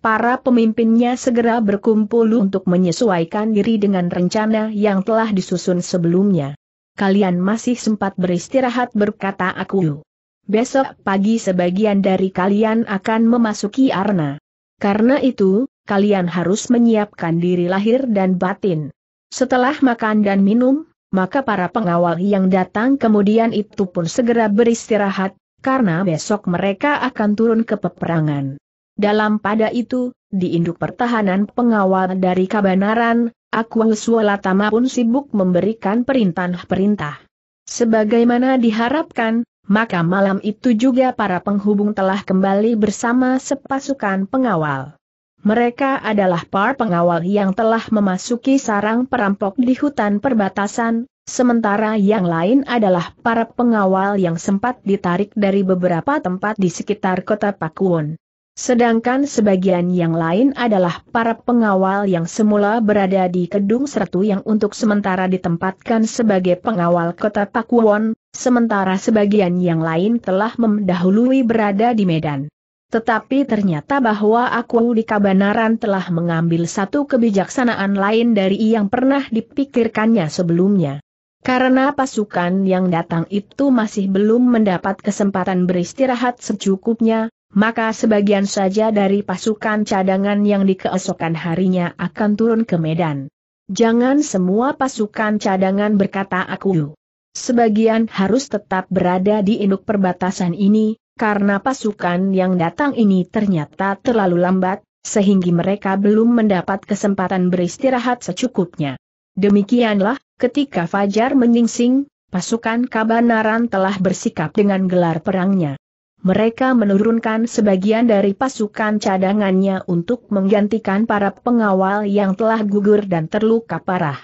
para pemimpinnya segera berkumpul untuk menyesuaikan diri dengan rencana yang telah disusun sebelumnya. Kalian masih sempat beristirahat berkata aku. Besok pagi sebagian dari kalian akan memasuki Arna. Karena itu, kalian harus menyiapkan diri lahir dan batin. Setelah makan dan minum, maka para pengawal yang datang kemudian itu pun segera beristirahat, karena besok mereka akan turun ke peperangan. Dalam pada itu, di induk pertahanan pengawal dari Kabanaran, Akuus Walatama pun sibuk memberikan perintah-perintah. Sebagaimana diharapkan, maka malam itu juga para penghubung telah kembali bersama sepasukan pengawal. Mereka adalah par pengawal yang telah memasuki sarang perampok di hutan perbatasan, sementara yang lain adalah para pengawal yang sempat ditarik dari beberapa tempat di sekitar kota Pakuwon. Sedangkan sebagian yang lain adalah para pengawal yang semula berada di Kedung Sertu yang untuk sementara ditempatkan sebagai pengawal kota Pakuwon, sementara sebagian yang lain telah mendahului berada di Medan. Tetapi ternyata bahwa aku di Kabanaran telah mengambil satu kebijaksanaan lain dari yang pernah dipikirkannya sebelumnya. Karena pasukan yang datang itu masih belum mendapat kesempatan beristirahat secukupnya, maka sebagian saja dari pasukan cadangan yang dikeesokan harinya akan turun ke Medan. Jangan semua pasukan cadangan berkata aku. Sebagian harus tetap berada di induk perbatasan ini, karena pasukan yang datang ini ternyata terlalu lambat, sehingga mereka belum mendapat kesempatan beristirahat secukupnya. Demikianlah, ketika Fajar menyingsing, pasukan Kabanaran telah bersikap dengan gelar perangnya mereka menurunkan sebagian dari pasukan cadangannya untuk menggantikan para pengawal yang telah gugur dan terluka parah.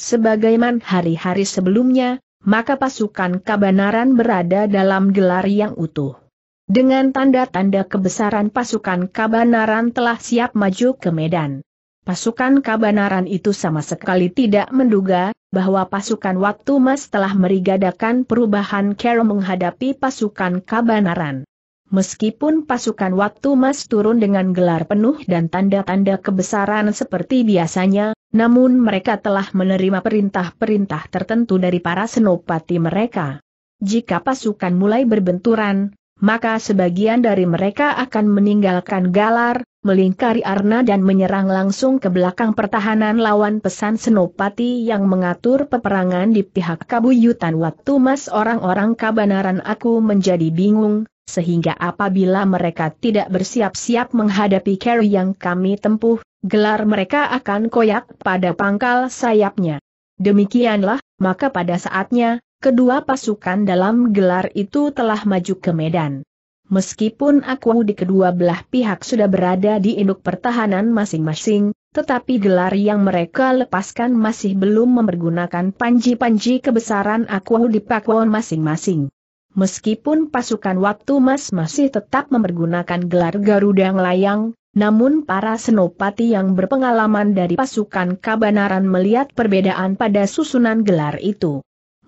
Sebagaiman hari-hari sebelumnya, maka pasukan Kabanaran berada dalam gelar yang utuh. Dengan tanda-tanda kebesaran pasukan Kabanaran telah siap maju ke Medan. Pasukan Kabanaran itu sama sekali tidak menduga bahwa pasukan waktu Mas telah merigadakan perubahan Carol menghadapi pasukan Kabanaran. Meskipun pasukan waktu Mas turun dengan gelar penuh dan tanda-tanda kebesaran seperti biasanya, namun mereka telah menerima perintah-perintah tertentu dari para senopati mereka. Jika pasukan mulai berbenturan, maka sebagian dari mereka akan meninggalkan Galar, melingkari Arna dan menyerang langsung ke belakang pertahanan lawan pesan Senopati yang mengatur peperangan di pihak Kabuyutan Waktu Mas orang-orang kabanaran aku menjadi bingung, sehingga apabila mereka tidak bersiap-siap menghadapi carry yang kami tempuh, gelar mereka akan koyak pada pangkal sayapnya. Demikianlah, maka pada saatnya, Kedua pasukan dalam gelar itu telah maju ke medan. Meskipun aku di kedua belah pihak sudah berada di induk pertahanan masing-masing, tetapi gelar yang mereka lepaskan masih belum mempergunakan panji-panji kebesaran aku di pakuan masing-masing. Meskipun pasukan waktu mas masih tetap mempergunakan gelar Garuda Layang, namun para senopati yang berpengalaman dari pasukan kabanaran melihat perbedaan pada susunan gelar itu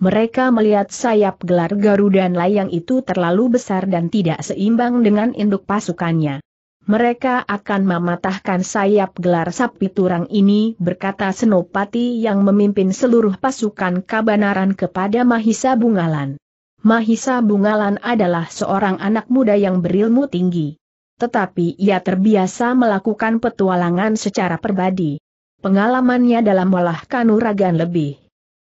mereka melihat sayap gelar garuda layang itu terlalu besar dan tidak seimbang dengan induk pasukannya. Mereka akan mematahkan sayap gelar sapi turang ini berkata Senopati yang memimpin seluruh pasukan kabanaran kepada Mahisa Bungalan. Mahisa Bungalan adalah seorang anak muda yang berilmu tinggi. Tetapi ia terbiasa melakukan petualangan secara pribadi. Pengalamannya dalam olah kanuragan lebih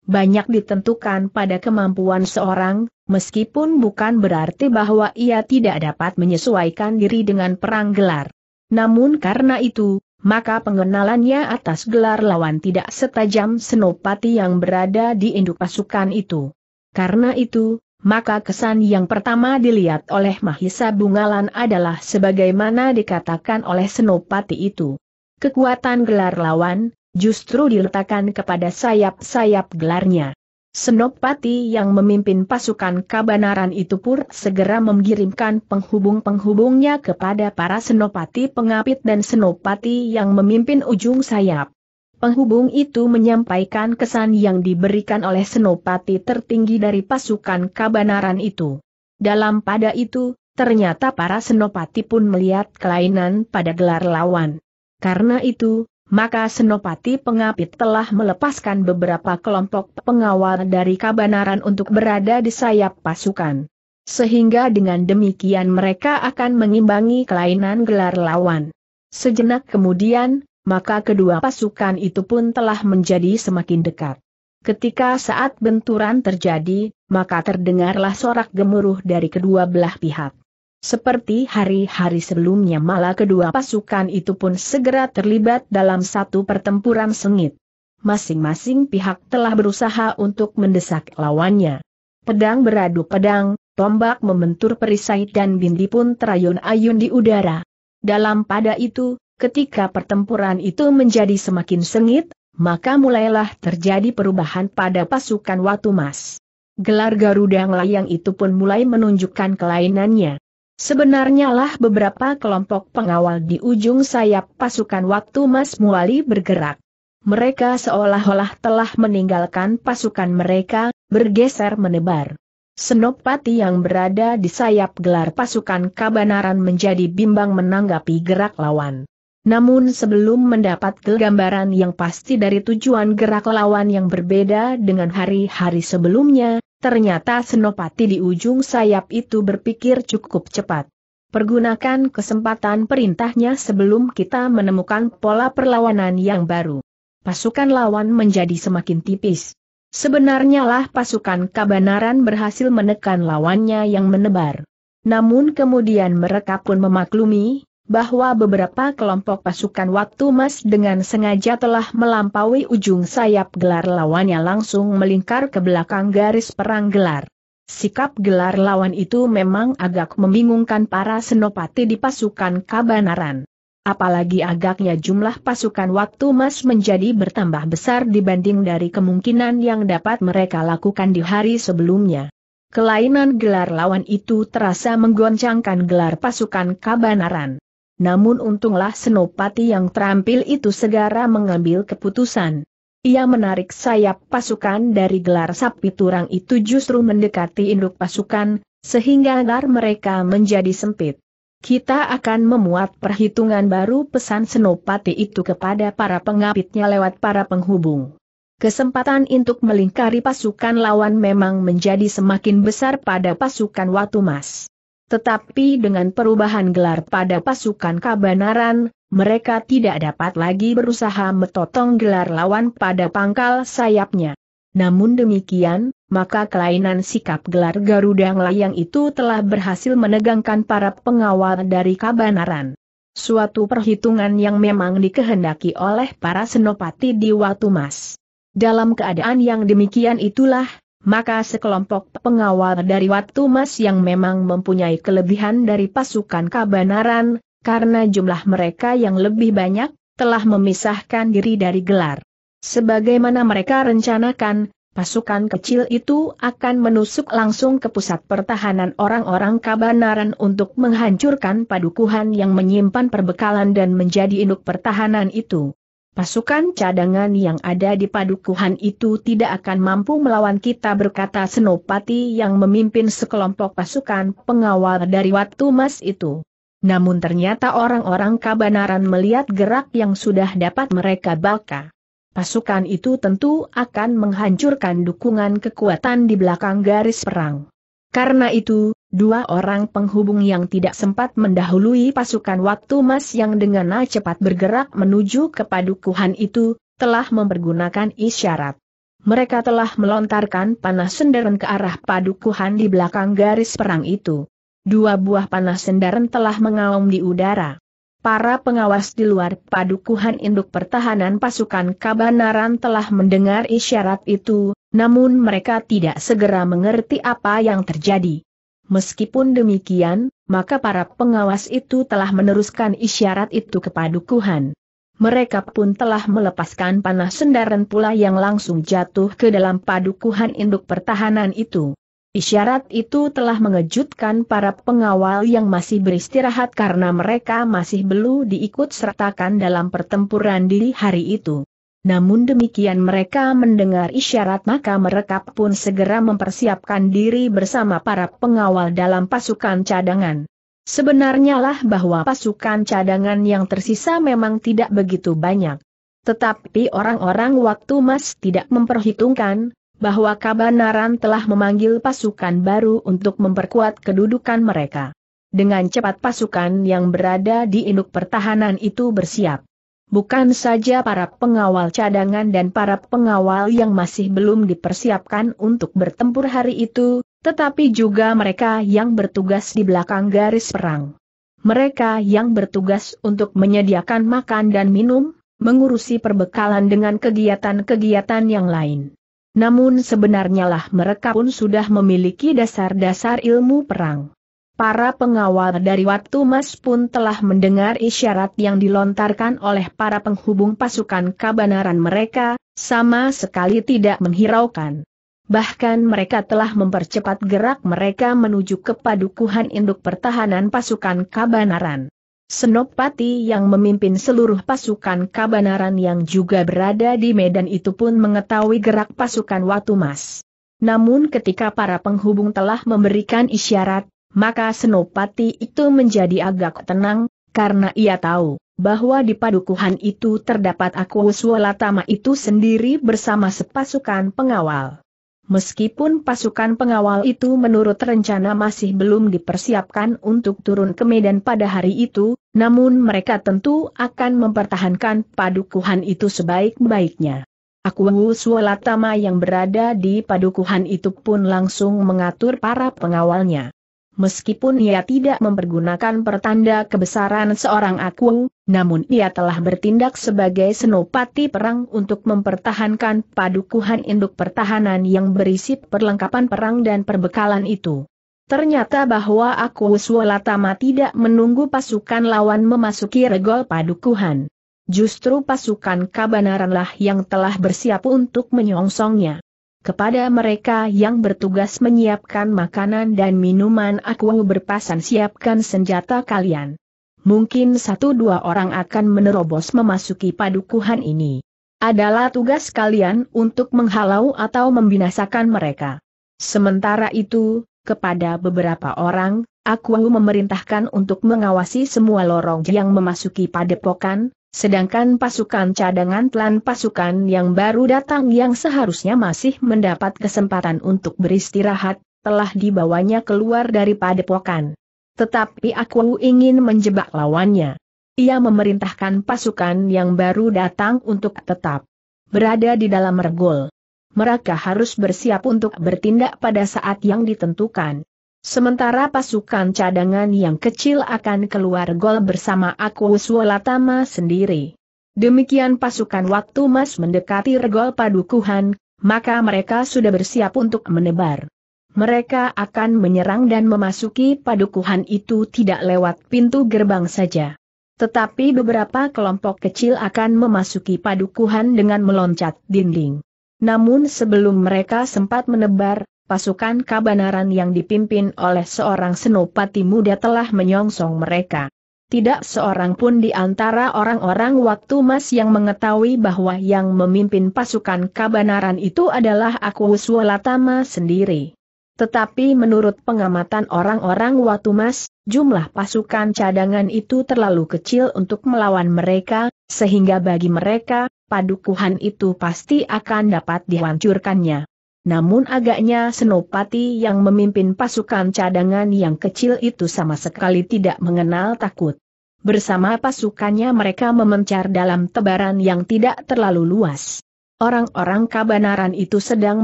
banyak ditentukan pada kemampuan seorang, meskipun bukan berarti bahwa ia tidak dapat menyesuaikan diri dengan perang gelar. Namun karena itu, maka pengenalannya atas gelar lawan tidak setajam senopati yang berada di induk pasukan itu. Karena itu, maka kesan yang pertama dilihat oleh Mahisa Bungalan adalah sebagaimana dikatakan oleh senopati itu. Kekuatan gelar lawan, justru diletakkan kepada sayap-sayap gelarnya. Senopati yang memimpin pasukan kabanaran itu pun segera mengirimkan penghubung-penghubungnya kepada para senopati pengapit dan senopati yang memimpin ujung sayap. Penghubung itu menyampaikan kesan yang diberikan oleh senopati tertinggi dari pasukan kabanaran itu. Dalam pada itu, ternyata para senopati pun melihat kelainan pada gelar lawan. Karena itu, maka Senopati Pengapit telah melepaskan beberapa kelompok pengawal dari Kabanaran untuk berada di sayap pasukan. Sehingga dengan demikian mereka akan mengimbangi kelainan gelar lawan. Sejenak kemudian, maka kedua pasukan itu pun telah menjadi semakin dekat. Ketika saat benturan terjadi, maka terdengarlah sorak gemuruh dari kedua belah pihak. Seperti hari-hari sebelumnya malah kedua pasukan itu pun segera terlibat dalam satu pertempuran sengit. Masing-masing pihak telah berusaha untuk mendesak lawannya. Pedang beradu pedang, tombak membentur perisai dan bindi pun terayun-ayun di udara. Dalam pada itu, ketika pertempuran itu menjadi semakin sengit, maka mulailah terjadi perubahan pada pasukan Watumas. Gelar Garuda Ngelayang itu pun mulai menunjukkan kelainannya. Sebenarnya lah beberapa kelompok pengawal di ujung sayap pasukan waktu Mas Muali bergerak. Mereka seolah-olah telah meninggalkan pasukan mereka, bergeser menebar. Senopati yang berada di sayap gelar pasukan Kabanaran menjadi bimbang menanggapi gerak lawan. Namun sebelum mendapat gambaran yang pasti dari tujuan gerak lawan yang berbeda dengan hari-hari sebelumnya, Ternyata Senopati di ujung sayap itu berpikir cukup cepat. Pergunakan kesempatan perintahnya sebelum kita menemukan pola perlawanan yang baru. Pasukan lawan menjadi semakin tipis. Sebenarnya lah pasukan Kabanaran berhasil menekan lawannya yang menebar. Namun kemudian mereka pun memaklumi, bahwa beberapa kelompok pasukan waktu Mas dengan sengaja telah melampaui ujung sayap gelar lawannya langsung melingkar ke belakang garis perang gelar. Sikap gelar lawan itu memang agak membingungkan para senopati di pasukan Kabanaran. Apalagi agaknya jumlah pasukan waktu Mas menjadi bertambah besar dibanding dari kemungkinan yang dapat mereka lakukan di hari sebelumnya. Kelainan gelar lawan itu terasa menggoncangkan gelar pasukan Kabanaran namun untunglah Senopati yang terampil itu segera mengambil keputusan. Ia menarik sayap pasukan dari gelar sapi turang itu justru mendekati induk pasukan, sehingga gelar mereka menjadi sempit. Kita akan memuat perhitungan baru pesan Senopati itu kepada para pengapitnya lewat para penghubung. Kesempatan untuk melingkari pasukan lawan memang menjadi semakin besar pada pasukan Watumas. Tetapi dengan perubahan gelar pada pasukan kabanaran, mereka tidak dapat lagi berusaha metotong gelar lawan pada pangkal sayapnya. Namun demikian, maka kelainan sikap gelar Garuda Layang itu telah berhasil menegangkan para pengawal dari kabanaran. Suatu perhitungan yang memang dikehendaki oleh para senopati di Watumas. Dalam keadaan yang demikian itulah, maka sekelompok pengawal dari Watu Mas yang memang mempunyai kelebihan dari pasukan kabanaran, karena jumlah mereka yang lebih banyak, telah memisahkan diri dari gelar. Sebagaimana mereka rencanakan, pasukan kecil itu akan menusuk langsung ke pusat pertahanan orang-orang kabanaran untuk menghancurkan padukuhan yang menyimpan perbekalan dan menjadi induk pertahanan itu. Pasukan cadangan yang ada di padukuhan itu tidak akan mampu melawan kita berkata Senopati yang memimpin sekelompok pasukan pengawal dari Waktu Mas itu. Namun ternyata orang-orang Kabanaran melihat gerak yang sudah dapat mereka baka. Pasukan itu tentu akan menghancurkan dukungan kekuatan di belakang garis perang. Karena itu, Dua orang penghubung yang tidak sempat mendahului pasukan waktu mas yang dengan cepat bergerak menuju ke padukuhan itu, telah mempergunakan isyarat. Mereka telah melontarkan panah sendaran ke arah padukuhan di belakang garis perang itu. Dua buah panah sendaran telah mengaum di udara. Para pengawas di luar padukuhan induk pertahanan pasukan Kabanaran telah mendengar isyarat itu, namun mereka tidak segera mengerti apa yang terjadi. Meskipun demikian, maka para pengawas itu telah meneruskan isyarat itu ke padukuhan. Mereka pun telah melepaskan panah sendaran pula yang langsung jatuh ke dalam padukuhan induk pertahanan itu. Isyarat itu telah mengejutkan para pengawal yang masih beristirahat karena mereka masih belum diikut sertakan dalam pertempuran di hari itu. Namun demikian mereka mendengar isyarat maka mereka pun segera mempersiapkan diri bersama para pengawal dalam pasukan cadangan. Sebenarnya lah bahwa pasukan cadangan yang tersisa memang tidak begitu banyak. Tetapi orang-orang waktu mas tidak memperhitungkan, bahwa Kabanaran telah memanggil pasukan baru untuk memperkuat kedudukan mereka. Dengan cepat pasukan yang berada di induk pertahanan itu bersiap. Bukan saja para pengawal cadangan dan para pengawal yang masih belum dipersiapkan untuk bertempur hari itu, tetapi juga mereka yang bertugas di belakang garis perang. Mereka yang bertugas untuk menyediakan makan dan minum, mengurusi perbekalan dengan kegiatan-kegiatan yang lain. Namun sebenarnya lah mereka pun sudah memiliki dasar-dasar ilmu perang. Para pengawal dari Watu Mas pun telah mendengar isyarat yang dilontarkan oleh para penghubung pasukan Kabanaran mereka, sama sekali tidak menghiraukan. Bahkan mereka telah mempercepat gerak mereka menuju ke padukuhan induk pertahanan pasukan Kabanaran. Senopati yang memimpin seluruh pasukan Kabanaran yang juga berada di medan itu pun mengetahui gerak pasukan Watu Mas. Namun ketika para penghubung telah memberikan isyarat, maka Senopati itu menjadi agak tenang, karena ia tahu bahwa di padukuhan itu terdapat aku Sualatama itu sendiri bersama sepasukan pengawal. Meskipun pasukan pengawal itu menurut rencana masih belum dipersiapkan untuk turun ke Medan pada hari itu, namun mereka tentu akan mempertahankan padukuhan itu sebaik-baiknya. Aku Sualatama yang berada di padukuhan itu pun langsung mengatur para pengawalnya. Meskipun ia tidak mempergunakan pertanda kebesaran seorang aku, namun ia telah bertindak sebagai senopati perang untuk mempertahankan padukuhan induk pertahanan yang berisi perlengkapan perang dan perbekalan itu. Ternyata bahwa aku Swatama tidak menunggu pasukan lawan memasuki regol padukuhan. Justru pasukan kabanaranlah yang telah bersiap untuk menyongsongnya kepada mereka yang bertugas menyiapkan makanan dan minuman aku berpasan siapkan senjata kalian. Mungkin satu dua orang akan menerobos memasuki padukuhan ini. Adalah tugas kalian untuk menghalau atau membinasakan mereka. Sementara itu, kepada beberapa orang, aku memerintahkan untuk mengawasi semua lorong yang memasuki padepokan, Sedangkan pasukan cadangan telan pasukan yang baru datang yang seharusnya masih mendapat kesempatan untuk beristirahat, telah dibawanya keluar dari padepokan. Tetapi aku ingin menjebak lawannya. Ia memerintahkan pasukan yang baru datang untuk tetap berada di dalam regol. Mereka harus bersiap untuk bertindak pada saat yang ditentukan. Sementara pasukan cadangan yang kecil akan keluar gol bersama aku Wolatama sendiri. Demikian pasukan waktu Mas mendekati regol padukuhan, maka mereka sudah bersiap untuk menebar. Mereka akan menyerang dan memasuki padukuhan itu tidak lewat pintu gerbang saja. Tetapi beberapa kelompok kecil akan memasuki padukuhan dengan meloncat dinding. Namun sebelum mereka sempat menebar, pasukan kabanaran yang dipimpin oleh seorang senopati muda telah menyongsong mereka. Tidak seorang pun di antara orang-orang waktu mas yang mengetahui bahwa yang memimpin pasukan kabanaran itu adalah aku Uswalatama sendiri. Tetapi menurut pengamatan orang-orang waktu mas, jumlah pasukan cadangan itu terlalu kecil untuk melawan mereka, sehingga bagi mereka, padukuhan itu pasti akan dapat dihancurkannya namun agaknya Senopati yang memimpin pasukan cadangan yang kecil itu sama sekali tidak mengenal takut. Bersama pasukannya mereka memencar dalam tebaran yang tidak terlalu luas. Orang-orang kabanaran itu sedang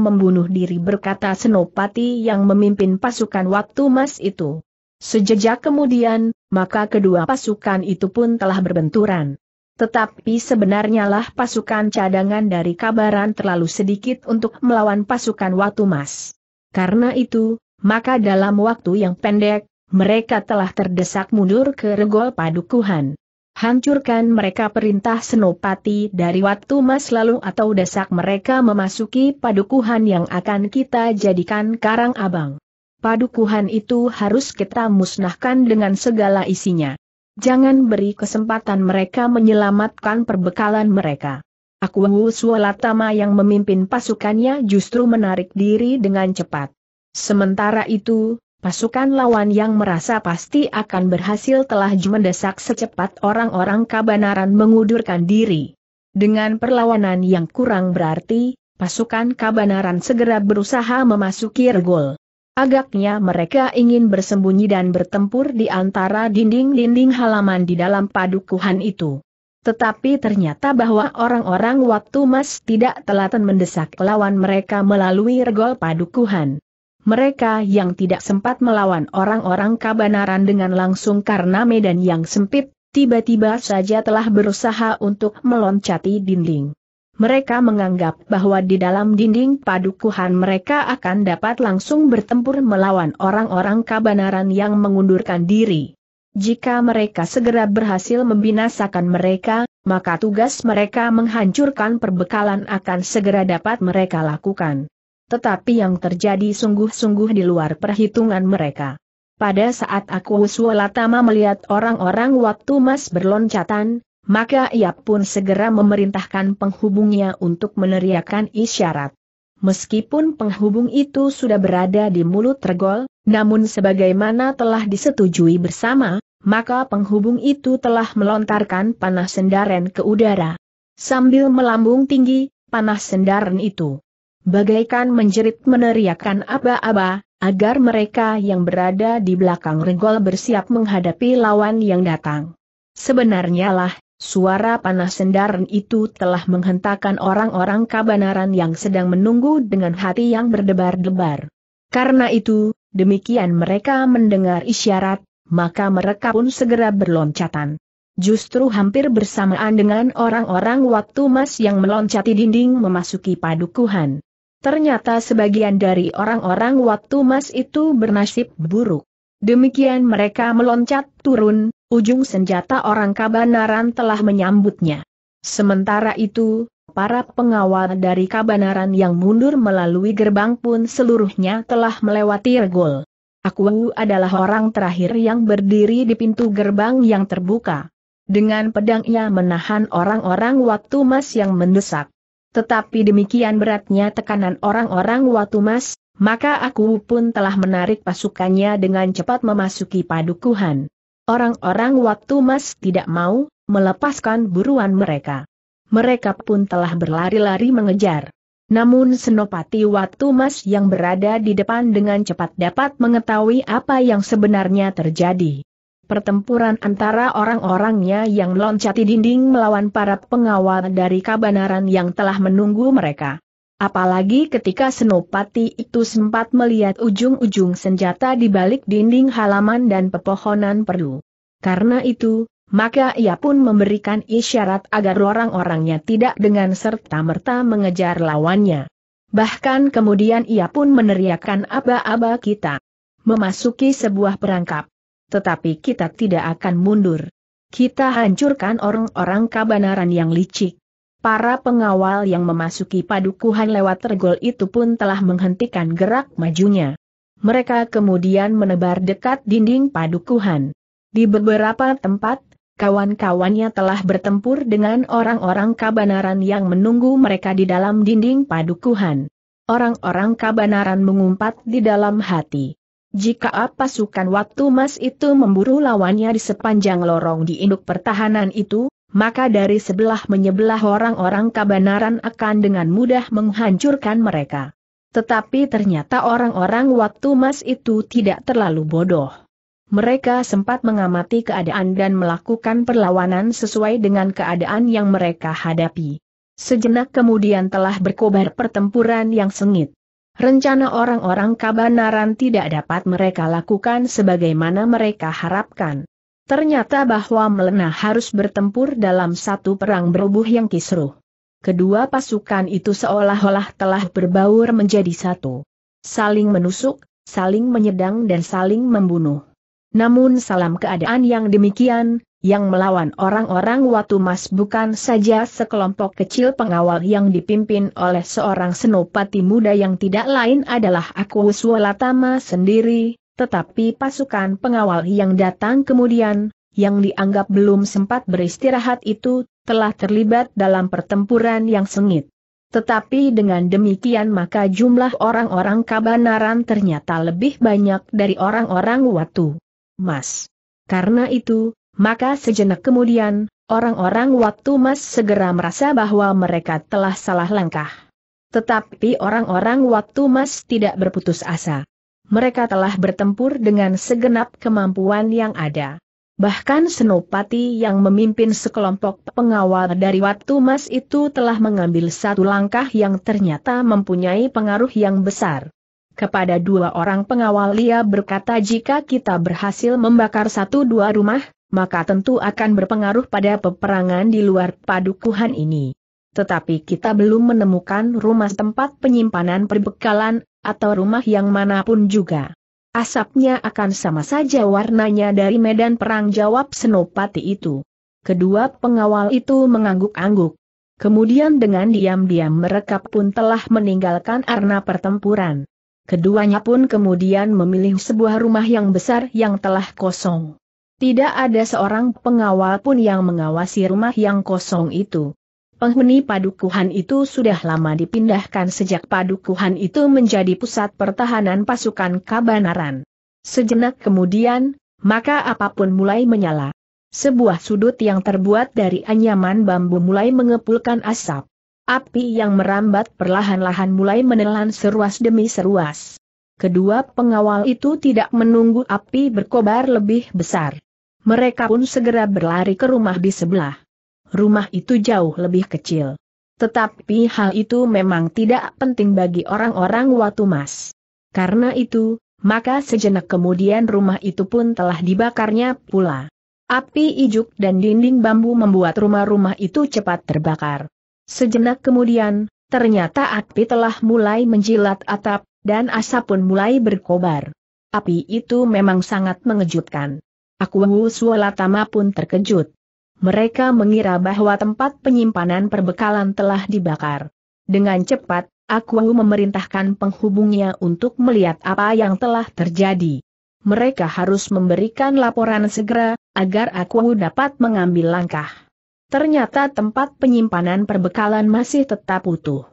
membunuh diri berkata Senopati yang memimpin pasukan waktu mas itu. Sejejak kemudian, maka kedua pasukan itu pun telah berbenturan. Tetapi sebenarnya lah pasukan cadangan dari kabaran terlalu sedikit untuk melawan pasukan Watu Mas. Karena itu, maka dalam waktu yang pendek, mereka telah terdesak mundur ke regol padukuhan. Hancurkan mereka perintah Senopati dari Watu Mas lalu atau desak mereka memasuki padukuhan yang akan kita jadikan Karang Abang. Padukuhan itu harus kita musnahkan dengan segala isinya. Jangan beri kesempatan mereka menyelamatkan perbekalan mereka. Aku Sualatama yang memimpin pasukannya justru menarik diri dengan cepat. Sementara itu, pasukan lawan yang merasa pasti akan berhasil telah mendesak secepat orang-orang Kabanaran mengundurkan diri. Dengan perlawanan yang kurang berarti, pasukan Kabanaran segera berusaha memasuki regol. Agaknya mereka ingin bersembunyi dan bertempur di antara dinding-dinding halaman di dalam padukuhan itu. Tetapi ternyata bahwa orang-orang waktu mas tidak telaten mendesak lawan mereka melalui regol padukuhan. Mereka yang tidak sempat melawan orang-orang kabanaran dengan langsung karena medan yang sempit, tiba-tiba saja telah berusaha untuk meloncati dinding mereka menganggap bahwa di dalam dinding padukuhan mereka akan dapat langsung bertempur melawan orang-orang kabanaran yang mengundurkan diri. Jika mereka segera berhasil membinasakan mereka, maka tugas mereka menghancurkan perbekalan akan segera dapat mereka lakukan. Tetapi yang terjadi sungguh-sungguh di luar perhitungan mereka. Pada saat aku Uswalatama melihat orang-orang waktu mas berloncatan, maka ia pun segera memerintahkan penghubungnya untuk meneriakan isyarat. Meskipun penghubung itu sudah berada di mulut tergol, namun sebagaimana telah disetujui bersama, maka penghubung itu telah melontarkan panah sendaren ke udara. Sambil melambung tinggi, panah sendaren itu bagaikan menjerit meneriakan aba-aba, agar mereka yang berada di belakang regol bersiap menghadapi lawan yang datang. Sebenarnya lah, Suara panas sendaran itu telah menghentakkan orang-orang kabanaran yang sedang menunggu dengan hati yang berdebar-debar. Karena itu, demikian mereka mendengar isyarat, maka mereka pun segera berloncatan. Justru hampir bersamaan dengan orang-orang waktu mas yang meloncati dinding memasuki padukuhan. Ternyata sebagian dari orang-orang waktu mas itu bernasib buruk. Demikian mereka meloncat turun, ujung senjata orang kabanaran telah menyambutnya. Sementara itu, para pengawal dari kabanaran yang mundur melalui gerbang pun seluruhnya telah melewati regol. Aku adalah orang terakhir yang berdiri di pintu gerbang yang terbuka. Dengan pedang ia menahan orang-orang Watumas yang mendesak. Tetapi demikian beratnya tekanan orang-orang Watumas maka aku pun telah menarik pasukannya dengan cepat memasuki padukuhan. Orang-orang waktu mas tidak mau, melepaskan buruan mereka. Mereka pun telah berlari-lari mengejar. Namun Senopati Watu Mas yang berada di depan dengan cepat dapat mengetahui apa yang sebenarnya terjadi. Pertempuran antara orang-orangnya yang loncati dinding melawan para pengawal dari kabanaran yang telah menunggu mereka. Apalagi ketika Senopati itu sempat melihat ujung-ujung senjata di balik dinding halaman dan pepohonan perlu. Karena itu, maka ia pun memberikan isyarat agar orang-orangnya tidak dengan serta-merta mengejar lawannya. Bahkan kemudian ia pun meneriakkan aba-aba kita. Memasuki sebuah perangkap. Tetapi kita tidak akan mundur. Kita hancurkan orang-orang kabanaran yang licik. Para pengawal yang memasuki padukuhan lewat regol itu pun telah menghentikan gerak majunya. Mereka kemudian menebar dekat dinding padukuhan. Di beberapa tempat, kawan-kawannya telah bertempur dengan orang-orang kabanaran yang menunggu mereka di dalam dinding padukuhan. Orang-orang kabanaran mengumpat di dalam hati. Jika pasukan waktu mas itu memburu lawannya di sepanjang lorong di induk pertahanan itu, maka dari sebelah menyebelah orang-orang kabanaran akan dengan mudah menghancurkan mereka. Tetapi ternyata orang-orang waktu mas itu tidak terlalu bodoh. Mereka sempat mengamati keadaan dan melakukan perlawanan sesuai dengan keadaan yang mereka hadapi. Sejenak kemudian telah berkobar pertempuran yang sengit. Rencana orang-orang kabanaran tidak dapat mereka lakukan sebagaimana mereka harapkan. Ternyata bahwa Melena harus bertempur dalam satu perang berubuh yang kisruh. Kedua pasukan itu seolah-olah telah berbaur menjadi satu. Saling menusuk, saling menyedang dan saling membunuh. Namun salam keadaan yang demikian, yang melawan orang-orang Watu Mas bukan saja sekelompok kecil pengawal yang dipimpin oleh seorang senopati muda yang tidak lain adalah Aku Latama sendiri, tetapi pasukan pengawal yang datang kemudian, yang dianggap belum sempat beristirahat itu, telah terlibat dalam pertempuran yang sengit. Tetapi dengan demikian maka jumlah orang-orang kabanaran ternyata lebih banyak dari orang-orang watu. Mas. Karena itu, maka sejenak kemudian, orang-orang watu mas segera merasa bahwa mereka telah salah langkah. Tetapi orang-orang watu mas tidak berputus asa mereka telah bertempur dengan segenap kemampuan yang ada. Bahkan Senopati yang memimpin sekelompok pengawal dari Watu Mas itu telah mengambil satu langkah yang ternyata mempunyai pengaruh yang besar. Kepada dua orang pengawal ia berkata jika kita berhasil membakar satu dua rumah, maka tentu akan berpengaruh pada peperangan di luar padukuhan ini. Tetapi kita belum menemukan rumah tempat penyimpanan perbekalan, atau rumah yang manapun juga. Asapnya akan sama saja warnanya dari medan perang jawab Senopati itu. Kedua pengawal itu mengangguk-angguk. Kemudian dengan diam-diam mereka pun telah meninggalkan arena pertempuran. Keduanya pun kemudian memilih sebuah rumah yang besar yang telah kosong. Tidak ada seorang pengawal pun yang mengawasi rumah yang kosong itu. Penghuni padukuhan itu sudah lama dipindahkan sejak padukuhan itu menjadi pusat pertahanan pasukan kabanaran. Sejenak kemudian, maka apapun mulai menyala. Sebuah sudut yang terbuat dari anyaman bambu mulai mengepulkan asap. Api yang merambat perlahan-lahan mulai menelan seruas demi seruas. Kedua pengawal itu tidak menunggu api berkobar lebih besar. Mereka pun segera berlari ke rumah di sebelah rumah itu jauh lebih kecil. Tetapi hal itu memang tidak penting bagi orang-orang Watu Mas. Karena itu, maka sejenak kemudian rumah itu pun telah dibakarnya pula. Api ijuk dan dinding bambu membuat rumah-rumah itu cepat terbakar. Sejenak kemudian, ternyata api telah mulai menjilat atap, dan asap pun mulai berkobar. Api itu memang sangat mengejutkan. Aku Sualatama pun terkejut. Mereka mengira bahwa tempat penyimpanan perbekalan telah dibakar. Dengan cepat, aku memerintahkan penghubungnya untuk melihat apa yang telah terjadi. Mereka harus memberikan laporan segera, agar aku dapat mengambil langkah. Ternyata tempat penyimpanan perbekalan masih tetap utuh.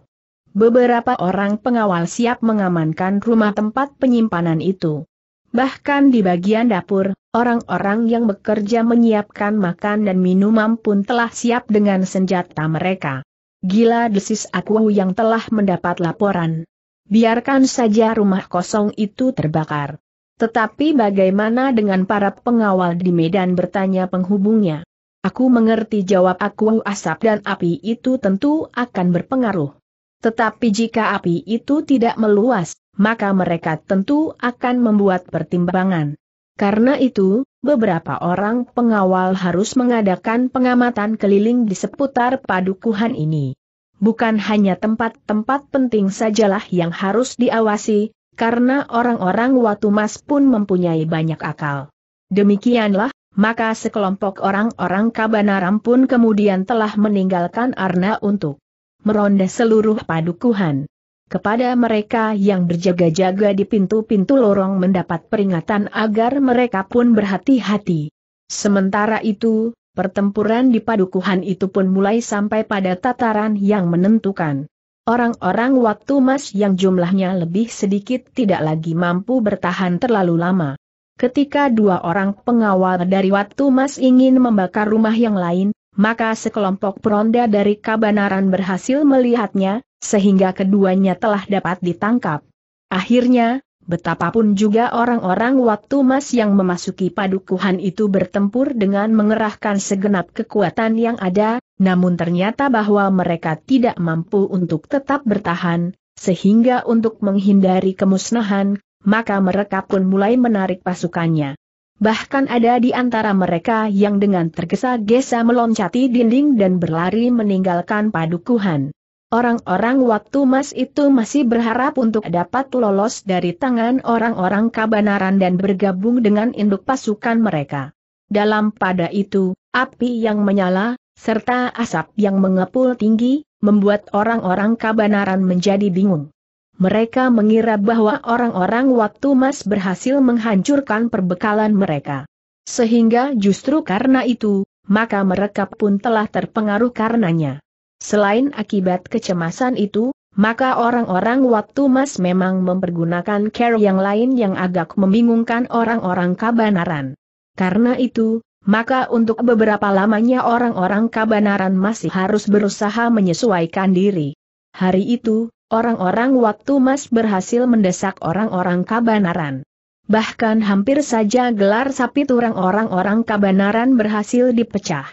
Beberapa orang pengawal siap mengamankan rumah tempat penyimpanan itu. Bahkan di bagian dapur, orang-orang yang bekerja menyiapkan makan dan minuman pun telah siap dengan senjata mereka. Gila desis aku yang telah mendapat laporan. Biarkan saja rumah kosong itu terbakar. Tetapi bagaimana dengan para pengawal di Medan bertanya penghubungnya? Aku mengerti jawab aku asap dan api itu tentu akan berpengaruh. Tetapi jika api itu tidak meluas, maka mereka tentu akan membuat pertimbangan. Karena itu, beberapa orang pengawal harus mengadakan pengamatan keliling di seputar padukuhan ini. Bukan hanya tempat-tempat penting sajalah yang harus diawasi, karena orang-orang Watumas pun mempunyai banyak akal. Demikianlah, maka sekelompok orang-orang Kabanaram pun kemudian telah meninggalkan Arna untuk meronda seluruh padukuhan. Kepada mereka yang berjaga-jaga di pintu-pintu lorong mendapat peringatan agar mereka pun berhati-hati. Sementara itu, pertempuran di padukuhan itu pun mulai sampai pada tataran yang menentukan. Orang-orang waktu mas yang jumlahnya lebih sedikit tidak lagi mampu bertahan terlalu lama. Ketika dua orang pengawal dari waktu mas ingin membakar rumah yang lain, maka sekelompok peronda dari Kabanaran berhasil melihatnya, sehingga keduanya telah dapat ditangkap. Akhirnya, betapapun juga orang-orang waktu mas yang memasuki padukuhan itu bertempur dengan mengerahkan segenap kekuatan yang ada, namun ternyata bahwa mereka tidak mampu untuk tetap bertahan, sehingga untuk menghindari kemusnahan, maka mereka pun mulai menarik pasukannya. Bahkan ada di antara mereka yang dengan tergesa-gesa meloncati dinding dan berlari meninggalkan padukuhan. Orang-orang waktu mas itu masih berharap untuk dapat lolos dari tangan orang-orang kabanaran dan bergabung dengan induk pasukan mereka. Dalam pada itu, api yang menyala, serta asap yang mengepul tinggi, membuat orang-orang kabanaran menjadi bingung mereka mengira bahwa orang-orang waktu Mas berhasil menghancurkan perbekalan mereka. Sehingga justru karena itu, maka mereka pun telah terpengaruh karenanya. Selain akibat kecemasan itu, maka orang-orang waktu Mas memang mempergunakan care yang lain yang agak membingungkan orang-orang Kabanaran. Karena itu, maka untuk beberapa lamanya orang-orang Kabanaran masih harus berusaha menyesuaikan diri. Hari itu, Orang-orang waktu Mas berhasil mendesak orang-orang kabanaran. Bahkan hampir saja gelar sapi turang orang-orang kabanaran berhasil dipecah.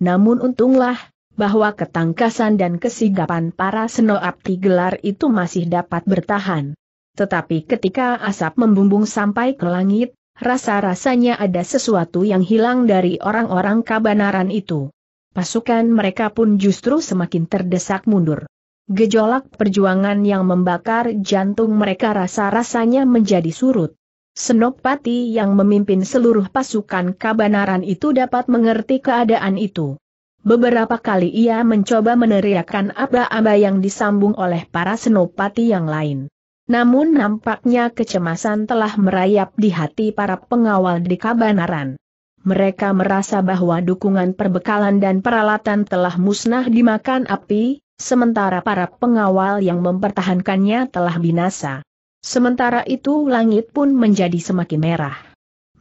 Namun untunglah, bahwa ketangkasan dan kesigapan para senoapti gelar itu masih dapat bertahan. Tetapi ketika asap membumbung sampai ke langit, rasa-rasanya ada sesuatu yang hilang dari orang-orang kabanaran itu. Pasukan mereka pun justru semakin terdesak mundur. Gejolak perjuangan yang membakar jantung mereka rasa-rasanya menjadi surut. Senopati yang memimpin seluruh pasukan kabanaran itu dapat mengerti keadaan itu. Beberapa kali ia mencoba meneriakkan aba-aba yang disambung oleh para senopati yang lain. Namun nampaknya kecemasan telah merayap di hati para pengawal di kabanaran. Mereka merasa bahwa dukungan perbekalan dan peralatan telah musnah dimakan api, sementara para pengawal yang mempertahankannya telah binasa. Sementara itu langit pun menjadi semakin merah.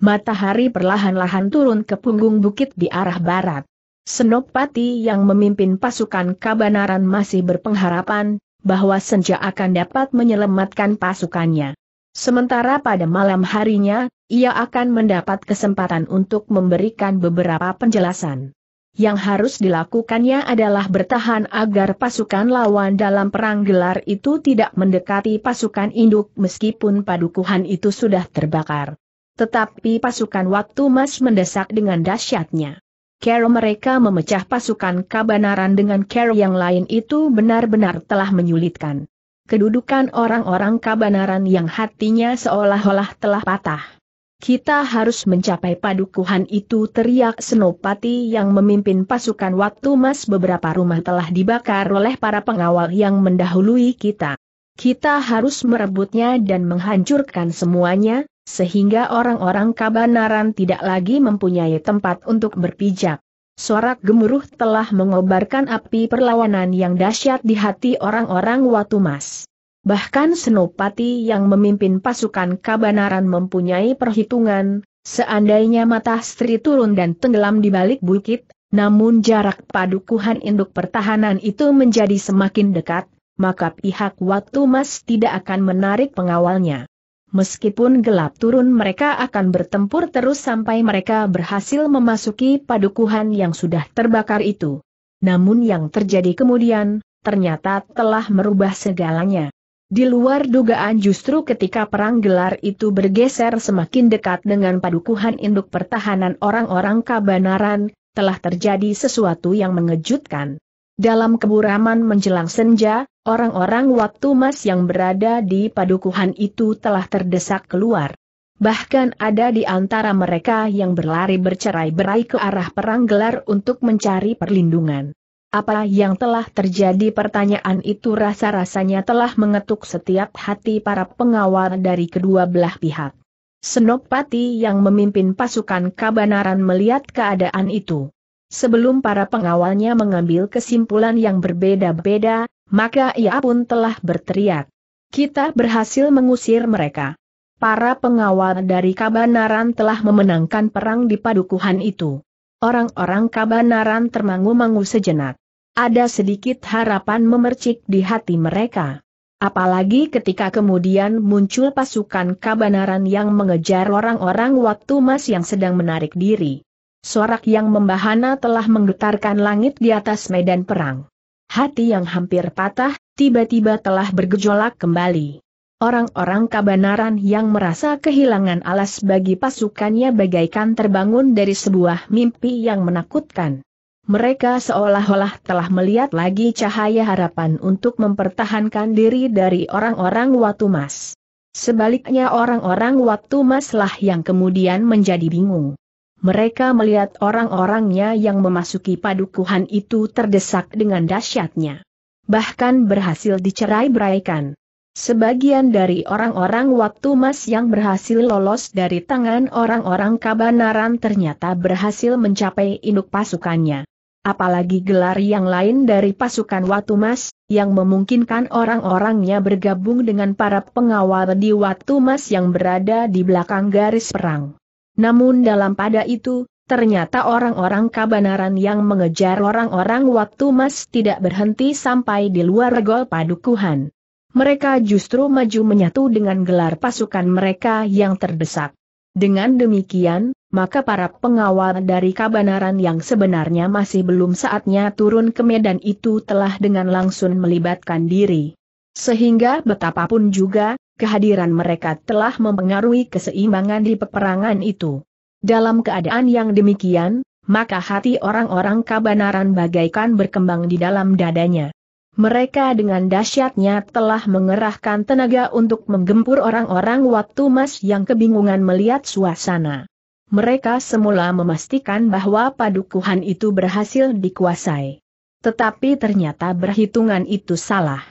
Matahari perlahan-lahan turun ke punggung bukit di arah barat. Senopati yang memimpin pasukan kabanaran masih berpengharapan bahwa senja akan dapat menyelamatkan pasukannya. Sementara pada malam harinya, ia akan mendapat kesempatan untuk memberikan beberapa penjelasan yang harus dilakukannya adalah bertahan agar pasukan lawan dalam perang gelar itu tidak mendekati pasukan induk meskipun padukuhan itu sudah terbakar. Tetapi pasukan waktu mas mendesak dengan dahsyatnya. Kero mereka memecah pasukan kabanaran dengan kero yang lain itu benar-benar telah menyulitkan. Kedudukan orang-orang kabanaran yang hatinya seolah-olah telah patah kita harus mencapai padukuhan itu teriak Senopati yang memimpin pasukan waktu mas beberapa rumah telah dibakar oleh para pengawal yang mendahului kita. Kita harus merebutnya dan menghancurkan semuanya, sehingga orang-orang kabanaran tidak lagi mempunyai tempat untuk berpijak. Sorak gemuruh telah mengobarkan api perlawanan yang dahsyat di hati orang-orang Watumas. Bahkan Senopati yang memimpin pasukan Kabanaran mempunyai perhitungan, seandainya mata Sri turun dan tenggelam di balik bukit, namun jarak padukuhan induk pertahanan itu menjadi semakin dekat, maka pihak Watu Mas tidak akan menarik pengawalnya. Meskipun gelap turun mereka akan bertempur terus sampai mereka berhasil memasuki padukuhan yang sudah terbakar itu. Namun yang terjadi kemudian, ternyata telah merubah segalanya. Di luar dugaan justru ketika perang gelar itu bergeser semakin dekat dengan padukuhan induk pertahanan orang-orang kabanaran, telah terjadi sesuatu yang mengejutkan. Dalam keburaman menjelang senja, orang-orang waktu mas yang berada di padukuhan itu telah terdesak keluar. Bahkan ada di antara mereka yang berlari bercerai-berai ke arah perang gelar untuk mencari perlindungan. Apa yang telah terjadi pertanyaan itu rasa-rasanya telah mengetuk setiap hati para pengawal dari kedua belah pihak. Senopati yang memimpin pasukan kabanaran melihat keadaan itu. Sebelum para pengawalnya mengambil kesimpulan yang berbeda-beda, maka ia pun telah berteriak. Kita berhasil mengusir mereka. Para pengawal dari kabanaran telah memenangkan perang di padukuhan itu. Orang-orang kabanaran termangu-mangu sejenak. Ada sedikit harapan memercik di hati mereka. Apalagi ketika kemudian muncul pasukan kabanaran yang mengejar orang-orang waktu mas yang sedang menarik diri. Sorak yang membahana telah menggetarkan langit di atas medan perang. Hati yang hampir patah, tiba-tiba telah bergejolak kembali. Orang-orang kabanaran yang merasa kehilangan alas bagi pasukannya bagaikan terbangun dari sebuah mimpi yang menakutkan. Mereka seolah-olah telah melihat lagi cahaya harapan untuk mempertahankan diri dari orang-orang Watu Mas. Sebaliknya orang-orang Watu lah yang kemudian menjadi bingung. Mereka melihat orang-orangnya yang memasuki padukuhan itu terdesak dengan dahsyatnya. Bahkan berhasil dicerai-beraikan. Sebagian dari orang-orang waktu mas yang berhasil lolos dari tangan orang-orang kabanaran ternyata berhasil mencapai induk pasukannya. Apalagi gelar yang lain dari pasukan Watu Mas, yang memungkinkan orang-orangnya bergabung dengan para pengawal di Watu Mas yang berada di belakang garis perang. Namun dalam pada itu, ternyata orang-orang kabanaran yang mengejar orang-orang Watu Mas tidak berhenti sampai di luar gol padukuhan mereka justru maju menyatu dengan gelar pasukan mereka yang terdesak. Dengan demikian, maka para pengawal dari Kabanaran yang sebenarnya masih belum saatnya turun ke medan itu telah dengan langsung melibatkan diri. Sehingga betapapun juga, kehadiran mereka telah mempengaruhi keseimbangan di peperangan itu. Dalam keadaan yang demikian, maka hati orang-orang Kabanaran bagaikan berkembang di dalam dadanya. Mereka dengan dahsyatnya telah mengerahkan tenaga untuk menggempur orang-orang waktu Mas yang kebingungan melihat suasana. Mereka semula memastikan bahwa padukuhan itu berhasil dikuasai. Tetapi ternyata berhitungan itu salah.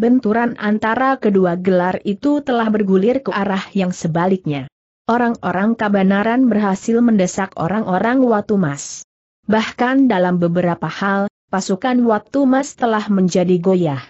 Benturan antara kedua gelar itu telah bergulir ke arah yang sebaliknya. Orang-orang Kabanaran berhasil mendesak orang-orang Watumas. Bahkan dalam beberapa hal, pasukan Watumas Mas telah menjadi goyah.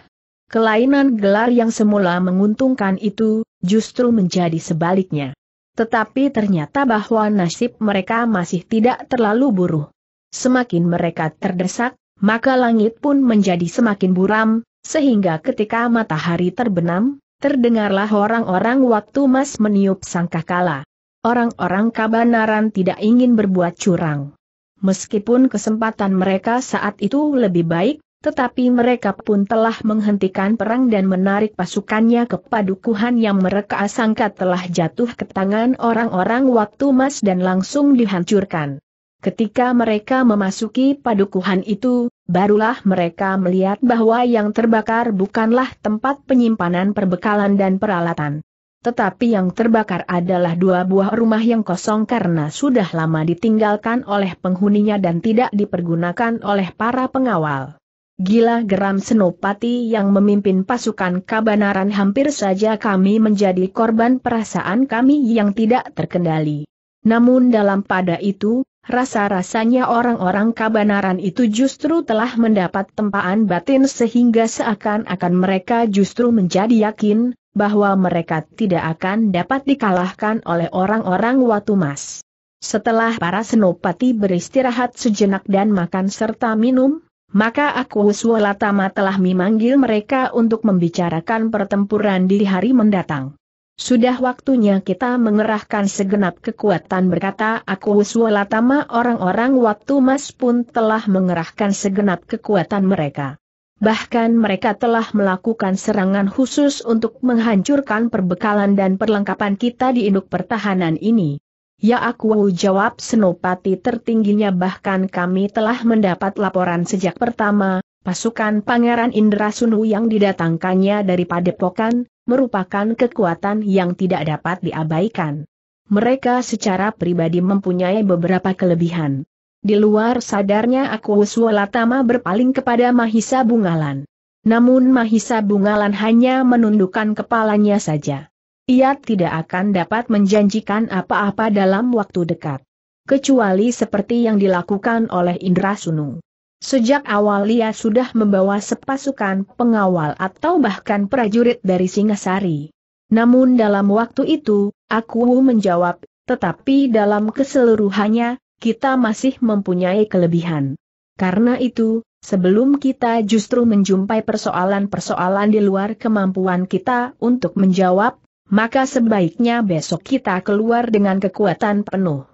Kelainan gelar yang semula menguntungkan itu, justru menjadi sebaliknya. Tetapi ternyata bahwa nasib mereka masih tidak terlalu buruk. Semakin mereka terdesak, maka langit pun menjadi semakin buram, sehingga ketika matahari terbenam, terdengarlah orang-orang Watumas Mas meniup sangkakala. Orang-orang kabanaran tidak ingin berbuat curang. Meskipun kesempatan mereka saat itu lebih baik, tetapi mereka pun telah menghentikan perang dan menarik pasukannya ke padukuhan yang mereka sangka telah jatuh ke tangan orang-orang waktu mas dan langsung dihancurkan. Ketika mereka memasuki padukuhan itu, barulah mereka melihat bahwa yang terbakar bukanlah tempat penyimpanan perbekalan dan peralatan tetapi yang terbakar adalah dua buah rumah yang kosong karena sudah lama ditinggalkan oleh penghuninya dan tidak dipergunakan oleh para pengawal. Gila geram Senopati yang memimpin pasukan kabanaran hampir saja kami menjadi korban perasaan kami yang tidak terkendali. Namun dalam pada itu, rasa-rasanya orang-orang kabanaran itu justru telah mendapat tempaan batin sehingga seakan-akan mereka justru menjadi yakin, bahwa mereka tidak akan dapat dikalahkan oleh orang-orang Watu Mas. Setelah para senopati beristirahat sejenak dan makan serta minum, maka aku Suwalatama telah memanggil mereka untuk membicarakan pertempuran di hari mendatang. Sudah waktunya kita mengerahkan segenap kekuatan berkata aku Suwalatama orang-orang waktu mas pun telah mengerahkan segenap kekuatan mereka bahkan mereka telah melakukan serangan khusus untuk menghancurkan perbekalan dan perlengkapan kita di induk pertahanan ini. Ya aku jawab senopati tertingginya bahkan kami telah mendapat laporan sejak pertama, pasukan Pangeran Indra Sunu yang didatangkannya dari Padepokan, merupakan kekuatan yang tidak dapat diabaikan. Mereka secara pribadi mempunyai beberapa kelebihan. Di luar sadarnya aku Latama berpaling kepada Mahisa Bungalan. Namun Mahisa Bungalan hanya menundukkan kepalanya saja. Ia tidak akan dapat menjanjikan apa-apa dalam waktu dekat. Kecuali seperti yang dilakukan oleh Indra Sunu. Sejak awal ia sudah membawa sepasukan pengawal atau bahkan prajurit dari Singasari. Namun dalam waktu itu, aku menjawab, tetapi dalam keseluruhannya, kita masih mempunyai kelebihan. Karena itu, sebelum kita justru menjumpai persoalan-persoalan di luar kemampuan kita untuk menjawab, maka sebaiknya besok kita keluar dengan kekuatan penuh.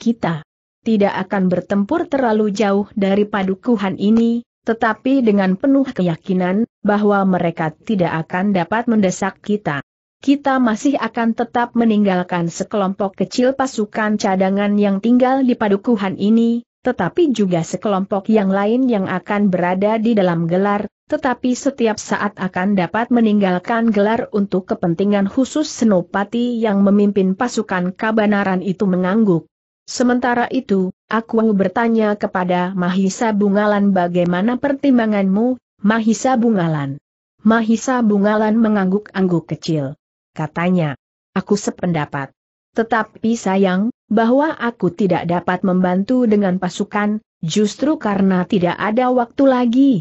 Kita tidak akan bertempur terlalu jauh dari padukuhan ini, tetapi dengan penuh keyakinan bahwa mereka tidak akan dapat mendesak kita kita masih akan tetap meninggalkan sekelompok kecil pasukan cadangan yang tinggal di padukuhan ini, tetapi juga sekelompok yang lain yang akan berada di dalam gelar, tetapi setiap saat akan dapat meninggalkan gelar untuk kepentingan khusus Senopati yang memimpin pasukan kabanaran itu mengangguk. Sementara itu, aku bertanya kepada Mahisa Bungalan bagaimana pertimbanganmu, Mahisa Bungalan. Mahisa Bungalan mengangguk-angguk kecil katanya. Aku sependapat. Tetapi sayang, bahwa aku tidak dapat membantu dengan pasukan, justru karena tidak ada waktu lagi.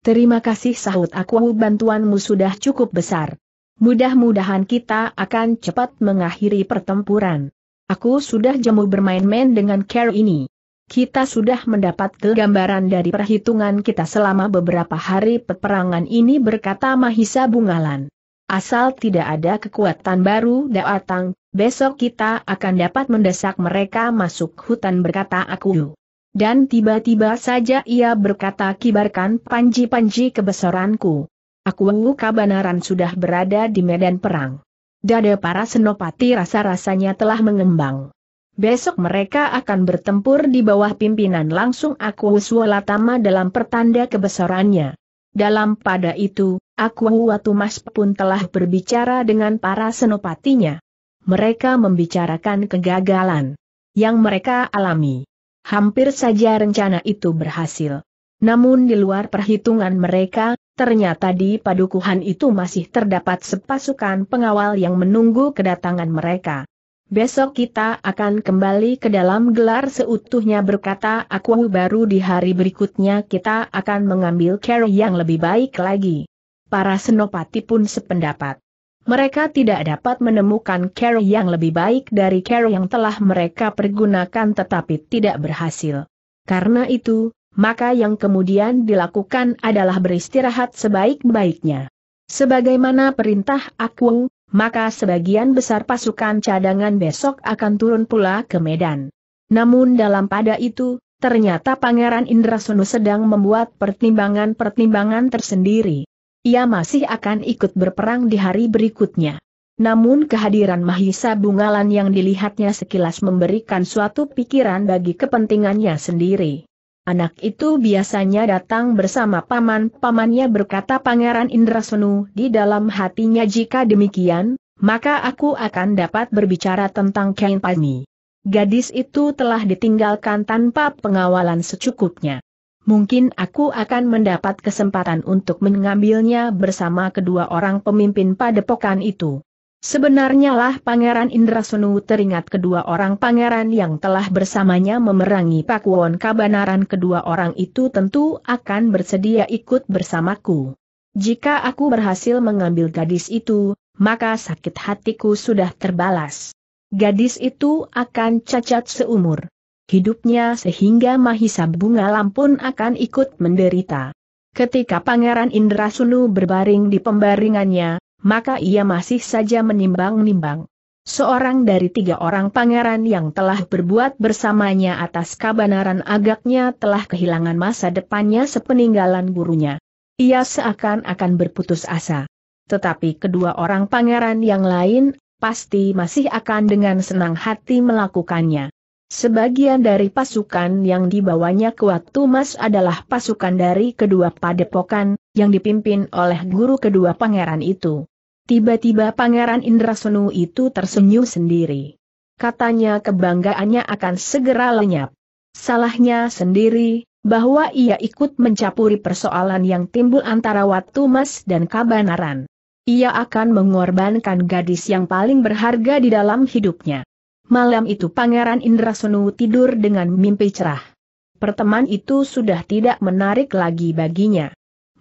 Terima kasih sahut aku bantuanmu sudah cukup besar. Mudah-mudahan kita akan cepat mengakhiri pertempuran. Aku sudah jemu bermain-main dengan care ini. Kita sudah mendapat gambaran dari perhitungan kita selama beberapa hari peperangan ini berkata Mahisa Bungalan. Asal tidak ada kekuatan baru datang, besok kita akan dapat mendesak mereka masuk hutan berkata aku. Dan tiba-tiba saja ia berkata kibarkan panji-panji kebesaranku. Aku kabanaran sudah berada di medan perang. Dada para senopati rasa-rasanya telah mengembang. Besok mereka akan bertempur di bawah pimpinan langsung aku Swalatama dalam pertanda kebesarannya. Dalam pada itu, Akuwatu Mas pun telah berbicara dengan para senopatinya. Mereka membicarakan kegagalan yang mereka alami. Hampir saja rencana itu berhasil. Namun di luar perhitungan mereka, ternyata di padukuhan itu masih terdapat sepasukan pengawal yang menunggu kedatangan mereka. Besok kita akan kembali ke dalam gelar seutuhnya berkata aku baru di hari berikutnya kita akan mengambil care yang lebih baik lagi. Para senopati pun sependapat. Mereka tidak dapat menemukan care yang lebih baik dari care yang telah mereka pergunakan tetapi tidak berhasil. Karena itu, maka yang kemudian dilakukan adalah beristirahat sebaik-baiknya. Sebagaimana perintah aku, maka sebagian besar pasukan cadangan besok akan turun pula ke Medan. Namun dalam pada itu, ternyata Pangeran Indra Sunu sedang membuat pertimbangan-pertimbangan tersendiri. Ia masih akan ikut berperang di hari berikutnya. Namun kehadiran Mahisa Bungalan yang dilihatnya sekilas memberikan suatu pikiran bagi kepentingannya sendiri. Anak itu biasanya datang bersama paman-pamannya berkata Pangeran Indrasenu di dalam hatinya jika demikian, maka aku akan dapat berbicara tentang Kain Pani. Gadis itu telah ditinggalkan tanpa pengawalan secukupnya. Mungkin aku akan mendapat kesempatan untuk mengambilnya bersama kedua orang pemimpin padepokan itu. Sebenarnya lah Pangeran Indrasunu teringat kedua orang pangeran yang telah bersamanya memerangi Pakuwon Kabanaran kedua orang itu tentu akan bersedia ikut bersamaku. Jika aku berhasil mengambil gadis itu, maka sakit hatiku sudah terbalas. Gadis itu akan cacat seumur hidupnya sehingga Mahisa Bunga Lampun akan ikut menderita. Ketika Pangeran Indrasunu berbaring di pembaringannya, maka ia masih saja menimbang-nimbang. Seorang dari tiga orang pangeran yang telah berbuat bersamanya atas kebenaran agaknya telah kehilangan masa depannya sepeninggalan gurunya. Ia seakan-akan berputus asa. Tetapi kedua orang pangeran yang lain, pasti masih akan dengan senang hati melakukannya. Sebagian dari pasukan yang dibawanya ke waktu mas adalah pasukan dari kedua padepokan, yang dipimpin oleh guru kedua pangeran itu. Tiba-tiba Pangeran Indrasenu itu tersenyum sendiri. Katanya kebanggaannya akan segera lenyap. Salahnya sendiri, bahwa ia ikut mencampuri persoalan yang timbul antara Watu Mas dan Kabanaran. Ia akan mengorbankan gadis yang paling berharga di dalam hidupnya. Malam itu Pangeran Indrasenu tidur dengan mimpi cerah. Perteman itu sudah tidak menarik lagi baginya.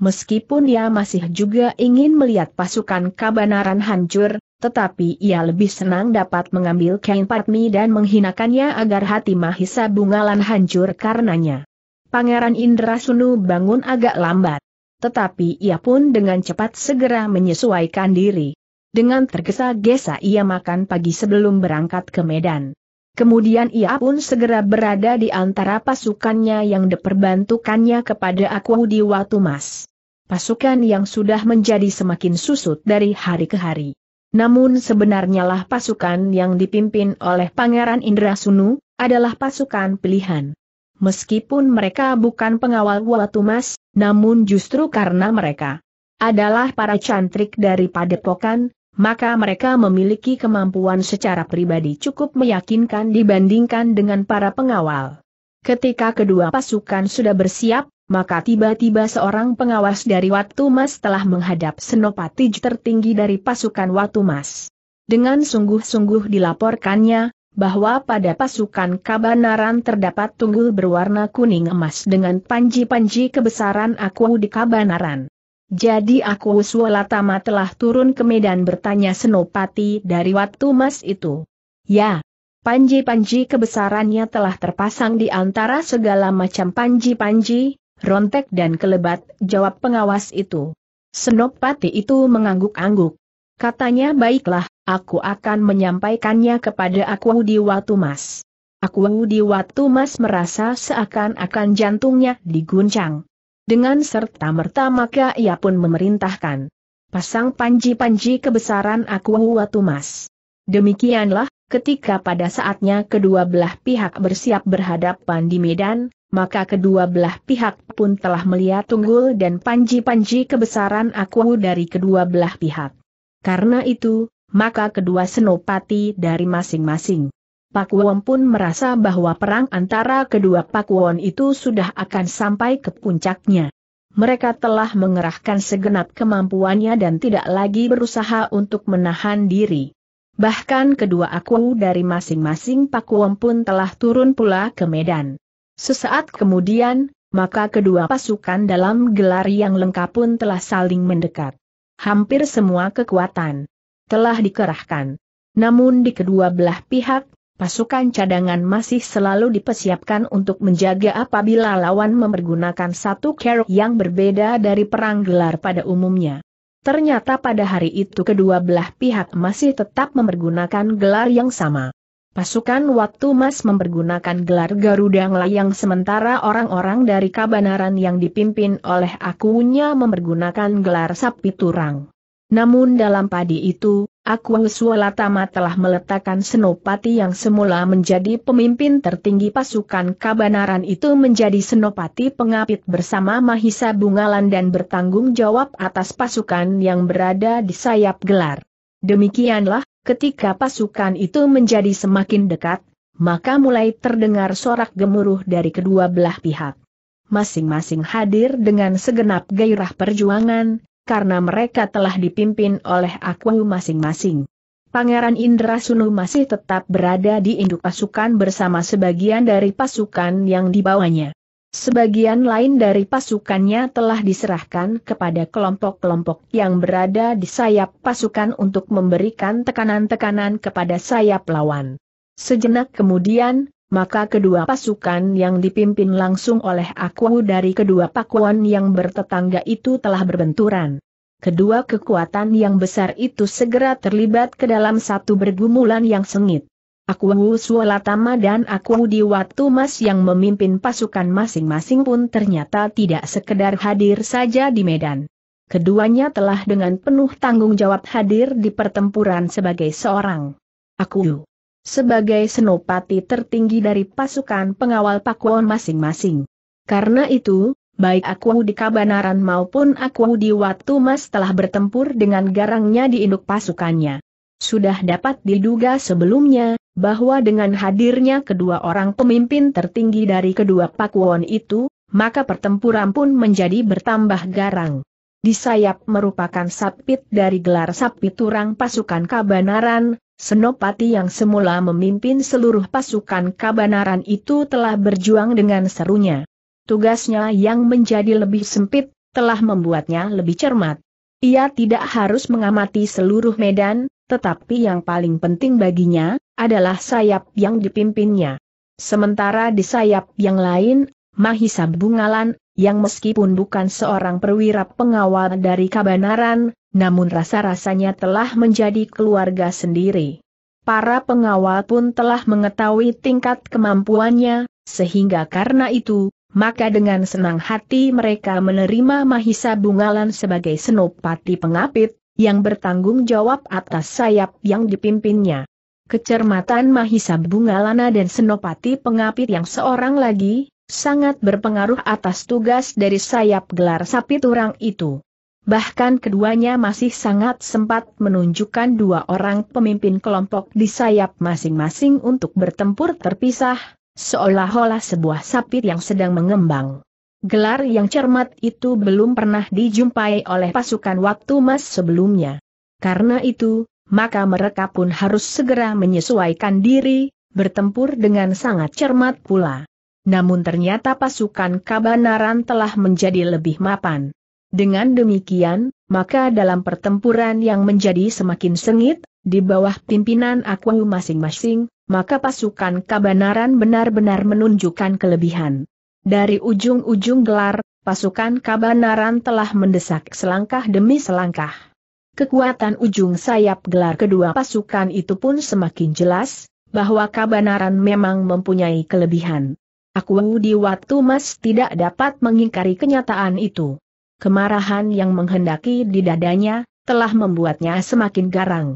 Meskipun ia masih juga ingin melihat pasukan kabanaran hancur, tetapi ia lebih senang dapat mengambil kain patmi dan menghinakannya agar hati Mahisa Bungalan hancur karenanya. Pangeran Indra Sunu bangun agak lambat. Tetapi ia pun dengan cepat segera menyesuaikan diri. Dengan tergesa-gesa ia makan pagi sebelum berangkat ke Medan. Kemudian ia pun segera berada di antara pasukannya yang diperbantukannya kepada aku di Watumas pasukan yang sudah menjadi semakin susut dari hari ke hari. Namun sebenarnya lah pasukan yang dipimpin oleh Pangeran Indra Sunu, adalah pasukan pilihan. Meskipun mereka bukan pengawal Walatumas, namun justru karena mereka adalah para cantrik dari padepokan, maka mereka memiliki kemampuan secara pribadi cukup meyakinkan dibandingkan dengan para pengawal. Ketika kedua pasukan sudah bersiap, maka tiba-tiba seorang pengawas dari Watu Mas telah menghadap senopati tertinggi dari pasukan Watu Mas. Dengan sungguh-sungguh dilaporkannya, bahwa pada pasukan Kabanaran terdapat tunggul berwarna kuning emas dengan panji-panji kebesaran aku di Kabanaran. Jadi aku tama telah turun ke medan bertanya senopati dari Watu Mas itu. Ya, Panji-panji kebesarannya telah terpasang di antara segala macam panji-panji, rontek dan kelebat, jawab pengawas itu. Senopati itu mengangguk-angguk. Katanya baiklah, aku akan menyampaikannya kepada aku di Mas. Aku di Mas merasa seakan-akan jantungnya diguncang. Dengan serta-merta maka ia pun memerintahkan. Pasang panji-panji kebesaran aku Mas. Demikianlah, ketika pada saatnya kedua belah pihak bersiap berhadapan di medan, maka kedua belah pihak pun telah melihat tunggul dan panji-panji kebesaran aku dari kedua belah pihak. Karena itu, maka kedua senopati dari masing-masing. Pakuwon pun merasa bahwa perang antara kedua Pakuwon itu sudah akan sampai ke puncaknya. Mereka telah mengerahkan segenap kemampuannya dan tidak lagi berusaha untuk menahan diri. Bahkan kedua aku dari masing-masing Pakuwon pun telah turun pula ke medan. Sesaat kemudian, maka kedua pasukan dalam gelar yang lengkap pun telah saling mendekat. Hampir semua kekuatan telah dikerahkan. Namun di kedua belah pihak, pasukan cadangan masih selalu dipersiapkan untuk menjaga apabila lawan mempergunakan satu kerok yang berbeda dari perang gelar pada umumnya. Ternyata pada hari itu kedua belah pihak masih tetap mempergunakan gelar yang sama. Pasukan waktu Mas mempergunakan gelar Garuda Ngelayang sementara orang-orang dari Kabanaran yang dipimpin oleh akunya mempergunakan gelar Sapi Turang. Namun dalam padi itu, Aku Tama telah meletakkan Senopati yang semula menjadi pemimpin tertinggi pasukan Kabanaran itu menjadi Senopati pengapit bersama Mahisa Bungalan dan bertanggung jawab atas pasukan yang berada di sayap gelar. Demikianlah Ketika pasukan itu menjadi semakin dekat, maka mulai terdengar sorak gemuruh dari kedua belah pihak. Masing-masing hadir dengan segenap gairah perjuangan, karena mereka telah dipimpin oleh aku masing-masing. Pangeran Indra Sunu masih tetap berada di induk pasukan bersama sebagian dari pasukan yang dibawanya. Sebagian lain dari pasukannya telah diserahkan kepada kelompok-kelompok yang berada di sayap pasukan untuk memberikan tekanan-tekanan kepada sayap lawan. Sejenak kemudian, maka kedua pasukan yang dipimpin langsung oleh aku dari kedua pakuan yang bertetangga itu telah berbenturan. Kedua kekuatan yang besar itu segera terlibat ke dalam satu bergumulan yang sengit. Aku Sualatama dan aku Diwatu Mas yang memimpin pasukan masing-masing pun ternyata tidak sekedar hadir saja di Medan. Keduanya telah dengan penuh tanggung jawab hadir di pertempuran sebagai seorang aku sebagai senopati tertinggi dari pasukan pengawal Pakuan masing-masing. Karena itu, baik aku di Kabanaran maupun aku Wu Diwatu Mas telah bertempur dengan garangnya di induk pasukannya. Sudah dapat diduga sebelumnya, bahwa dengan hadirnya kedua orang pemimpin tertinggi dari kedua pakuan itu, maka pertempuran pun menjadi bertambah garang. Di sayap merupakan sapit dari gelar sapit turang pasukan kabanaran, Senopati yang semula memimpin seluruh pasukan kabanaran itu telah berjuang dengan serunya. Tugasnya yang menjadi lebih sempit, telah membuatnya lebih cermat. Ia tidak harus mengamati seluruh medan, tetapi yang paling penting baginya, adalah sayap yang dipimpinnya. Sementara di sayap yang lain, Mahisa Bungalan, yang meskipun bukan seorang perwira pengawal dari Kabanaran, namun rasa-rasanya telah menjadi keluarga sendiri. Para pengawal pun telah mengetahui tingkat kemampuannya, sehingga karena itu, maka dengan senang hati mereka menerima Mahisa Bungalan sebagai senopati pengapit, yang bertanggung jawab atas sayap yang dipimpinnya. Kecermatan Mahisa Bunga Lana dan Senopati Pengapit yang seorang lagi, sangat berpengaruh atas tugas dari sayap gelar sapi turang itu. Bahkan keduanya masih sangat sempat menunjukkan dua orang pemimpin kelompok di sayap masing-masing untuk bertempur terpisah, seolah-olah sebuah sapit yang sedang mengembang. Gelar yang cermat itu belum pernah dijumpai oleh pasukan waktu mas sebelumnya. Karena itu, maka mereka pun harus segera menyesuaikan diri, bertempur dengan sangat cermat pula. Namun ternyata pasukan Kabanaran telah menjadi lebih mapan. Dengan demikian, maka dalam pertempuran yang menjadi semakin sengit, di bawah pimpinan Aku masing-masing, maka pasukan Kabanaran benar-benar menunjukkan kelebihan. Dari ujung-ujung gelar, pasukan Kabanaran telah mendesak selangkah demi selangkah. Kekuatan ujung sayap gelar kedua pasukan itu pun semakin jelas, bahwa Kabanaran memang mempunyai kelebihan. Aku di waktu Mas tidak dapat mengingkari kenyataan itu. Kemarahan yang menghendaki di dadanya, telah membuatnya semakin garang.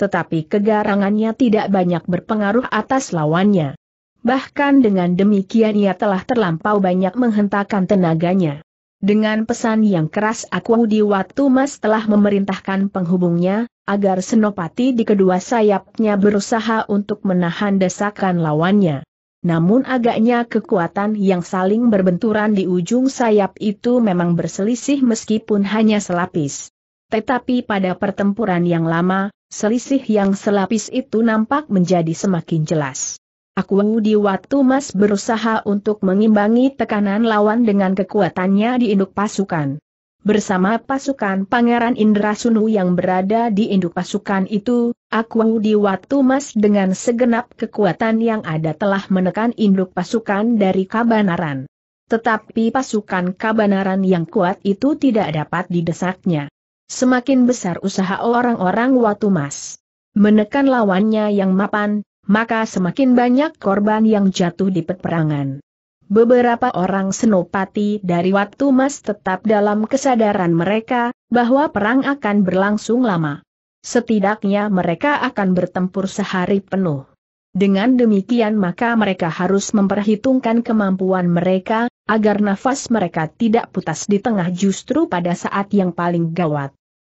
Tetapi kegarangannya tidak banyak berpengaruh atas lawannya. Bahkan dengan demikian ia telah terlampau banyak menghentakkan tenaganya. Dengan pesan yang keras Aku di Watu Mas telah memerintahkan penghubungnya, agar senopati di kedua sayapnya berusaha untuk menahan desakan lawannya. Namun agaknya kekuatan yang saling berbenturan di ujung sayap itu memang berselisih meskipun hanya selapis. Tetapi pada pertempuran yang lama, selisih yang selapis itu nampak menjadi semakin jelas. Aku di waktu Mas berusaha untuk mengimbangi tekanan lawan dengan kekuatannya di induk pasukan. Bersama pasukan Pangeran Indra Sunu yang berada di induk pasukan itu, Aku di waktu Mas dengan segenap kekuatan yang ada telah menekan induk pasukan dari Kabanaran. Tetapi pasukan Kabanaran yang kuat itu tidak dapat didesaknya. Semakin besar usaha orang-orang Watumas menekan lawannya yang mapan, maka semakin banyak korban yang jatuh di peperangan. Beberapa orang senopati dari waktu Mas tetap dalam kesadaran mereka, bahwa perang akan berlangsung lama. Setidaknya mereka akan bertempur sehari penuh. Dengan demikian maka mereka harus memperhitungkan kemampuan mereka, agar nafas mereka tidak putas di tengah justru pada saat yang paling gawat.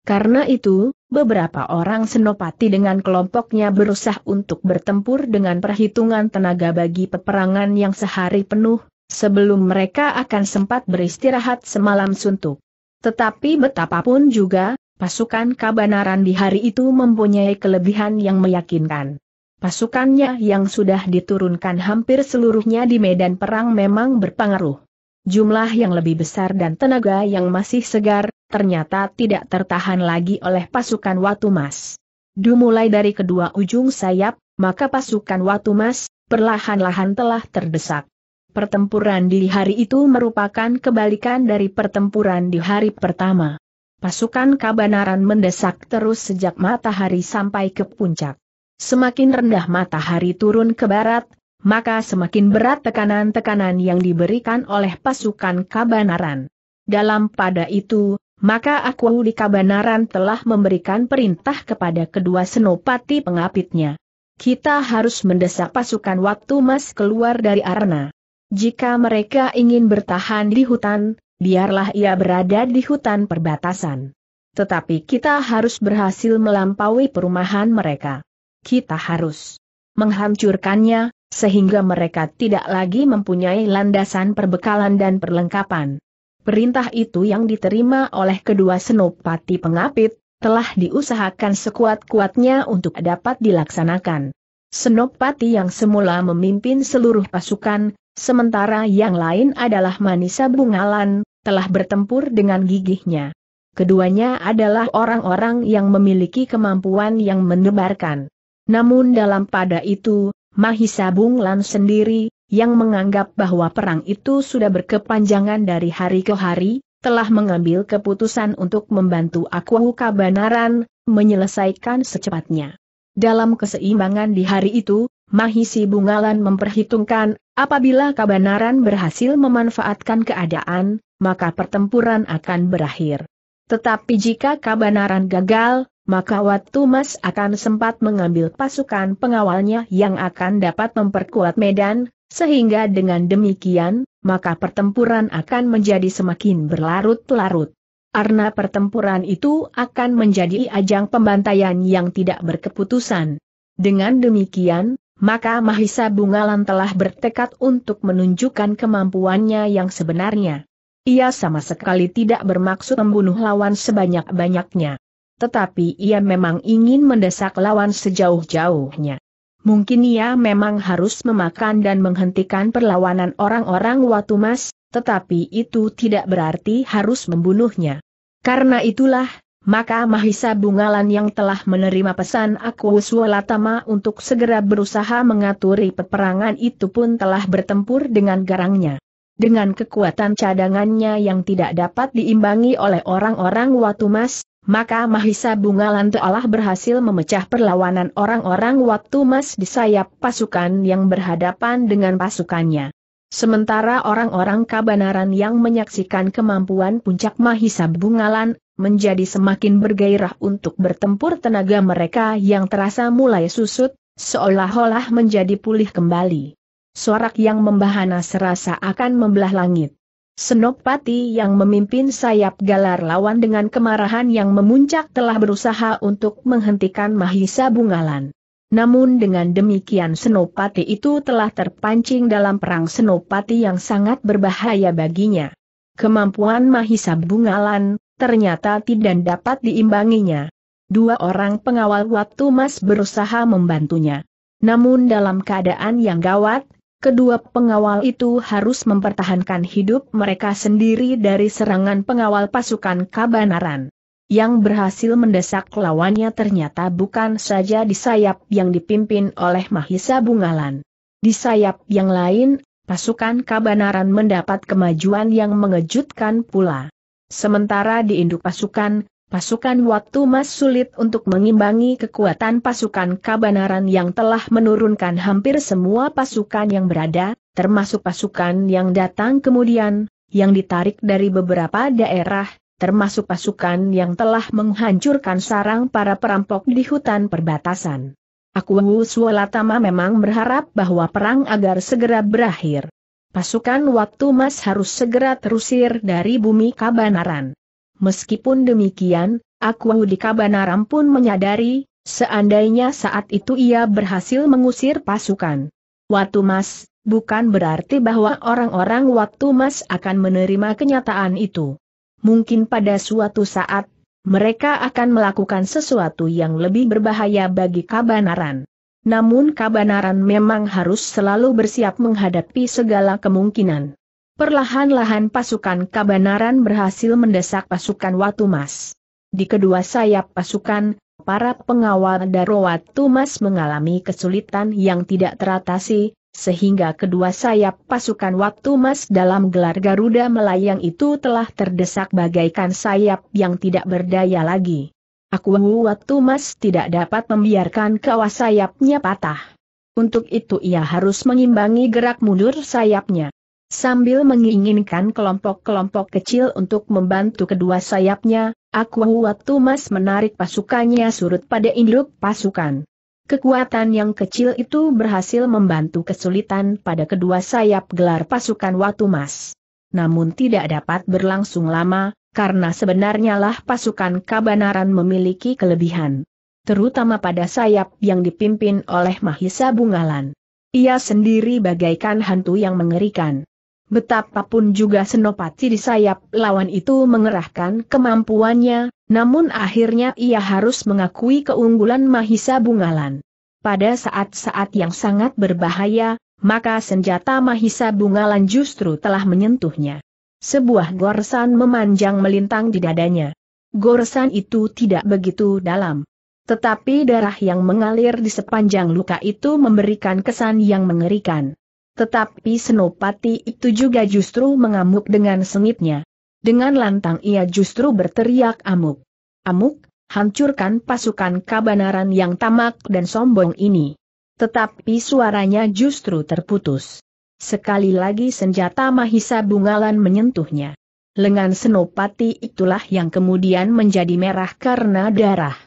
Karena itu, beberapa orang senopati dengan kelompoknya berusaha untuk bertempur dengan perhitungan tenaga bagi peperangan yang sehari penuh, sebelum mereka akan sempat beristirahat semalam suntuk. Tetapi betapapun juga, pasukan kabanaran di hari itu mempunyai kelebihan yang meyakinkan. Pasukannya yang sudah diturunkan hampir seluruhnya di medan perang memang berpengaruh jumlah yang lebih besar dan tenaga yang masih segar, ternyata tidak tertahan lagi oleh pasukan Watu Mas. mulai dari kedua ujung sayap, maka pasukan Watu Mas, perlahan-lahan telah terdesak. Pertempuran di hari itu merupakan kebalikan dari pertempuran di hari pertama. Pasukan Kabanaran mendesak terus sejak matahari sampai ke puncak. Semakin rendah matahari turun ke barat, maka semakin berat tekanan-tekanan yang diberikan oleh pasukan Kabanaran. Dalam pada itu, maka aku di Kabanaran telah memberikan perintah kepada kedua senopati pengapitnya. Kita harus mendesak pasukan waktu mas keluar dari arena. Jika mereka ingin bertahan di hutan, biarlah ia berada di hutan perbatasan. Tetapi kita harus berhasil melampaui perumahan mereka. Kita harus menghancurkannya, sehingga mereka tidak lagi mempunyai landasan perbekalan dan perlengkapan. Perintah itu yang diterima oleh kedua senopati pengapit, telah diusahakan sekuat-kuatnya untuk dapat dilaksanakan. Senopati yang semula memimpin seluruh pasukan, sementara yang lain adalah Manisa Bungalan, telah bertempur dengan gigihnya. Keduanya adalah orang-orang yang memiliki kemampuan yang mendebarkan. Namun dalam pada itu, Mahisa Bunglan sendiri, yang menganggap bahwa perang itu sudah berkepanjangan dari hari ke hari, telah mengambil keputusan untuk membantu Akuahu Kabanaran, menyelesaikan secepatnya. Dalam keseimbangan di hari itu, Mahisi Bungalan memperhitungkan, apabila Kabanaran berhasil memanfaatkan keadaan, maka pertempuran akan berakhir. Tetapi jika Kabanaran gagal, maka waktu Mas akan sempat mengambil pasukan pengawalnya yang akan dapat memperkuat medan, sehingga dengan demikian, maka pertempuran akan menjadi semakin berlarut-larut. Karena pertempuran itu akan menjadi ajang pembantaian yang tidak berkeputusan. Dengan demikian, maka Mahisa Bungalan telah bertekad untuk menunjukkan kemampuannya yang sebenarnya. Ia sama sekali tidak bermaksud membunuh lawan sebanyak-banyaknya tetapi ia memang ingin mendesak lawan sejauh-jauhnya. Mungkin ia memang harus memakan dan menghentikan perlawanan orang-orang Watumas, tetapi itu tidak berarti harus membunuhnya. Karena itulah, maka Mahisa Bungalan yang telah menerima pesan Akwuswolatama untuk segera berusaha mengaturi peperangan itu pun telah bertempur dengan garangnya. Dengan kekuatan cadangannya yang tidak dapat diimbangi oleh orang-orang Watumas, maka Mahisa Bungalan telah berhasil memecah perlawanan orang-orang waktu mas di sayap pasukan yang berhadapan dengan pasukannya. Sementara orang-orang kabanaran yang menyaksikan kemampuan puncak Mahisa Bungalan, menjadi semakin bergairah untuk bertempur tenaga mereka yang terasa mulai susut, seolah-olah menjadi pulih kembali. Suara yang membahana serasa akan membelah langit. Senopati yang memimpin sayap galar lawan dengan kemarahan yang memuncak telah berusaha untuk menghentikan Mahisa Bungalan. Namun dengan demikian Senopati itu telah terpancing dalam perang Senopati yang sangat berbahaya baginya. Kemampuan Mahisa Bungalan, ternyata tidak dapat diimbanginya. Dua orang pengawal waktu mas berusaha membantunya. Namun dalam keadaan yang gawat, Kedua pengawal itu harus mempertahankan hidup mereka sendiri dari serangan pengawal pasukan Kabanaran. Yang berhasil mendesak lawannya ternyata bukan saja di sayap yang dipimpin oleh Mahisa Bungalan. Di sayap yang lain, pasukan Kabanaran mendapat kemajuan yang mengejutkan pula. Sementara di induk pasukan, Pasukan waktu mas sulit untuk mengimbangi kekuatan pasukan kabanaran yang telah menurunkan hampir semua pasukan yang berada, termasuk pasukan yang datang kemudian, yang ditarik dari beberapa daerah, termasuk pasukan yang telah menghancurkan sarang para perampok di hutan perbatasan. Aku Sualatama memang berharap bahwa perang agar segera berakhir. Pasukan waktu mas harus segera terusir dari bumi kabanaran. Meskipun demikian, Aku di Kabanaram pun menyadari, seandainya saat itu ia berhasil mengusir pasukan. Watu Mas, bukan berarti bahwa orang-orang Watu Mas akan menerima kenyataan itu. Mungkin pada suatu saat, mereka akan melakukan sesuatu yang lebih berbahaya bagi Kabanaran. Namun Kabanaran memang harus selalu bersiap menghadapi segala kemungkinan. Perlahan-lahan pasukan Kabanaran berhasil mendesak pasukan Watu Mas. Di kedua sayap pasukan, para pengawal Watu Tumas mengalami kesulitan yang tidak teratasi, sehingga kedua sayap pasukan Watu Mas dalam gelar Garuda melayang itu telah terdesak bagaikan sayap yang tidak berdaya lagi. Aku Watu Mas tidak dapat membiarkan kawas sayapnya patah. Untuk itu ia harus mengimbangi gerak mundur sayapnya. Sambil menginginkan kelompok-kelompok kecil untuk membantu kedua sayapnya, Akuwatu Mas menarik pasukannya surut pada induk pasukan. Kekuatan yang kecil itu berhasil membantu kesulitan pada kedua sayap gelar pasukan Watumas. Namun tidak dapat berlangsung lama, karena sebenarnya lah pasukan Kabanaran memiliki kelebihan. Terutama pada sayap yang dipimpin oleh Mahisa Bungalan. Ia sendiri bagaikan hantu yang mengerikan. Betapapun juga Senopati di sayap lawan itu mengerahkan kemampuannya, namun akhirnya ia harus mengakui keunggulan Mahisa Bungalan. Pada saat-saat yang sangat berbahaya, maka senjata Mahisa Bungalan justru telah menyentuhnya. Sebuah gorsan memanjang melintang di dadanya. Gorsan itu tidak begitu dalam. Tetapi darah yang mengalir di sepanjang luka itu memberikan kesan yang mengerikan. Tetapi Senopati itu juga justru mengamuk dengan sengitnya. Dengan lantang ia justru berteriak amuk. Amuk, hancurkan pasukan kabanaran yang tamak dan sombong ini. Tetapi suaranya justru terputus. Sekali lagi senjata Mahisa Bungalan menyentuhnya. Lengan Senopati itulah yang kemudian menjadi merah karena darah.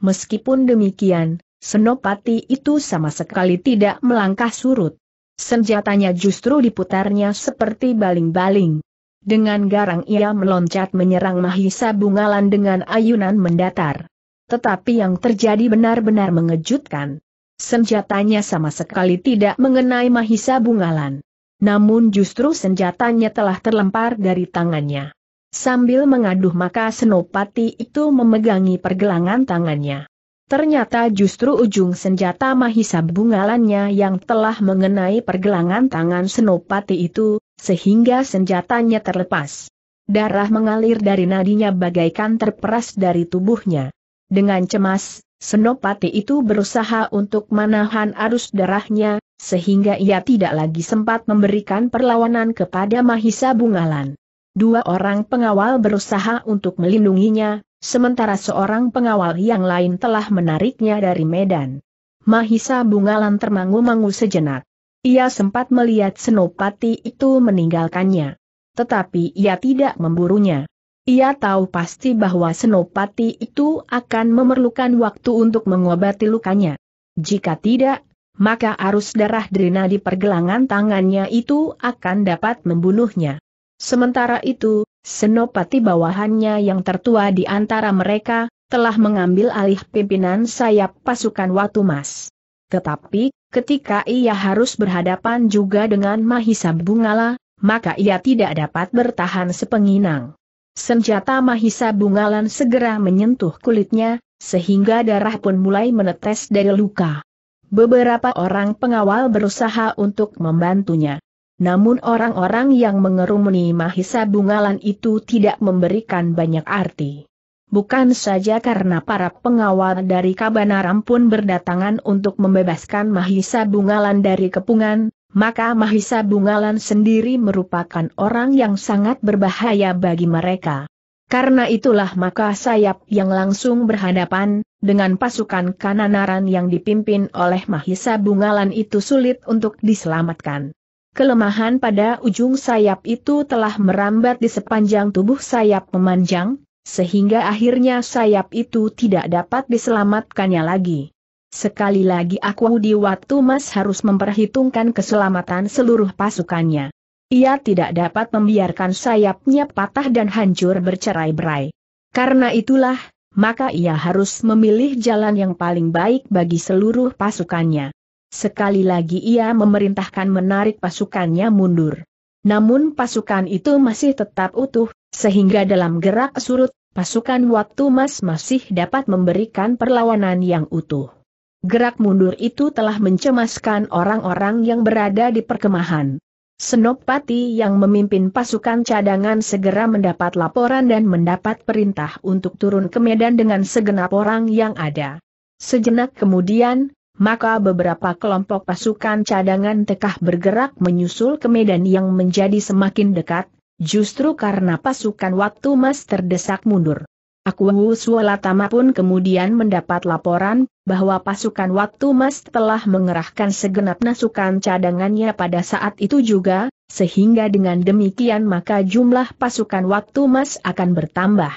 Meskipun demikian, Senopati itu sama sekali tidak melangkah surut. Senjatanya justru diputarnya seperti baling-baling. Dengan garang ia meloncat menyerang Mahisa Bungalan dengan ayunan mendatar. Tetapi yang terjadi benar-benar mengejutkan. Senjatanya sama sekali tidak mengenai Mahisa Bungalan. Namun justru senjatanya telah terlempar dari tangannya. Sambil mengaduh maka Senopati itu memegangi pergelangan tangannya. Ternyata justru ujung senjata Mahisa bungalannya yang telah mengenai pergelangan tangan Senopati itu, sehingga senjatanya terlepas. Darah mengalir dari nadinya bagaikan terperas dari tubuhnya. Dengan cemas, Senopati itu berusaha untuk menahan arus darahnya, sehingga ia tidak lagi sempat memberikan perlawanan kepada Mahisa Bungalan. Dua orang pengawal berusaha untuk melindunginya, sementara seorang pengawal yang lain telah menariknya dari medan. Mahisa Bungalan termangu-mangu sejenak. Ia sempat melihat Senopati itu meninggalkannya. Tetapi ia tidak memburunya. Ia tahu pasti bahwa Senopati itu akan memerlukan waktu untuk mengobati lukanya. Jika tidak, maka arus darah Drena di pergelangan tangannya itu akan dapat membunuhnya. Sementara itu, senopati bawahannya yang tertua di antara mereka, telah mengambil alih pimpinan sayap pasukan Watu Mas. Tetapi, ketika ia harus berhadapan juga dengan Mahisa Bungala, maka ia tidak dapat bertahan sepenginang. Senjata Mahisa Bungalan segera menyentuh kulitnya, sehingga darah pun mulai menetes dari luka. Beberapa orang pengawal berusaha untuk membantunya. Namun orang-orang yang mengerumuni Mahisa Bungalan itu tidak memberikan banyak arti. Bukan saja karena para pengawal dari Kabanaram pun berdatangan untuk membebaskan Mahisa Bungalan dari kepungan, maka Mahisa Bungalan sendiri merupakan orang yang sangat berbahaya bagi mereka. Karena itulah maka sayap yang langsung berhadapan, dengan pasukan kananaran yang dipimpin oleh Mahisa Bungalan itu sulit untuk diselamatkan kelemahan pada ujung sayap itu telah merambat di sepanjang tubuh sayap memanjang, sehingga akhirnya sayap itu tidak dapat diselamatkannya lagi. Sekali lagi aku di waktu Mas harus memperhitungkan keselamatan seluruh pasukannya. Ia tidak dapat membiarkan sayapnya patah dan hancur bercerai-berai. Karena itulah, maka ia harus memilih jalan yang paling baik bagi seluruh pasukannya. Sekali lagi ia memerintahkan menarik pasukannya mundur. Namun pasukan itu masih tetap utuh, sehingga dalam gerak surut, pasukan waktu mas masih dapat memberikan perlawanan yang utuh. Gerak mundur itu telah mencemaskan orang-orang yang berada di perkemahan. Senopati yang memimpin pasukan cadangan segera mendapat laporan dan mendapat perintah untuk turun ke medan dengan segenap orang yang ada. Sejenak kemudian, maka beberapa kelompok pasukan cadangan tekah bergerak menyusul ke medan yang menjadi semakin dekat, justru karena pasukan waktu mas terdesak mundur. Aku Sualatama pun kemudian mendapat laporan bahwa pasukan waktu mas telah mengerahkan segenap nasukan cadangannya pada saat itu juga, sehingga dengan demikian maka jumlah pasukan waktu mas akan bertambah.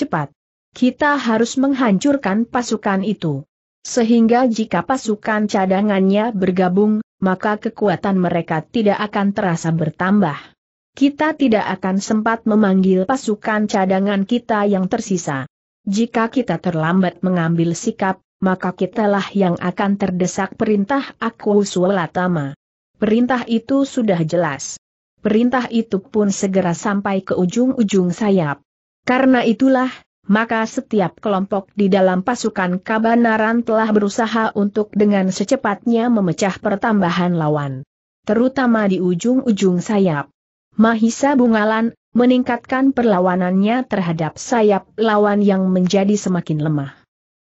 Cepat! Kita harus menghancurkan pasukan itu sehingga jika pasukan cadangannya bergabung, maka kekuatan mereka tidak akan terasa bertambah. Kita tidak akan sempat memanggil pasukan cadangan kita yang tersisa. Jika kita terlambat mengambil sikap, maka kitalah yang akan terdesak perintah aku Sulatama. Perintah itu sudah jelas. Perintah itu pun segera sampai ke ujung-ujung sayap. Karena itulah, maka setiap kelompok di dalam pasukan Kabanaran telah berusaha untuk dengan secepatnya memecah pertambahan lawan. Terutama di ujung-ujung sayap. Mahisa Bungalan, meningkatkan perlawanannya terhadap sayap lawan yang menjadi semakin lemah.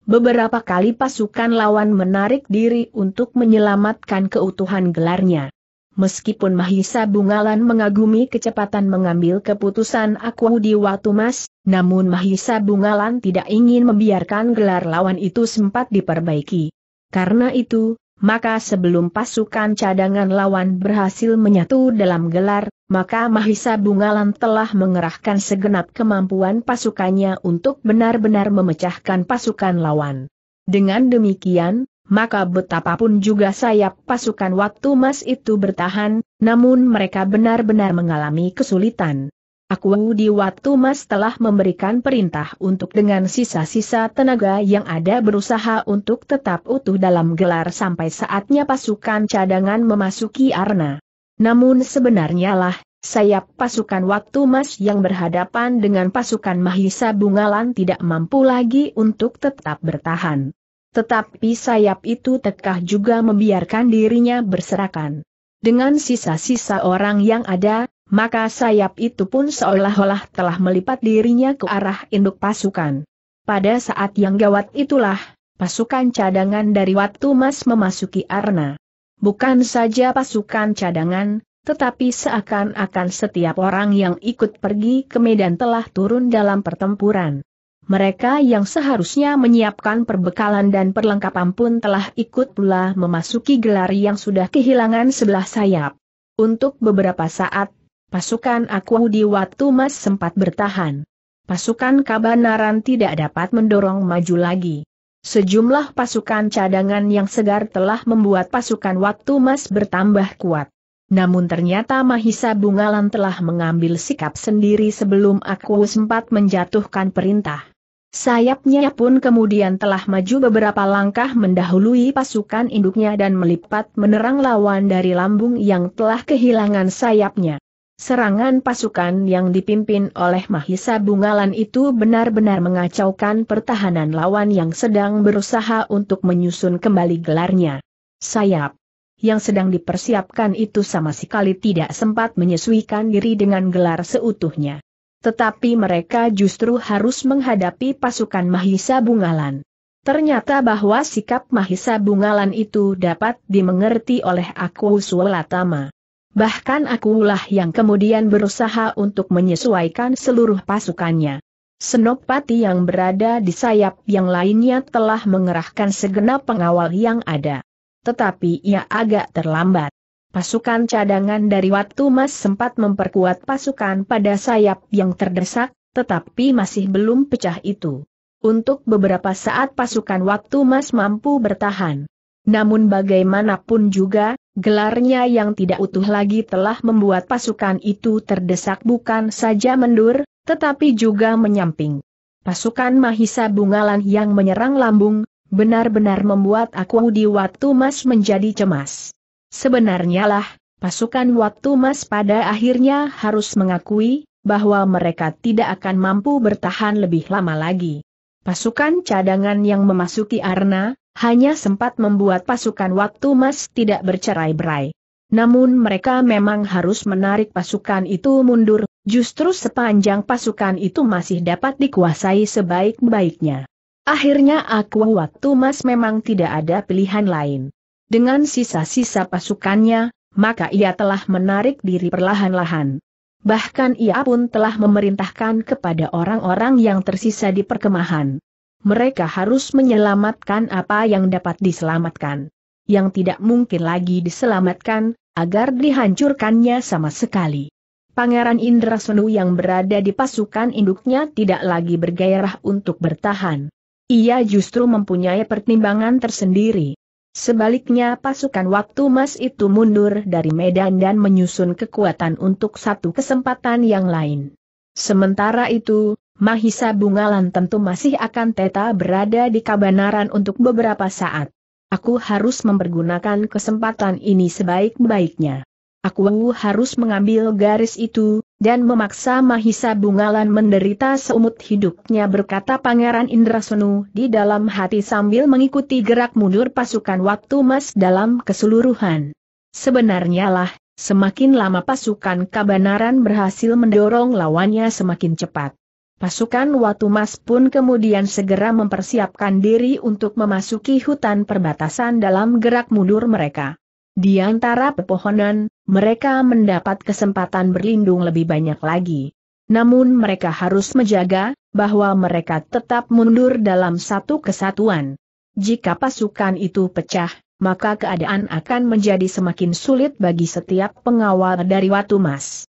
Beberapa kali pasukan lawan menarik diri untuk menyelamatkan keutuhan gelarnya. Meskipun Mahisa Bungalan mengagumi kecepatan mengambil keputusan aku di waktu mas, namun Mahisa Bungalan tidak ingin membiarkan gelar lawan itu sempat diperbaiki. Karena itu, maka sebelum pasukan cadangan lawan berhasil menyatu dalam gelar, maka Mahisa Bungalan telah mengerahkan segenap kemampuan pasukannya untuk benar-benar memecahkan pasukan lawan. Dengan demikian, maka betapapun juga sayap pasukan waktu mas itu bertahan, namun mereka benar-benar mengalami kesulitan. Aku di waktu mas telah memberikan perintah untuk dengan sisa-sisa tenaga yang ada berusaha untuk tetap utuh dalam gelar sampai saatnya pasukan cadangan memasuki arena. Namun sebenarnya lah, sayap pasukan waktu mas yang berhadapan dengan pasukan Mahisa Bungalan tidak mampu lagi untuk tetap bertahan. Tetapi sayap itu tekah juga membiarkan dirinya berserakan. Dengan sisa-sisa orang yang ada, maka sayap itu pun seolah-olah telah melipat dirinya ke arah induk pasukan. Pada saat yang gawat itulah, pasukan cadangan dari Watu Mas memasuki Arna. Bukan saja pasukan cadangan, tetapi seakan-akan setiap orang yang ikut pergi ke medan telah turun dalam pertempuran mereka yang seharusnya menyiapkan perbekalan dan perlengkapan pun telah ikut pula memasuki gelar yang sudah kehilangan sebelah sayap. Untuk beberapa saat, pasukan aku di Watu Mas sempat bertahan. Pasukan Kabanaran tidak dapat mendorong maju lagi. Sejumlah pasukan cadangan yang segar telah membuat pasukan Watu Mas bertambah kuat. Namun ternyata Mahisa Bungalan telah mengambil sikap sendiri sebelum aku sempat menjatuhkan perintah. Sayapnya pun kemudian telah maju beberapa langkah mendahului pasukan induknya dan melipat menerang lawan dari lambung yang telah kehilangan sayapnya. Serangan pasukan yang dipimpin oleh Mahisa Bungalan itu benar-benar mengacaukan pertahanan lawan yang sedang berusaha untuk menyusun kembali gelarnya. Sayap yang sedang dipersiapkan itu sama sekali tidak sempat menyesuaikan diri dengan gelar seutuhnya. Tetapi mereka justru harus menghadapi pasukan Mahisa Bungalan. Ternyata bahwa sikap Mahisa Bungalan itu dapat dimengerti oleh aku Sulatama. Bahkan akulah yang kemudian berusaha untuk menyesuaikan seluruh pasukannya. Senopati yang berada di sayap yang lainnya telah mengerahkan segenap pengawal yang ada. Tetapi ia agak terlambat. Pasukan cadangan dari Watu Mas sempat memperkuat pasukan pada sayap yang terdesak, tetapi masih belum pecah itu. Untuk beberapa saat pasukan Watu Mas mampu bertahan. Namun bagaimanapun juga, gelarnya yang tidak utuh lagi telah membuat pasukan itu terdesak bukan saja mendur, tetapi juga menyamping. Pasukan Mahisa Bungalan yang menyerang lambung, benar-benar membuat aku di Watu Mas menjadi cemas. Sebenarnya lah, pasukan waktu mas pada akhirnya harus mengakui, bahwa mereka tidak akan mampu bertahan lebih lama lagi. Pasukan cadangan yang memasuki Arna, hanya sempat membuat pasukan waktu mas tidak bercerai-berai. Namun mereka memang harus menarik pasukan itu mundur, justru sepanjang pasukan itu masih dapat dikuasai sebaik-baiknya. Akhirnya aku waktu mas memang tidak ada pilihan lain. Dengan sisa-sisa pasukannya, maka ia telah menarik diri perlahan-lahan. Bahkan ia pun telah memerintahkan kepada orang-orang yang tersisa di perkemahan. Mereka harus menyelamatkan apa yang dapat diselamatkan. Yang tidak mungkin lagi diselamatkan, agar dihancurkannya sama sekali. Pangeran Indra Senu yang berada di pasukan induknya tidak lagi bergairah untuk bertahan. Ia justru mempunyai pertimbangan tersendiri. Sebaliknya pasukan waktu mas itu mundur dari medan dan menyusun kekuatan untuk satu kesempatan yang lain. Sementara itu, Mahisa Bungalan tentu masih akan teta berada di kabanaran untuk beberapa saat. Aku harus mempergunakan kesempatan ini sebaik-baiknya aku harus mengambil garis itu, dan memaksa Mahisa Bungalan menderita seumut hidupnya berkata Pangeran Indrasenu di dalam hati sambil mengikuti gerak mundur pasukan waktu mas dalam keseluruhan. Sebenarnya lah, semakin lama pasukan Kabanaran berhasil mendorong lawannya semakin cepat. Pasukan Watu Mas pun kemudian segera mempersiapkan diri untuk memasuki hutan perbatasan dalam gerak mundur mereka. Di antara pepohonan, mereka mendapat kesempatan berlindung lebih banyak lagi. Namun mereka harus menjaga, bahwa mereka tetap mundur dalam satu kesatuan. Jika pasukan itu pecah, maka keadaan akan menjadi semakin sulit bagi setiap pengawal dari Watu Mas.